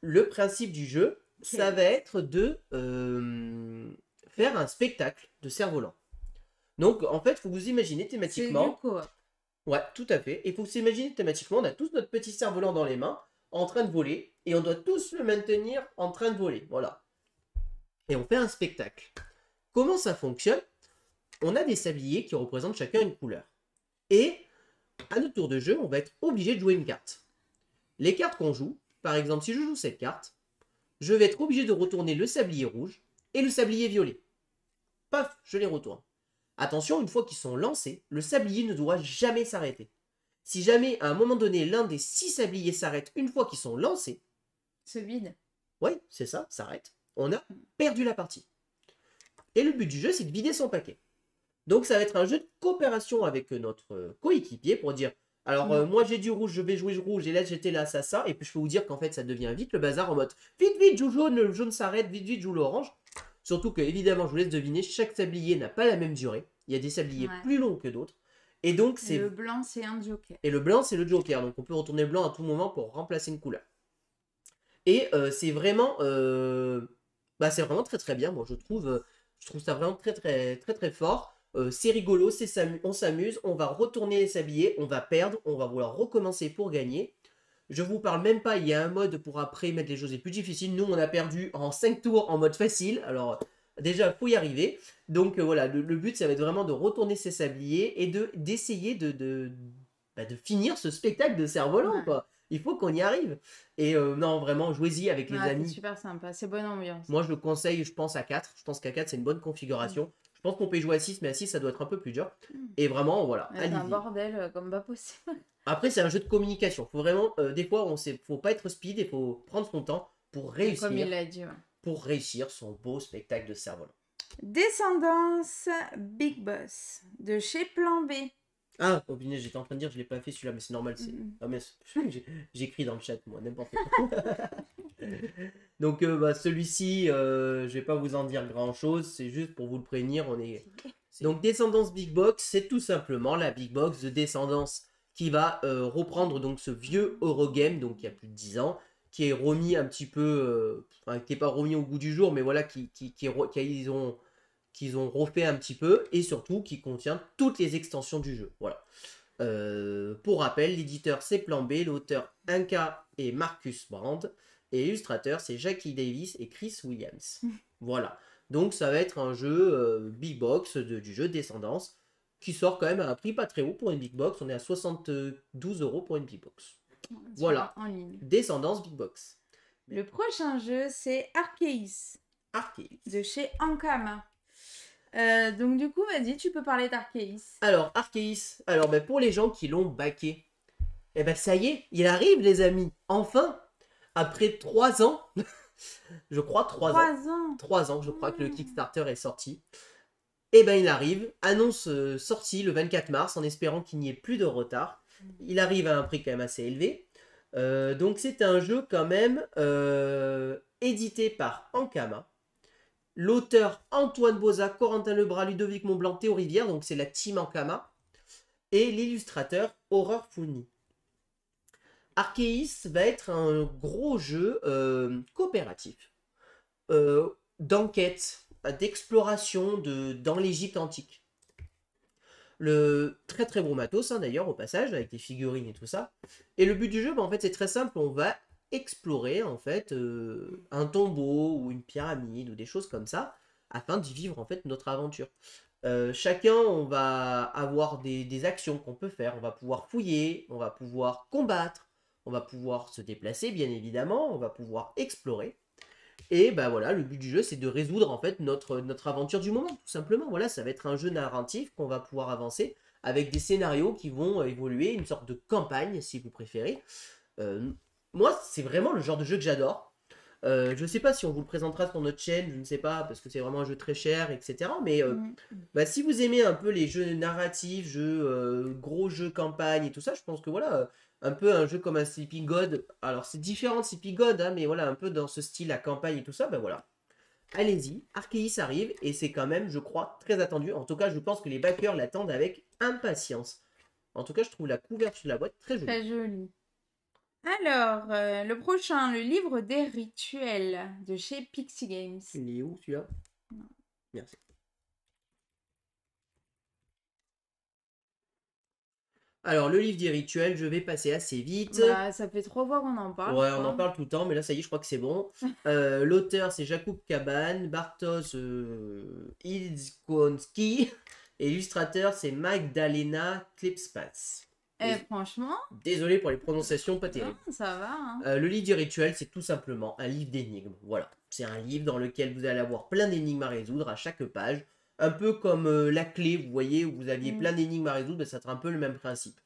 le principe du jeu, ça va être de faire un spectacle de cerf-volant. Donc en fait, faut vous imaginer thématiquement. Ouais, tout à fait. Et faut s'imaginer thématiquement, on a tous notre petit cerf-volant dans les mains, en train de voler, et on doit tous le maintenir en train de voler. Voilà. Et on fait un spectacle. Comment ça fonctionne On a des sabliers qui représentent chacun une couleur. Et à notre tour de jeu, on va être obligé de jouer une carte. Les cartes qu'on joue, par exemple, si je joue cette carte, je vais être obligé de retourner le sablier rouge et le sablier violet. Paf, je les retourne. Attention, une fois qu'ils sont lancés, le sablier ne doit jamais s'arrêter. Si jamais, à un moment donné, l'un des six sabliers s'arrête une fois qu'ils sont lancés... Se vide. Oui, c'est ça, s'arrête. On a perdu la partie. Et le but du jeu, c'est de vider son paquet. Donc ça va être un jeu de coopération avec notre euh, coéquipier pour dire, alors mm. euh, moi j'ai du rouge, je vais jouer rouge, et là j'étais là, ça, ça, et puis je peux vous dire qu'en fait ça devient vite le bazar en mode, vite, vite, joue jaune, le jaune s'arrête, vite, vite, joue l'orange. Surtout que, évidemment, je vous laisse deviner, chaque sablier n'a pas la même durée. Il y a des sabliers plus longs que d'autres. Et donc, c'est. Le blanc, c'est un joker. Et le blanc, c'est le joker. Donc, on peut retourner blanc à tout moment pour remplacer une couleur. Et euh, c'est vraiment. Euh, bah, c'est vraiment très très bien. Moi, je trouve, euh, je trouve ça vraiment très très très très fort. c'est rigolo, c'est on s'amuse, on va retourner les sabliers, on va perdre, on va vouloir recommencer pour gagner. Je vous parle même pas, il y a un mode pour après mettre les choses les plus difficiles. Nous, on a perdu en 5 tours en mode facile. Alors, déjà, faut y arriver. Donc euh, voilà, le, but, ça va être vraiment de retourner ses sabliers et de d'essayer de, de, bah, finir ce spectacle de cerf-volant, Il faut qu'on y arrive. Et euh, non, vraiment, jouez-y avec les amis. C'est super sympa, c'est bonne ambiance. Moi, je le conseille, je pense, à 4. Je pense qu'à 4, c'est une bonne configuration pense qu'on peut jouer à 6, mais à 6, ça doit être un peu plus dur. Hmm. Et vraiment, voilà. C'est un bordel euh, comme pas possible. Après, c'est un jeu de communication. Faut vraiment, euh, des fois, on sait, faut pas être speed et faut prendre son temps pour réussir. Comme il l'a dit. Pour réussir son beau spectacle de cerveau. Descendance Big Boss de chez Plan B. Ah, oh, au j'étais en train de dire, je l'ai pas fait celui-là, mais c'est normal. Ah, j'écris dans le chat, moi, n'importe quoi. Donc euh, bah, celui-ci, je euh, je vais pas vous en dire grand-chose, c'est juste pour vous le prévenir. On est... Donc descendance Big Box, c'est tout simplement la Big Box de descendance qui va euh, reprendre donc ce vieux Eurogame, donc il y a plus de 10 ans, qui est remis un petit peu, qui n'est pas remis au goût du jour, mais voilà, qui, qui, ils ont qu'ils ont refait un petit peu et surtout qui contient toutes les extensions du jeu. Voilà. pour rappel, l'éditeur c'est Plan B, l'auteur Inca et Marcus Brand. Et illustrateur, c'est Jackie Davis et Chris Williams. voilà. Donc ça va être un jeu euh, big box du jeu Descendance qui sort quand même à un prix pas très haut pour une big box. On est à 72 euros pour une big box. Voilà. Descendance big box. Le prochain jeu, c'est Arkeis. Arceis. De chez Ankama. Euh, donc du coup, vas-y, tu peux parler d'Arkeis. Alors, Arkeis. alors ben, pour les gens qui l'ont baqué, eh ben ça y est, il arrive les amis, enfin après trois ans, je crois trois ans. ans, je crois que le mmh. Kickstarter est sorti. Et eh ben il arrive, annonce euh, sortie le 24 mars en espérant qu'il n'y ait plus de retard. Mmh. Il arrive à un prix quand même assez élevé. Euh, donc c'est un jeu quand même euh, édité par Ankama. L'auteur Antoine Boza, Corentin Lebras, Ludovic Montblanc, Théo Rivière, donc c'est la team Ankama. Et l'illustrateur Aurore pouni Arceis va être un gros jeu euh, coopératif, euh, d'enquête, bah, d'exploration de, dans l'Égypte antique. Le très très gros matos hein, d'ailleurs au passage avec des figurines et tout ça. Et le but du jeu, bah, en fait, c'est très simple. On va explorer en fait euh, un tombeau ou une pyramide ou des choses comme ça afin d'y vivre en fait notre aventure. chacun, on va avoir des actions qu'on peut faire. On va pouvoir fouiller, on va pouvoir combattre, on va pouvoir se déplacer, bien évidemment, on va pouvoir explorer. Et ben voilà, le but du jeu, c'est de résoudre en fait notre, notre aventure du moment, tout simplement. Voilà, ça va être un jeu narratif qu'on va pouvoir avancer avec des scénarios qui vont évoluer, une sorte de campagne, si vous préférez. Euh, moi, c'est vraiment le genre de jeu que j'adore. Euh, je ne sais pas si on vous le présentera sur notre chaîne, je ne sais pas, parce que c'est vraiment un jeu très cher, etc. Mais euh, mm. bah, si vous aimez un peu les jeux narratifs, jeux, gros jeux campagne et tout ça, je pense que voilà, un peu un jeu comme un Sleepy God. Alors c'est différent de Sleepy God, hein, mais voilà, un peu dans ce style, à campagne et tout ça, ben voilà. Allez-y, Arceus arrive et c'est quand même, je crois, très attendu. En tout cas, je pense que les backers l'attendent avec impatience. En tout cas, je trouve la couverture de la boîte très jolie. Très jolie. Alors, euh, le prochain, le livre des rituels de chez Pixie Games. Il est où celui-là Merci. Alors, le livre des rituels, je vais passer assez vite. Bah, ça fait trois fois qu'on en parle. Ouais, on en parle tout le temps, mais là, ça y est, je crois que c'est bon. Euh, l'auteur, c'est Jakub Kaban, bartos euh, et l'illustrateur, c'est Magdalena Klipspatz. Eh, franchement Désolé pour les prononciations, pas terribles. Ah, ça va. Hein. Euh, le livre des rituels, c'est tout simplement un livre d'énigmes. Voilà. C'est un livre dans lequel vous allez avoir plein d'énigmes à résoudre à chaque page un peu comme euh, la clé, vous voyez, où vous aviez mm. plein d'énigmes à résoudre, ben, ça sera un peu le même principe.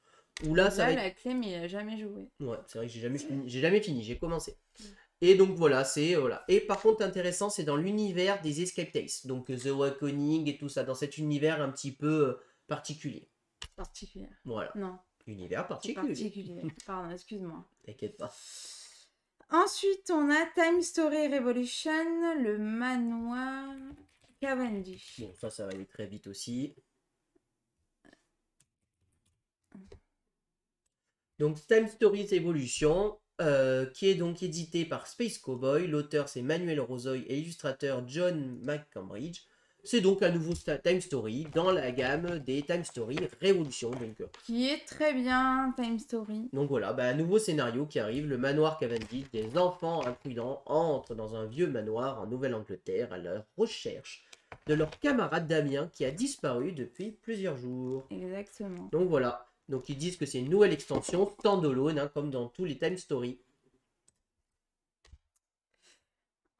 ou là, ça la clé, mais il n'a jamais joué. Ouais, c'est vrai que j'ai jamais fini, j'ai jamais fini, j'ai commencé. Mm. Et donc voilà, c'est euh, voilà. Et par contre, intéressant, c'est dans l'univers des escape Tales, donc euh, The Awakening et tout ça, dans cet univers un petit peu particulier. Particulier. Voilà. Non. Univers particulier. Particulier. Pardon, excuse-moi. T'inquiète pas. Ensuite, on a Time Story Revolution, le manoir. Cavendish. ça, va aller très vite aussi. Donc, Time Stories Evolution, euh, qui est donc édité par Space Cowboy. L'auteur, c'est Manuel Rosoy et illustrateur John McCambridge. C'est donc un nouveau Time Story dans la gamme des Time Stories Révolution. Donc, euh. Qui est très bien, Time Story. Donc voilà, bah, un nouveau scénario qui arrive, le manoir Cavendish. Des enfants imprudents entrent dans un vieux manoir en Nouvelle-Angleterre à leur recherche de leur camarade Damien qui a disparu depuis plusieurs jours. Exactement. Donc voilà. Donc ils disent que c'est une nouvelle extension, standalone, hein, comme dans tous les Time Story.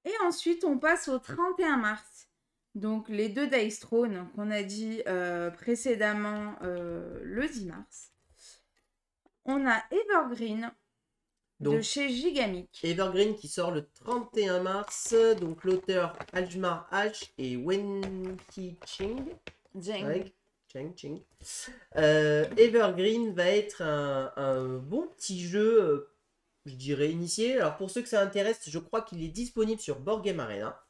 Et ensuite, on passe au 31 mars. Donc les deux Dice Throne qu'on a dit euh, précédemment euh, le 10 mars. On a Evergreen, de chez Gigamic. Evergreen qui sort le 31 mars. Donc l'auteur Aljmar H et Wenki Ching. Cheng, Cheng. Euh, Evergreen va être un, bon petit jeu, euh, je dirais, initié. Alors pour ceux que ça intéresse, je crois qu'il est disponible sur Board Game Arena.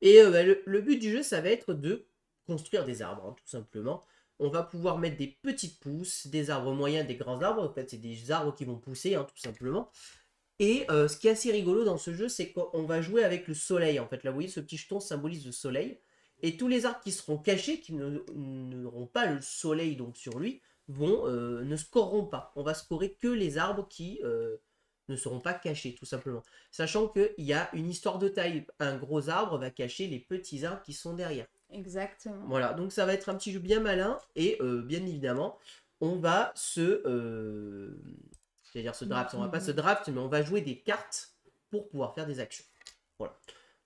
Et euh, bah, le, but du jeu, ça va être de construire des arbres, hein, tout simplement on va pouvoir mettre des petites pousses, des arbres moyens, des grands arbres. En fait, c'est des arbres qui vont pousser, hein, tout simplement. Et euh, ce qui est assez rigolo dans ce jeu, c'est qu'on va jouer avec le soleil. En fait, là, vous voyez, ce petit jeton symbolise le soleil. Et tous les arbres qui seront cachés, qui n'auront pas le soleil donc sur lui, vont, euh, ne scoreront pas. On va scorer que les arbres qui euh, ne seront pas cachés, tout simplement. Sachant qu'il y a une histoire de taille. Un gros arbre va cacher les petits arbres qui sont derrière. Exactement. Voilà, donc ça va être un petit jeu bien malin et euh, bien évidemment, on va se. Euh, c'est à dire se draft, on va pas se draft, mais on va jouer des cartes pour pouvoir faire des actions. Voilà.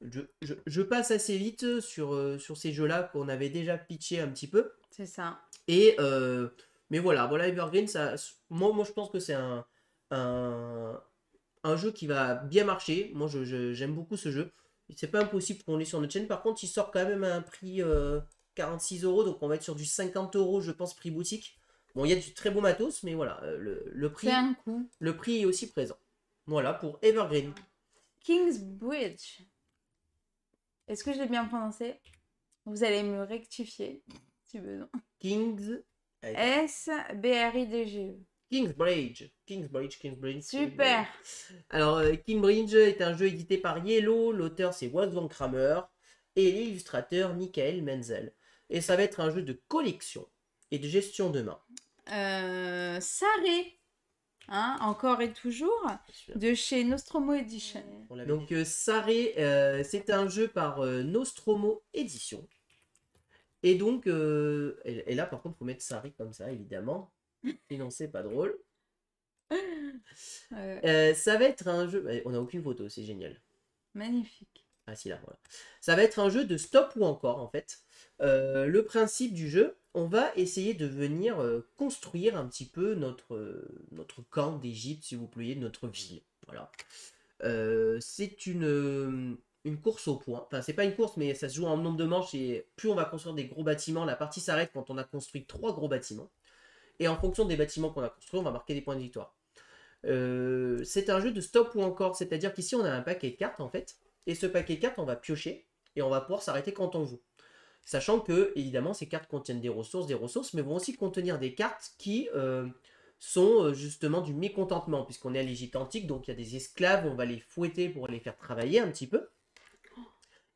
Je, passe assez vite sur, euh, sur ces jeux-là qu'on avait déjà pitché un petit peu. C'est ça. Et mais voilà, voilà Evergreen, ça, moi, je pense que c'est un, un, un, jeu qui va bien marcher. Moi j'aime beaucoup ce jeu. C'est pas impossible qu'on l'ait sur notre chaîne. Par contre, il sort quand même à un prix 46 euh, euros. Donc, on va être sur du 50 euros, je pense, prix boutique. Bon, il y a du très beau matos, mais voilà, euh, le, prix, le prix est aussi présent. Voilà pour Evergreen. Kings Bridge. Est-ce que je l'ai bien prononcé Vous allez me rectifier si besoin. Kings. s b r i d g e. Kingsbridge. Kingsbridge, Kingsbridge. Super. Alors, euh, Kingsbridge est un jeu édité par Yellow. L'auteur, c'est Wes Van Kramer. Et l'illustrateur, Michael Menzel. Et ça va être un jeu de collection et de gestion de main. Euh, Saré. Hein, encore et toujours, de chez Nostromo Edition. Donc, euh, Saré, c'est un jeu par Nostromo Edition. Et donc, et là par contre, il faut mettre Saré comme ça, évidemment. Sinon, c'est pas drôle. Euh, ça va être un jeu. Eh, on n'a aucune photo, c'est génial. Magnifique. Ah, si, là, voilà. Ça va être un jeu de stop ou encore, en fait. Euh, le principe du jeu, on va essayer de venir euh, construire un petit peu notre, notre camp d'Égypte, si vous voulez, notre ville. Voilà. c'est une, une course au point. Enfin, c'est pas une course, mais ça se joue en nombre de manches et plus on va construire des gros bâtiments, la partie s'arrête quand on a construit trois gros bâtiments et en fonction des bâtiments qu'on a construits, on va marquer des points de victoire. Euh, c'est un jeu de stop ou encore, c'est-à-dire qu'ici on a un paquet de cartes en fait, et ce paquet de cartes on va piocher, et on va pouvoir s'arrêter quand on veut. Sachant que, évidemment, ces cartes contiennent des ressources, des ressources, mais vont aussi contenir des cartes qui euh, sont euh, justement du mécontentement, puisqu'on est à l'Égypte antique, donc il y a des esclaves, on va les fouetter pour les faire travailler un petit peu.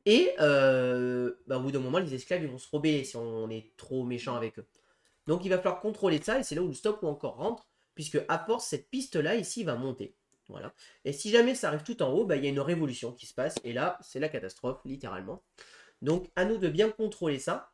Et bah, au bout d'un moment, les esclaves, ils vont se rebeller si on est trop méchant avec eux. Donc il va falloir contrôler ça et c'est là où le stop ou encore rentre, puisque à force, cette piste-là ici va monter. Voilà. Et si jamais ça arrive tout en haut, bah, il y a une révolution qui se passe et là, c'est la catastrophe, littéralement. Donc à nous de bien contrôler ça.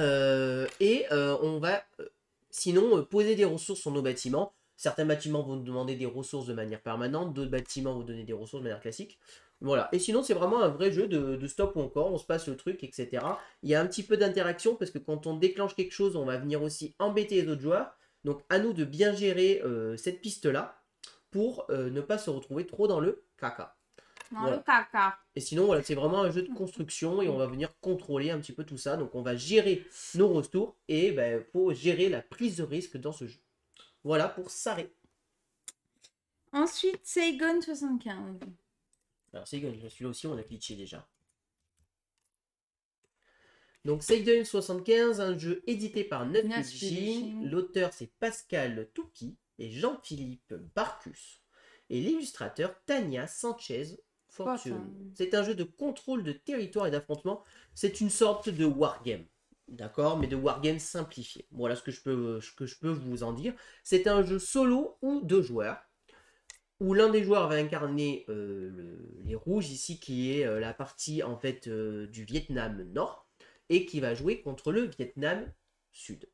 Euh, et euh, on va euh, sinon poser des ressources sur nos bâtiments. Certains bâtiments vont nous demander des ressources de manière permanente, d'autres bâtiments vont donner des ressources de manière classique. Voilà. Et sinon, c'est vraiment un vrai jeu de, stop ou encore. On se passe le truc, etc. Il y a un petit peu d'interaction parce que quand on déclenche quelque chose, on va venir aussi embêter les autres joueurs. Donc, à nous de bien gérer euh, cette piste-là pour euh, ne pas se retrouver trop dans le caca. Dans le caca. Et sinon, voilà, c'est vraiment un jeu de construction et on va venir contrôler un petit peu tout ça. Donc, on va gérer nos retours et ben, pour gérer la prise de risque dans ce jeu. Voilà pour Saré. Ensuite, Saigon 75. Alors que celui-là aussi on a glitché déjà. Donc Seigun 75, un jeu édité par 9 L'auteur c'est Pascal Touki et Jean-Philippe Barcus. Et l'illustrateur Tania Sanchez Fortune. C'est un jeu de contrôle de territoire et d'affrontement. C'est une sorte de wargame. D'accord, mais de wargame simplifié. Voilà ce que je peux, ce que je peux vous en dire. C'est un jeu solo ou deux joueurs où l'un des joueurs va incarner euh, les rouges ici, qui est euh, la partie en fait euh, du Vietnam Nord, et qui va jouer contre le Vietnam Sud.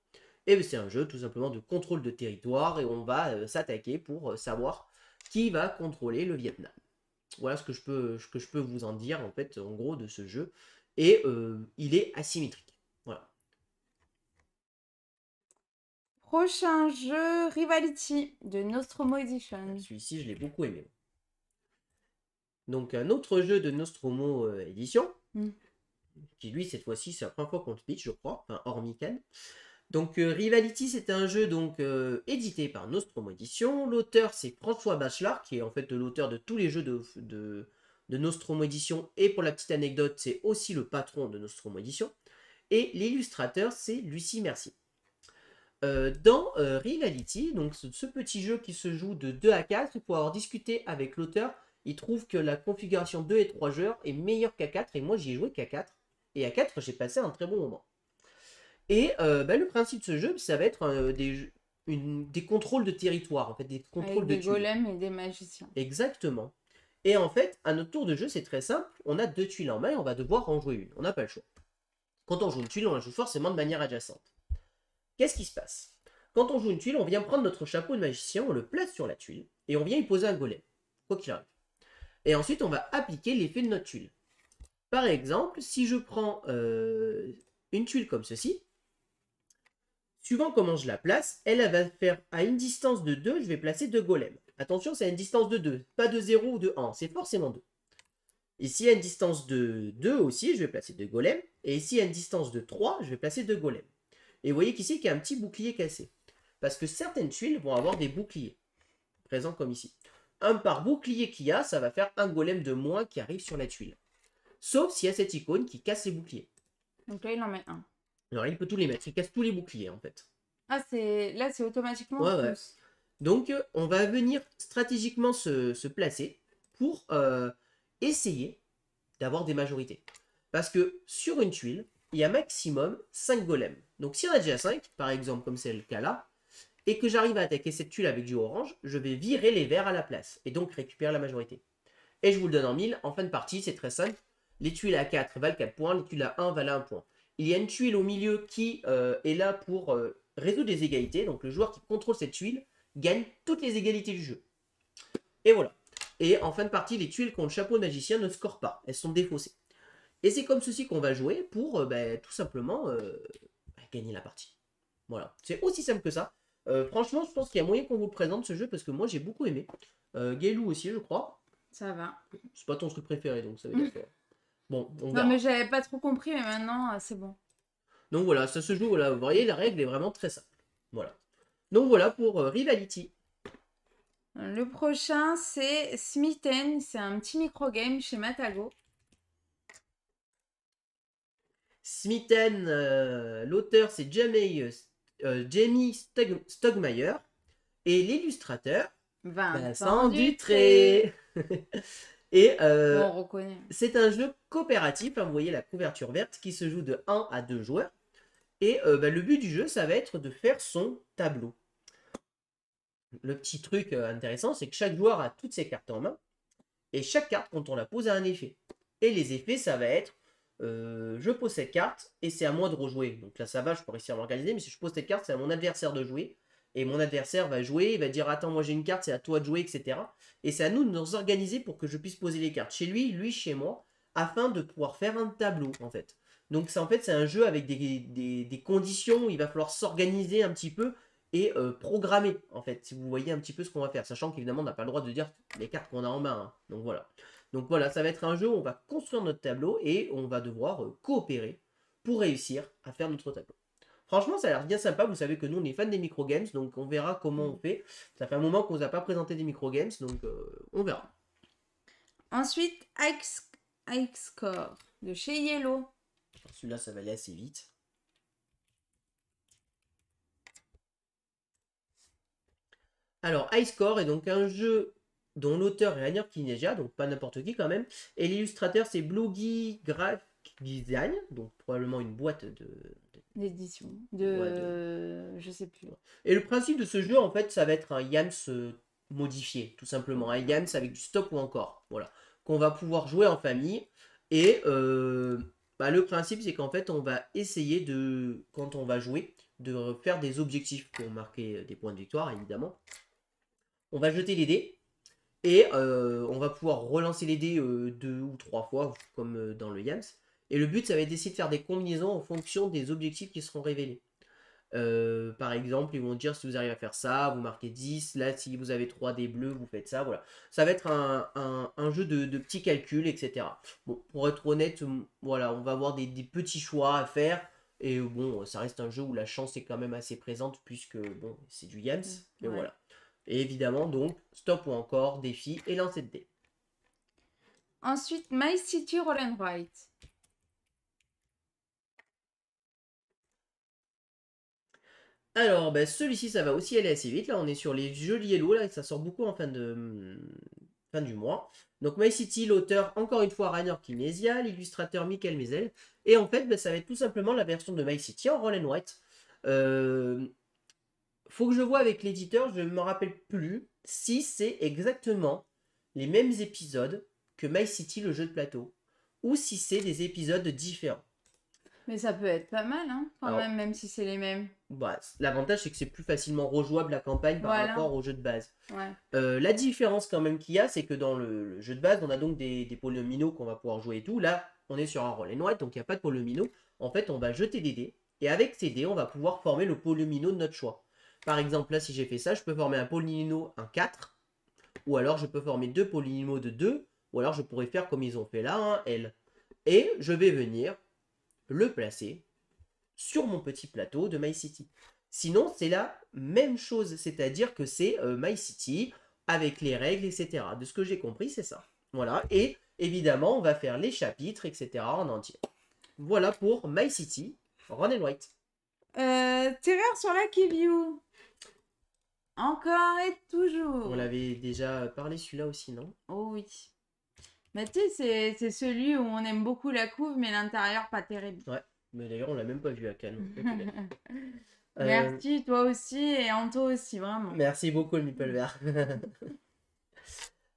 Et eh ben, c'est un jeu tout simplement de contrôle de territoire, et on va s'attaquer pour savoir qui va contrôler le Vietnam. Voilà ce que je peux, que je peux vous en dire en fait, en gros, de ce jeu. Et il est asymétrique. Prochain jeu, Rivality de Nostromo Edition. Ah, celui-ci, je l'ai beaucoup aimé. Donc, un autre jeu de Nostromo euh, Edition, hmm. qui lui, cette fois-ci, c'est la première fois qu'on pitch, je crois, enfin, hormis Donc, euh, Rivality, c'est un jeu donc euh, édité par Nostromo Edition. L'auteur, c'est François Bachelard, qui est en fait l'auteur de tous les jeux de, de, de Nostromo Edition. Et pour la petite anecdote, c'est aussi le patron de Nostromo Edition. Et l'illustrateur, c'est Lucie Mercier. Euh, dans euh, Rivality, donc ce, petit jeu qui se joue de 2 à 4, pour avoir discuté avec l'auteur, il trouve que la configuration 2 et 3 joueurs est meilleure qu'à 4, et moi j'y ai joué qu'à 4, et à 4 j'ai passé un très bon moment. Et euh, bah, le principe de ce jeu, ça va être des, contrôles de territoire, en fait, des contrôles avec de des golems et des magiciens. Exactement. Et en fait, à notre tour de jeu, c'est très simple, on a deux tuiles en main et on va devoir en jouer une, on n'a pas le choix. Quand on joue une tuile, on la joue forcément de manière adjacente. Qu'est-ce qui se passe Quand on joue une tuile, on vient prendre notre chapeau de magicien, on le place sur la tuile, et on vient y poser un golem, quoi qu'il arrive. Et ensuite, on va appliquer l'effet de notre tuile. Par exemple, si je prends euh, une tuile comme ceci, suivant comment je la place, elle, va faire à une distance de 2, je vais placer deux golems. Attention, c'est à une distance de 2, pas de 0 ou de 1, c'est forcément 2. Ici, à une distance de 2 aussi, je vais placer deux golems. Et ici, à une distance de 3, je vais placer deux golems. Et vous voyez qu'ici, il y a un petit bouclier cassé. Parce que certaines tuiles vont avoir des boucliers, présents comme ici. Un par bouclier qu'il y a, ça va faire un golem de moins qui arrive sur la tuile. Sauf s'il y a cette icône qui casse les boucliers. Donc là, il en met un. Non, il peut tous les mettre. Il casse tous les boucliers, en fait. Ah, c'est là, c'est automatiquement. Ouais, ouais. Donc, euh, on va venir stratégiquement se, placer pour euh, essayer d'avoir des majorités. Parce que sur une tuile, il y a maximum 5 golems. Donc si on a déjà 5, par exemple comme c'est le cas là, et que j'arrive à attaquer cette tuile avec du orange, je vais virer les verts à la place, et donc récupérer la majorité. Et je vous le donne en 1000, en fin de partie, c'est très simple. Les tuiles à 4 valent 4 points, les tuiles à 1 valent 1 point. Il y a une tuile au milieu qui euh, est là pour euh, résoudre des égalités, donc le joueur qui contrôle cette tuile gagne toutes les égalités du jeu. Et voilà. Et en fin de partie, les tuiles contre chapeau de magicien ne scorent pas, elles sont défaussées. Et c'est comme ceci qu'on va jouer pour euh, ben, tout simplement euh, ben, gagner la partie. Voilà, c'est aussi simple que ça. Euh, franchement, je pense qu'il y a moyen qu'on vous le présente ce jeu parce que moi j'ai beaucoup aimé. Euh, aussi, je crois. Ça va. C'est pas ton truc préféré donc ça va dire Bon, on va... Non, mais j'avais pas trop compris, mais maintenant c'est bon. Donc voilà, ça se joue. Là, vous voyez, la règle est vraiment très simple. Voilà. Donc voilà pour Rivality. Le prochain c'est Smitten, c'est un petit micro-game chez Matago. Smitten, euh, l'auteur c'est Jamie, euh, euh et l'illustrateur Vincent, Dutré. et euh, c'est un jeu coopératif, hein, vous voyez la couverture verte, qui se joue de 1 à 2 joueurs. Et bah, le but du jeu, ça va être de faire son tableau. Le petit truc intéressant, c'est que chaque joueur a toutes ses cartes en main. Et chaque carte, quand on la pose, a un effet. Et les effets, ça va être euh, je pose cette carte et c'est à moi de rejouer. Donc là, ça va, je peux réussir à m'organiser, mais si je pose cette carte, c'est à mon adversaire de jouer. Et mon adversaire va jouer, il va dire Attends, moi j'ai une carte, c'est à toi de jouer, etc. Et c'est à nous de nous organiser pour que je puisse poser les cartes chez lui, lui chez moi, afin de pouvoir faire un tableau en fait. Donc en fait, c'est un jeu avec des, conditions il va falloir s'organiser un petit peu et euh, programmer en fait, si vous voyez un petit peu ce qu'on va faire, sachant qu'évidemment, on n'a pas le droit de dire les cartes qu'on a en main. Hein. Donc voilà. Donc voilà, ça va être un jeu où on va construire notre tableau et on va devoir euh, coopérer pour réussir à faire notre tableau. Franchement, ça a l'air bien sympa. Vous savez que nous, on est fans des micro-games, donc on verra comment on fait. Ça fait un moment qu'on ne vous a pas présenté des micro-games, donc euh, on verra. Ensuite, Icecore de chez Yellow. Celui-là, ça va aller assez vite. Alors, Icecore est donc un jeu dont l'auteur est Anir Kinesia, donc pas n'importe qui quand même, et l'illustrateur c'est Bloggy Graph Design, donc probablement une boîte de. D'édition. De... Je sais plus. Et le principe de ce jeu, en fait, ça va être un Yams euh, modifié, tout simplement. Un Yams avec du stop ou encore. Voilà. Qu'on va pouvoir jouer en famille. Et euh, bah, le principe, c'est qu'en fait, on va essayer de, quand on va jouer, de faire des objectifs pour marquer euh, des points de victoire, évidemment. On va jeter les dés et euh, on va pouvoir relancer les dés euh, deux ou trois fois, comme euh, dans le Yams. Et le but, ça va être d'essayer de faire des combinaisons en fonction des objectifs qui seront révélés. par exemple, ils vont dire si vous arrivez à faire ça, vous marquez 10. Là, si vous avez 3 dés bleus, vous faites ça. Voilà. Ça va être un, jeu de, petits calculs, etc. Bon, pour être honnête, voilà, on va avoir des, petits choix à faire. Et bon, ça reste un jeu où la chance est quand même assez présente, puisque bon, c'est du Yams. Mais mmh, voilà. Et évidemment donc stop ou encore défi et lancer de dés. Ensuite My City Roll and Alors ben, celui-ci ça va aussi aller assez vite. Là on est sur les jolis lots là et ça sort beaucoup en fin de hmm, fin du mois. Donc My City, l'auteur, encore une fois, Rainer Kinesia, l'illustrateur Michael Mesel, Et en fait, ben, ça va être tout simplement la version de My City en Roll and White. Euh, faut que je vois avec l'éditeur, je ne me rappelle plus si c'est exactement les mêmes épisodes que My City, le jeu de plateau, ou si c'est des épisodes différents. Mais ça peut être pas mal, hein, quand même, même si c'est les mêmes. Bah, l'avantage, c'est que c'est plus facilement rejouable la campagne par rapport au jeu de base. Euh, la différence, quand même, qu'il y a, c'est que dans le, jeu de base, on a donc des, des qu'on va pouvoir jouer et tout. Là, on est sur un rôle et noir, donc il n'y a pas de polyomino. En fait, on va jeter des dés, et avec ces dés, on va pouvoir former le polyomino de notre choix. Par exemple, là, si j'ai fait ça, je peux former un polynôme un 4, ou alors je peux former deux polynômes de 2, ou alors je pourrais faire comme ils ont fait là, un L. Et je vais venir le placer sur mon petit plateau de My City. Sinon, c'est la même chose, c'est-à-dire que c'est euh, My City avec les règles, etc. De ce que j'ai compris, c'est ça. Voilà, et évidemment, on va faire les chapitres, etc. en entier. Voilà pour MyCity, Ron and White. Euh, Terreur sur la you encore et toujours. On l'avait déjà parlé celui-là aussi, non Oh oui. Mais tu sais, c'est celui où on aime beaucoup la couve, mais l'intérieur pas terrible. Ouais, mais d'ailleurs, on l'a même pas vu à Cannes. Euh, Merci, toi aussi, et Anto aussi, vraiment. Merci beaucoup, le Vert.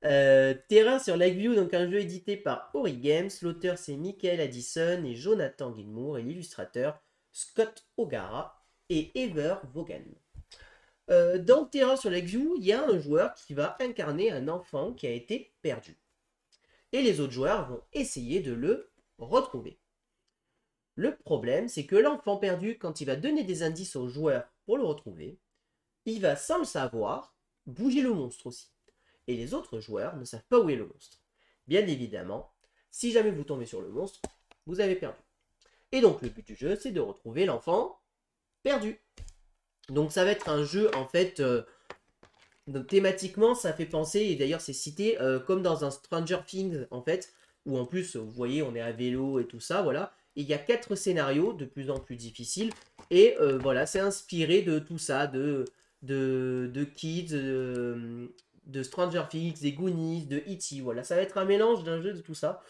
euh, Terrain sur Lakeview, donc un jeu édité par Ori Games. L'auteur c'est Michael Addison et Jonathan Gilmour et l'illustrateur Scott O'Gara et Ever Vaughan. Euh, dans dans terrain sur Lexium, il y a un joueur qui va incarner un enfant qui a été perdu. Et les autres joueurs vont essayer de le retrouver. Le problème, c'est que l'enfant perdu, quand il va donner des indices aux joueurs pour le retrouver, il va, sans le savoir, bouger le monstre aussi. Et les autres joueurs ne savent pas où est le monstre. Bien évidemment, si jamais vous tombez sur le monstre, vous avez perdu. Et donc le but du jeu, c'est de retrouver l'enfant perdu. Donc ça va être un jeu en fait... Euh, thématiquement ça fait penser, et d'ailleurs c'est cité, euh, comme dans un Stranger Things en fait, où en plus vous voyez on est à vélo et tout ça, voilà. il y a quatre scénarios de plus en plus difficiles, et euh, voilà, c'est inspiré de tout ça, de, de, Kids, de, Stranger Things, des Goonies, de E.T. Voilà, ça va être un mélange d'un jeu de tout ça.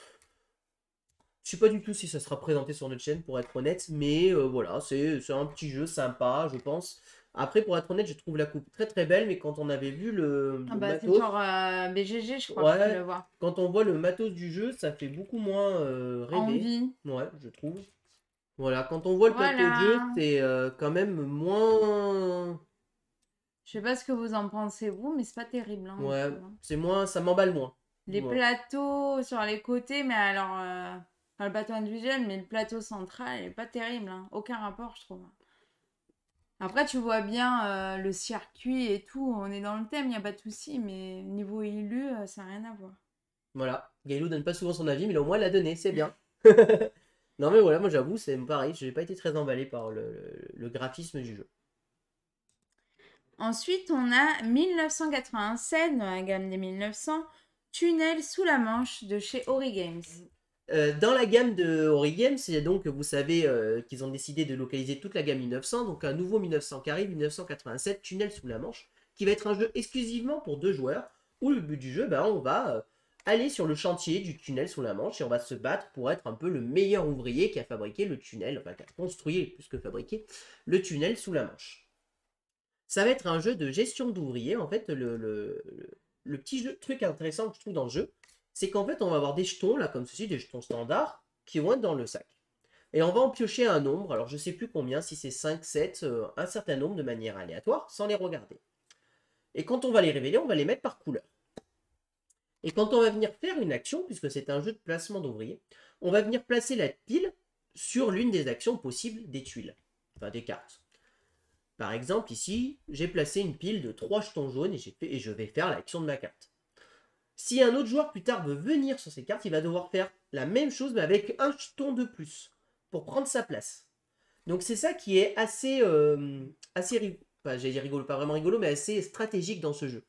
Je sais pas du tout si ça sera présenté sur notre chaîne, pour être honnête, mais euh, voilà, c'est un petit jeu sympa, je pense. Après, pour être honnête, je trouve la coupe très très belle, mais quand on avait vu le. Ah bah, c'est genre euh, BGG, je crois, ouais, Quand on voit le matos du jeu, ça fait beaucoup moins euh, rêver. Envie. Ouais, je trouve. Voilà, quand on voit le plateau jeu, c'est quand même moins. Je sais pas ce que vous en pensez, vous, mais c'est pas terrible. Hein, ouais, hein. c'est moins. Ça m'emballe moins. Les plateaux sur les côtés, mais alors le bateau individuel, mais le plateau central, il est pas terrible. Hein. Aucun rapport, je trouve. Après, tu vois bien euh, le circuit et tout. On est dans le thème, il n'y a pas de souci. Mais niveau élu, euh, ça n'a rien à voir. Voilà. Gaëlou donne pas souvent son avis, mais au moins, elle l'a donné. C'est bien. non, mais voilà, moi, j'avoue, c'est pareil. Je n'ai pas été très emballé par le, graphisme du jeu. Ensuite, on a 1987 dans la gamme des 1900, Tunnel sous la Manche de chez Ori Games. Euh, dans la gamme de Origame, c'est donc, vous savez, euh, qu'ils ont décidé de localiser toute la gamme 1900, donc un nouveau 1900 carré, 1987, Tunnel sous la Manche, qui va être un jeu exclusivement pour deux joueurs, où le but du jeu, ben, on va euh, aller sur le chantier du tunnel sous la Manche et on va se battre pour être un peu le meilleur ouvrier qui a fabriqué le tunnel, enfin qui a construit plus que fabriqué, le tunnel sous la Manche. Ça va être un jeu de gestion d'ouvriers, en fait, le, le, petit jeu, truc intéressant que je trouve dans le jeu, c'est qu'en fait, on va avoir des jetons, là, comme ceci, des jetons standards, qui vont être dans le sac. Et on va en piocher un nombre, alors je ne sais plus combien, si c'est 5, 7, euh, un certain nombre de manière aléatoire, sans les regarder. Et quand on va les révéler, on va les mettre par couleur. Et quand on va venir faire une action, puisque c'est un jeu de placement d'ouvriers, on va venir placer la pile sur l'une des actions possibles des tuiles, enfin des cartes. Par exemple, ici, j'ai placé une pile de 3 jetons jaunes et, fait, et je vais faire l'action de ma carte. Si un autre joueur plus tard veut venir sur ces cartes, il va devoir faire la même chose mais avec un jeton de plus pour prendre sa place. Donc c'est ça qui est assez, euh, assez rigolo, pas vraiment rigolo, mais assez stratégique dans ce jeu.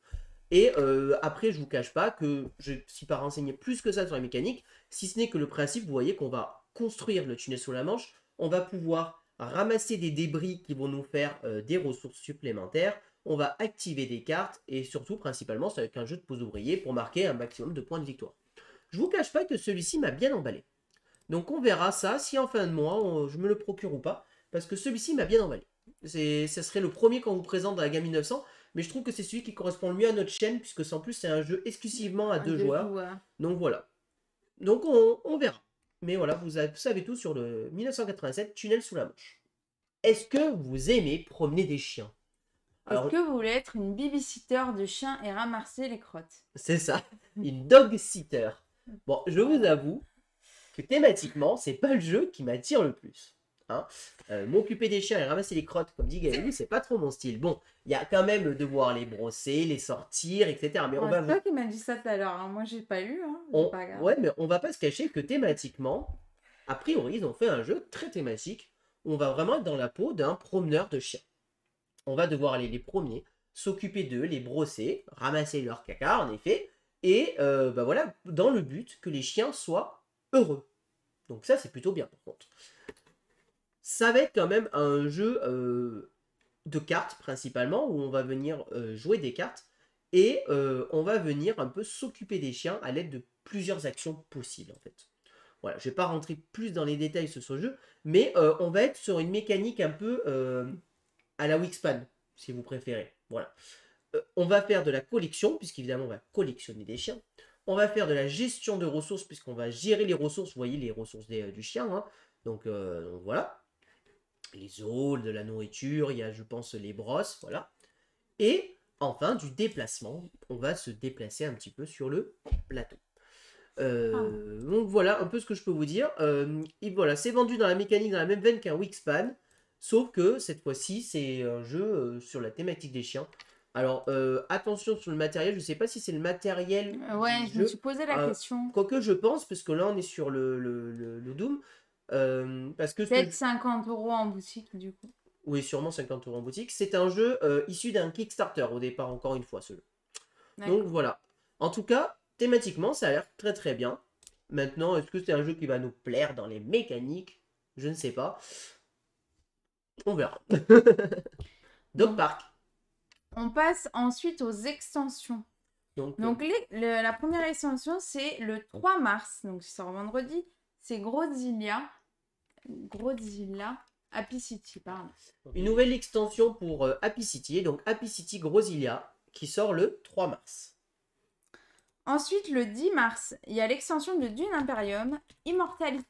Et euh, après, je vous cache pas que je ne suis pas renseigné plus que ça sur la mécanique, si ce n'est que le principe, vous voyez qu'on va construire le tunnel sous la Manche, on va pouvoir ramasser des débris qui vont nous faire euh, des ressources supplémentaires, on va activer des cartes et surtout principalement c'est avec un jeu de pose ouvrier pour marquer un maximum de points de victoire. Je vous cache pas que celui-ci m'a bien emballé. Donc on verra ça si en fin de mois je me le procure ou pas parce que celui-ci m'a bien emballé. Ce serait le premier qu'on vous présente dans la gamme 1900 mais je trouve que c'est celui qui correspond le mieux à notre chaîne puisque en plus c'est un jeu exclusivement à deux, joueurs. Donc voilà. Donc on, on verra. Mais voilà, vous, vous savez tout sur le 1987 Tunnel sous la Manche. Est-ce que vous aimez promener des chiens est-ce que vous voulez être une babysitter de chiens et ramasser les crottes C'est ça, une dog sitter. Bon, je vous avoue que thématiquement, c'est pas le jeu qui m'attire le plus. Hein. Euh, m'occuper des chiens et ramasser les crottes, comme dit ce c'est pas trop mon style. Bon, il y a quand même le devoir les brosser, les sortir, etc. Mais on va. C'est toi qui m'as dit ça tout à l'heure. Hein. Moi, j'ai pas eu. Hein. ouais, mais on va pas se cacher que thématiquement, a priori, ils ont fait un jeu très thématique. on va vraiment être dans la peau d'un promeneur de chiens on va devoir aller les premiers, s'occuper d'eux, les brosser, ramasser leur caca en effet, et euh, bah voilà, dans le but que les chiens soient heureux. Donc ça c'est plutôt bien par contre. Ça va être quand même un jeu euh, de cartes principalement, où on va venir euh, jouer des cartes, et on va venir un peu s'occuper des chiens à l'aide de plusieurs actions possibles en fait. Voilà, je ne vais pas rentrer plus dans les détails sur ce jeu, mais on va être sur une mécanique un peu à la Wixpan, si vous préférez. Voilà. Euh, on va faire de la collection, puisqu'évidemment, on va collectionner des chiens. On va faire de la gestion de ressources, puisqu'on va gérer les ressources. Vous voyez les ressources euh, du chien. Hein. Euh, donc, voilà. Les eaux, de la nourriture, il y a, je pense, les brosses. Voilà. Et enfin, du déplacement. On va se déplacer un petit peu sur le plateau. Ah. Donc voilà un peu ce que je peux vous dire. et voilà, c'est vendu dans la mécanique, dans la même veine qu'un Wixpan. Sauf que cette fois-ci, c'est un jeu euh, sur la thématique des chiens. Alors, euh, attention sur le matériel, je ne sais pas si c'est le matériel. Euh, ouais, je me suis posé la question. Quoique je pense, parce que là on est sur le, Doom. parce que Peut-être 50 euros en boutique du coup. Oui, sûrement 50 euros en boutique. C'est un jeu issu d'un Kickstarter au départ, encore une fois, ce jeu. Donc voilà. En tout cas, thématiquement, ça a l'air très très bien. Maintenant, est-ce que c'est un jeu qui va nous plaire dans les mécaniques Je ne sais pas. On Dog Park. On passe ensuite aux extensions. Donc, euh, la première extension, c'est le 3 mars, donc sort vendredi. C'est Grodzilla. Grodzilla. Happy City, pardon. Une nouvelle extension pour euh, Happy City, donc Happy City qui sort le 3 mars. Ensuite, le 10 mars, il y a l'extension de Dune Imperium, Immortalité.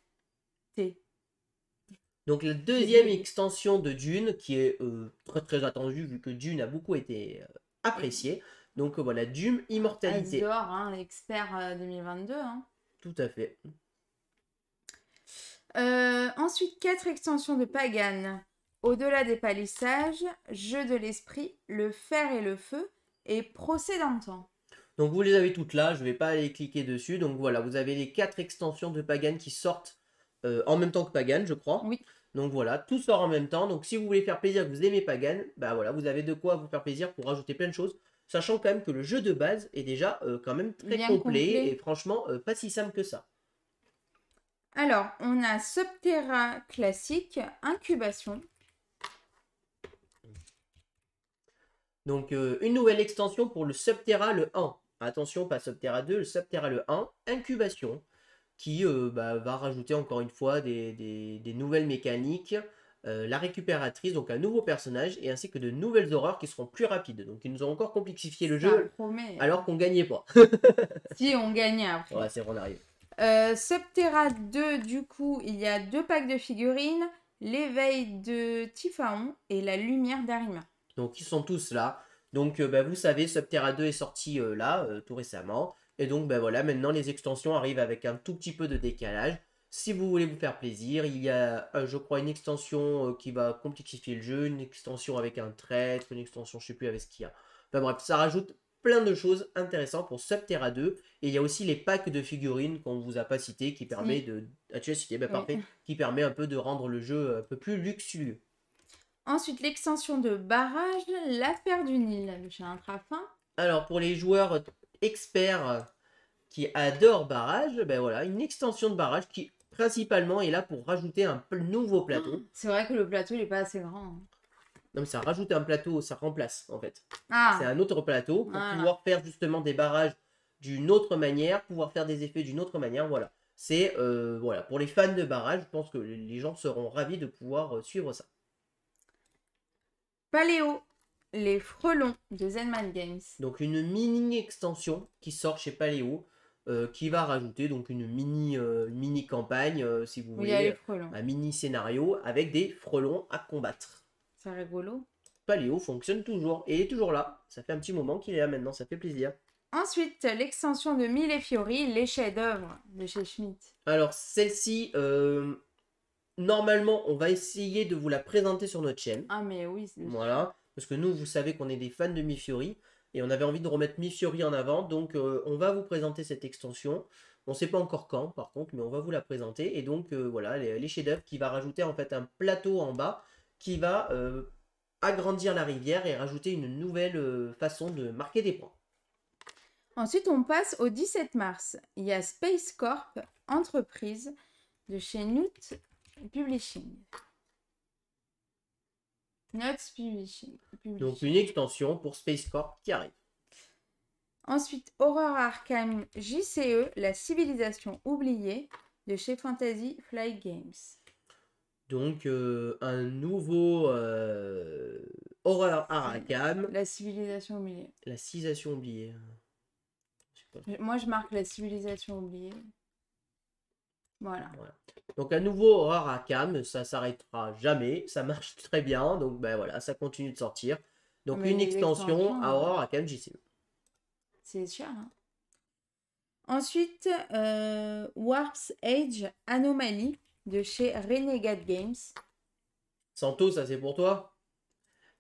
Donc la deuxième extension de Dune, qui est euh, très très attendue vu que Dune a beaucoup été euh, appréciée. Donc euh, voilà, Dune ah, Immortalité. Adore, hein, l'expert 2022. Hein. Tout à fait. ensuite, quatre extensions de Pagan. Au-delà des palissages, Jeu de l'esprit, le fer et le feu, et procédant temps. Donc vous les avez toutes là, je ne vais pas aller cliquer dessus. Donc voilà, vous avez les quatre extensions de Pagan qui sortent euh, en même temps que Pagan, je crois. Donc voilà, tout sort en même temps. Donc si vous voulez faire plaisir que vous aimez Pagan, bah voilà, vous avez de quoi vous faire plaisir pour rajouter plein de choses. Sachant quand même que le jeu de base est déjà euh, quand même très complet, et franchement euh, pas si simple que ça. Alors, on a Subterra classique, incubation. Donc une nouvelle extension pour le Subterra le 1. Attention, pas Subterra 2, le Subterra le 1, incubation qui euh, bah, va rajouter encore une fois des, nouvelles mécaniques, euh, la récupératrice, donc un nouveau personnage, et ainsi que de nouvelles horreurs qui seront plus rapides. Donc ils nous ont encore complexifié le jeu, alors qu'on gagnait pas. si, on gagnait après. c'est bon, on arrive. Euh, Subterra 2, du coup, il y a deux packs de figurines, l'éveil de Tifaon et la lumière d'Arima. Donc ils sont tous là. Donc bah, vous savez, Subterra 2 est sorti là, tout récemment. Et donc, ben voilà, maintenant les extensions arrivent avec un tout petit peu de décalage. Si vous voulez vous faire plaisir, il y a, je crois, une extension euh, qui va complexifier le jeu, une extension avec un traître, une extension, je ne sais plus avec ce qu'il y a. Enfin bref, ça rajoute plein de choses intéressantes pour Subterra 2. Et il y a aussi les packs de figurines qu'on vous a pas cité qui permet de. Ah, tu as cité, ben parfait. Qui permet un peu de rendre le jeu un peu plus luxueux. Ensuite, l'extension de barrage, l'affaire du Nil, le un trafin. Alors, pour les joueurs expert euh, qui adore barrage, ben voilà, une extension de barrage qui principalement est là pour rajouter un nouveau plateau. Ah, c'est vrai que le plateau n'est pas assez grand. Hein. Non mais ça rajoute un plateau, ça remplace en fait. Ah. C'est un autre plateau pour ah. pouvoir faire justement des barrages d'une autre manière, pouvoir faire des effets d'une autre manière, voilà. C'est euh, voilà pour les fans de barrage, je pense que les gens seront ravis de pouvoir euh, suivre ça. Paléo. Les Frelons de Zenman Games. Donc une mini extension qui sort chez Paléo. Euh, qui va rajouter donc une mini, euh, mini campagne, euh, si vous voulez, un mini scénario avec des frelons à combattre. C'est rigolo. Paléo fonctionne toujours et est toujours là. Ça fait un petit moment qu'il est là maintenant, ça fait plaisir. Ensuite, l'extension de Mille et Fiori, les chefs-d'œuvre de chez Schmitt. Alors, celle-ci, normalement, on va essayer de vous la présenter sur notre chaîne. Ah, mais oui, c'est Voilà. Parce que nous, vous savez qu'on est des fans de MiFiori et on avait envie de remettre MiFiori en avant. Donc, euh, on va vous présenter cette extension. On ne sait pas encore quand, par contre, mais on va vous la présenter. Et donc, euh, voilà, les, chefs-d'œuvre qui va rajouter en fait un plateau en bas qui va euh, agrandir la rivière et rajouter une nouvelle façon de marquer des points. Ensuite, on passe au 17 mars. Il y a Space Corp, entreprise de chez Newt Publishing publishing. Donc une extension pour Space Corp qui arrive. Ensuite, Horror Arkham JCE, la civilisation oubliée de chez Fantasy Flight Games. Donc euh, un nouveau Horror euh, Arkham. La civilisation oubliée. La civilisation oubliée. Moi je marque la civilisation oubliée. Voilà. Donc à nouveau Horror à cam ça s'arrêtera jamais, ça marche très bien, donc ben voilà, ça continue de sortir. Donc ah, une extension à horreur euh, à cam C'est cher hein. Ensuite, euh, Warp's Age Anomaly de chez Renegade Games. Santo, ça c'est pour toi.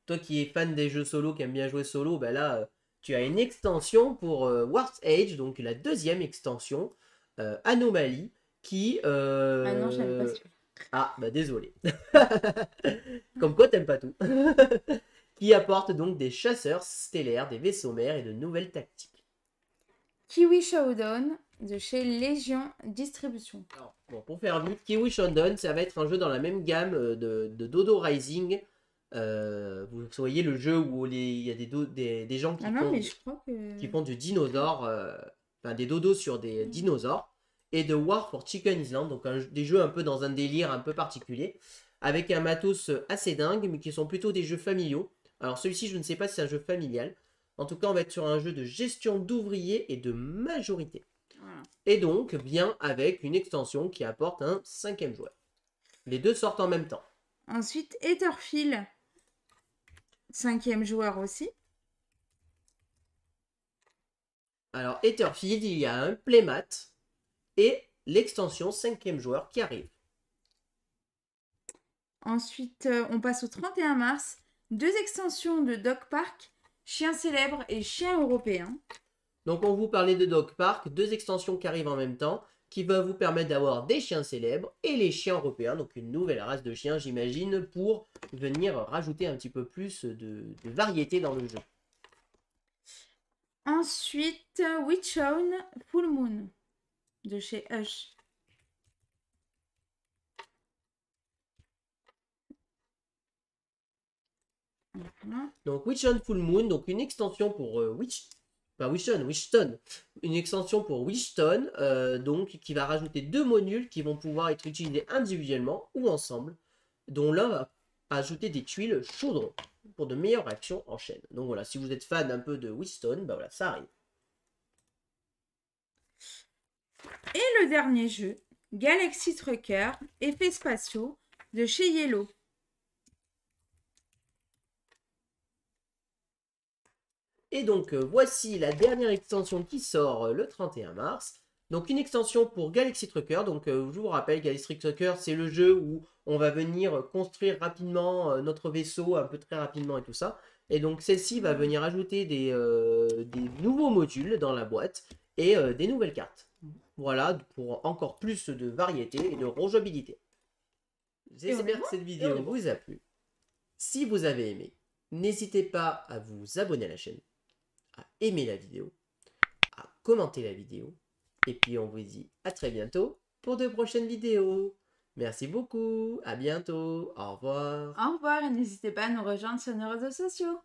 Toi qui es fan des jeux solo, qui aime bien jouer solo, ben là, euh, tu as une extension pour Warp's Age, donc la deuxième extension, Anomaly qui. Ah j'aime pas euh, Ah, bah désolé. Comme quoi, t'aimes pas tout. qui apporte donc des chasseurs stellaires, des vaisseaux mères et de nouvelles tactiques. Kiwi Showdown de chez Légion Distribution. Alors, bon, pour faire vite, Kiwi Showdown, ça va être un jeu dans la même gamme euh, de, Dodo Rising. Euh, vous voyez le jeu où il y a des, gens qui, font, du dinosaure, des dodos sur des dinosaures et de War for Chicken Island, donc des jeux un peu dans un délire un peu particulier, avec un matos assez dingue, mais qui sont plutôt des jeux familiaux. Alors celui-ci, je ne sais pas si c'est un jeu familial. En tout cas, on va être sur un jeu de gestion d'ouvriers et de majorité. Ah. Et donc, bien avec une extension qui apporte un cinquième joueur. Les deux sortent en même temps. Ensuite, Etherfield, cinquième joueur aussi. Alors, Etherfield, il y a un playmat et l'extension cinquième joueur qui arrive. Ensuite, euh, on passe au 31 mars. Deux extensions de Dog Park, Chien célèbre et Chien européen. Donc on vous parlait de Dog Park, deux extensions qui arrivent en même temps, qui va vous permettre d'avoir des chiens célèbres et les chiens européens, donc une nouvelle race de chiens j'imagine, pour venir rajouter un petit peu plus de, variété dans le jeu. Ensuite, euh, Witchown Full Moon de chez Hush. Donc Witch Full Moon, donc une extension pour euh, Witch une extension pour Wishton, euh, donc qui va rajouter deux modules qui vont pouvoir être utilisés individuellement ou ensemble, dont l'un va ajouter des tuiles chaudron pour de meilleures actions en chaîne. Donc voilà, si vous êtes fan un peu de Wishstone, bah voilà, ça arrive. Et le dernier jeu, Galaxy Trucker, effets spatiaux, de chez Yellow. Et donc euh, voici la dernière extension qui sort euh, le 31 mars. Donc une extension pour Galaxy Trucker. Donc euh, je vous rappelle, Galaxy Trucker, c'est le jeu où on va venir construire rapidement notre vaisseau, un peu très rapidement et tout ça. Et donc celle-ci va venir ajouter des nouveaux modules dans la boîte et des nouvelles cartes. Voilà, pour encore plus de variété et de rougeabilité. J'espère que cette vidéo vous a plu. Si vous avez aimé, n'hésitez pas à vous abonner à la chaîne, à aimer la vidéo, à commenter la vidéo. Et puis on vous dit à très bientôt pour de prochaines vidéos. Merci beaucoup, à bientôt, au revoir. Au revoir et n'hésitez pas à nous rejoindre sur nos réseaux sociaux.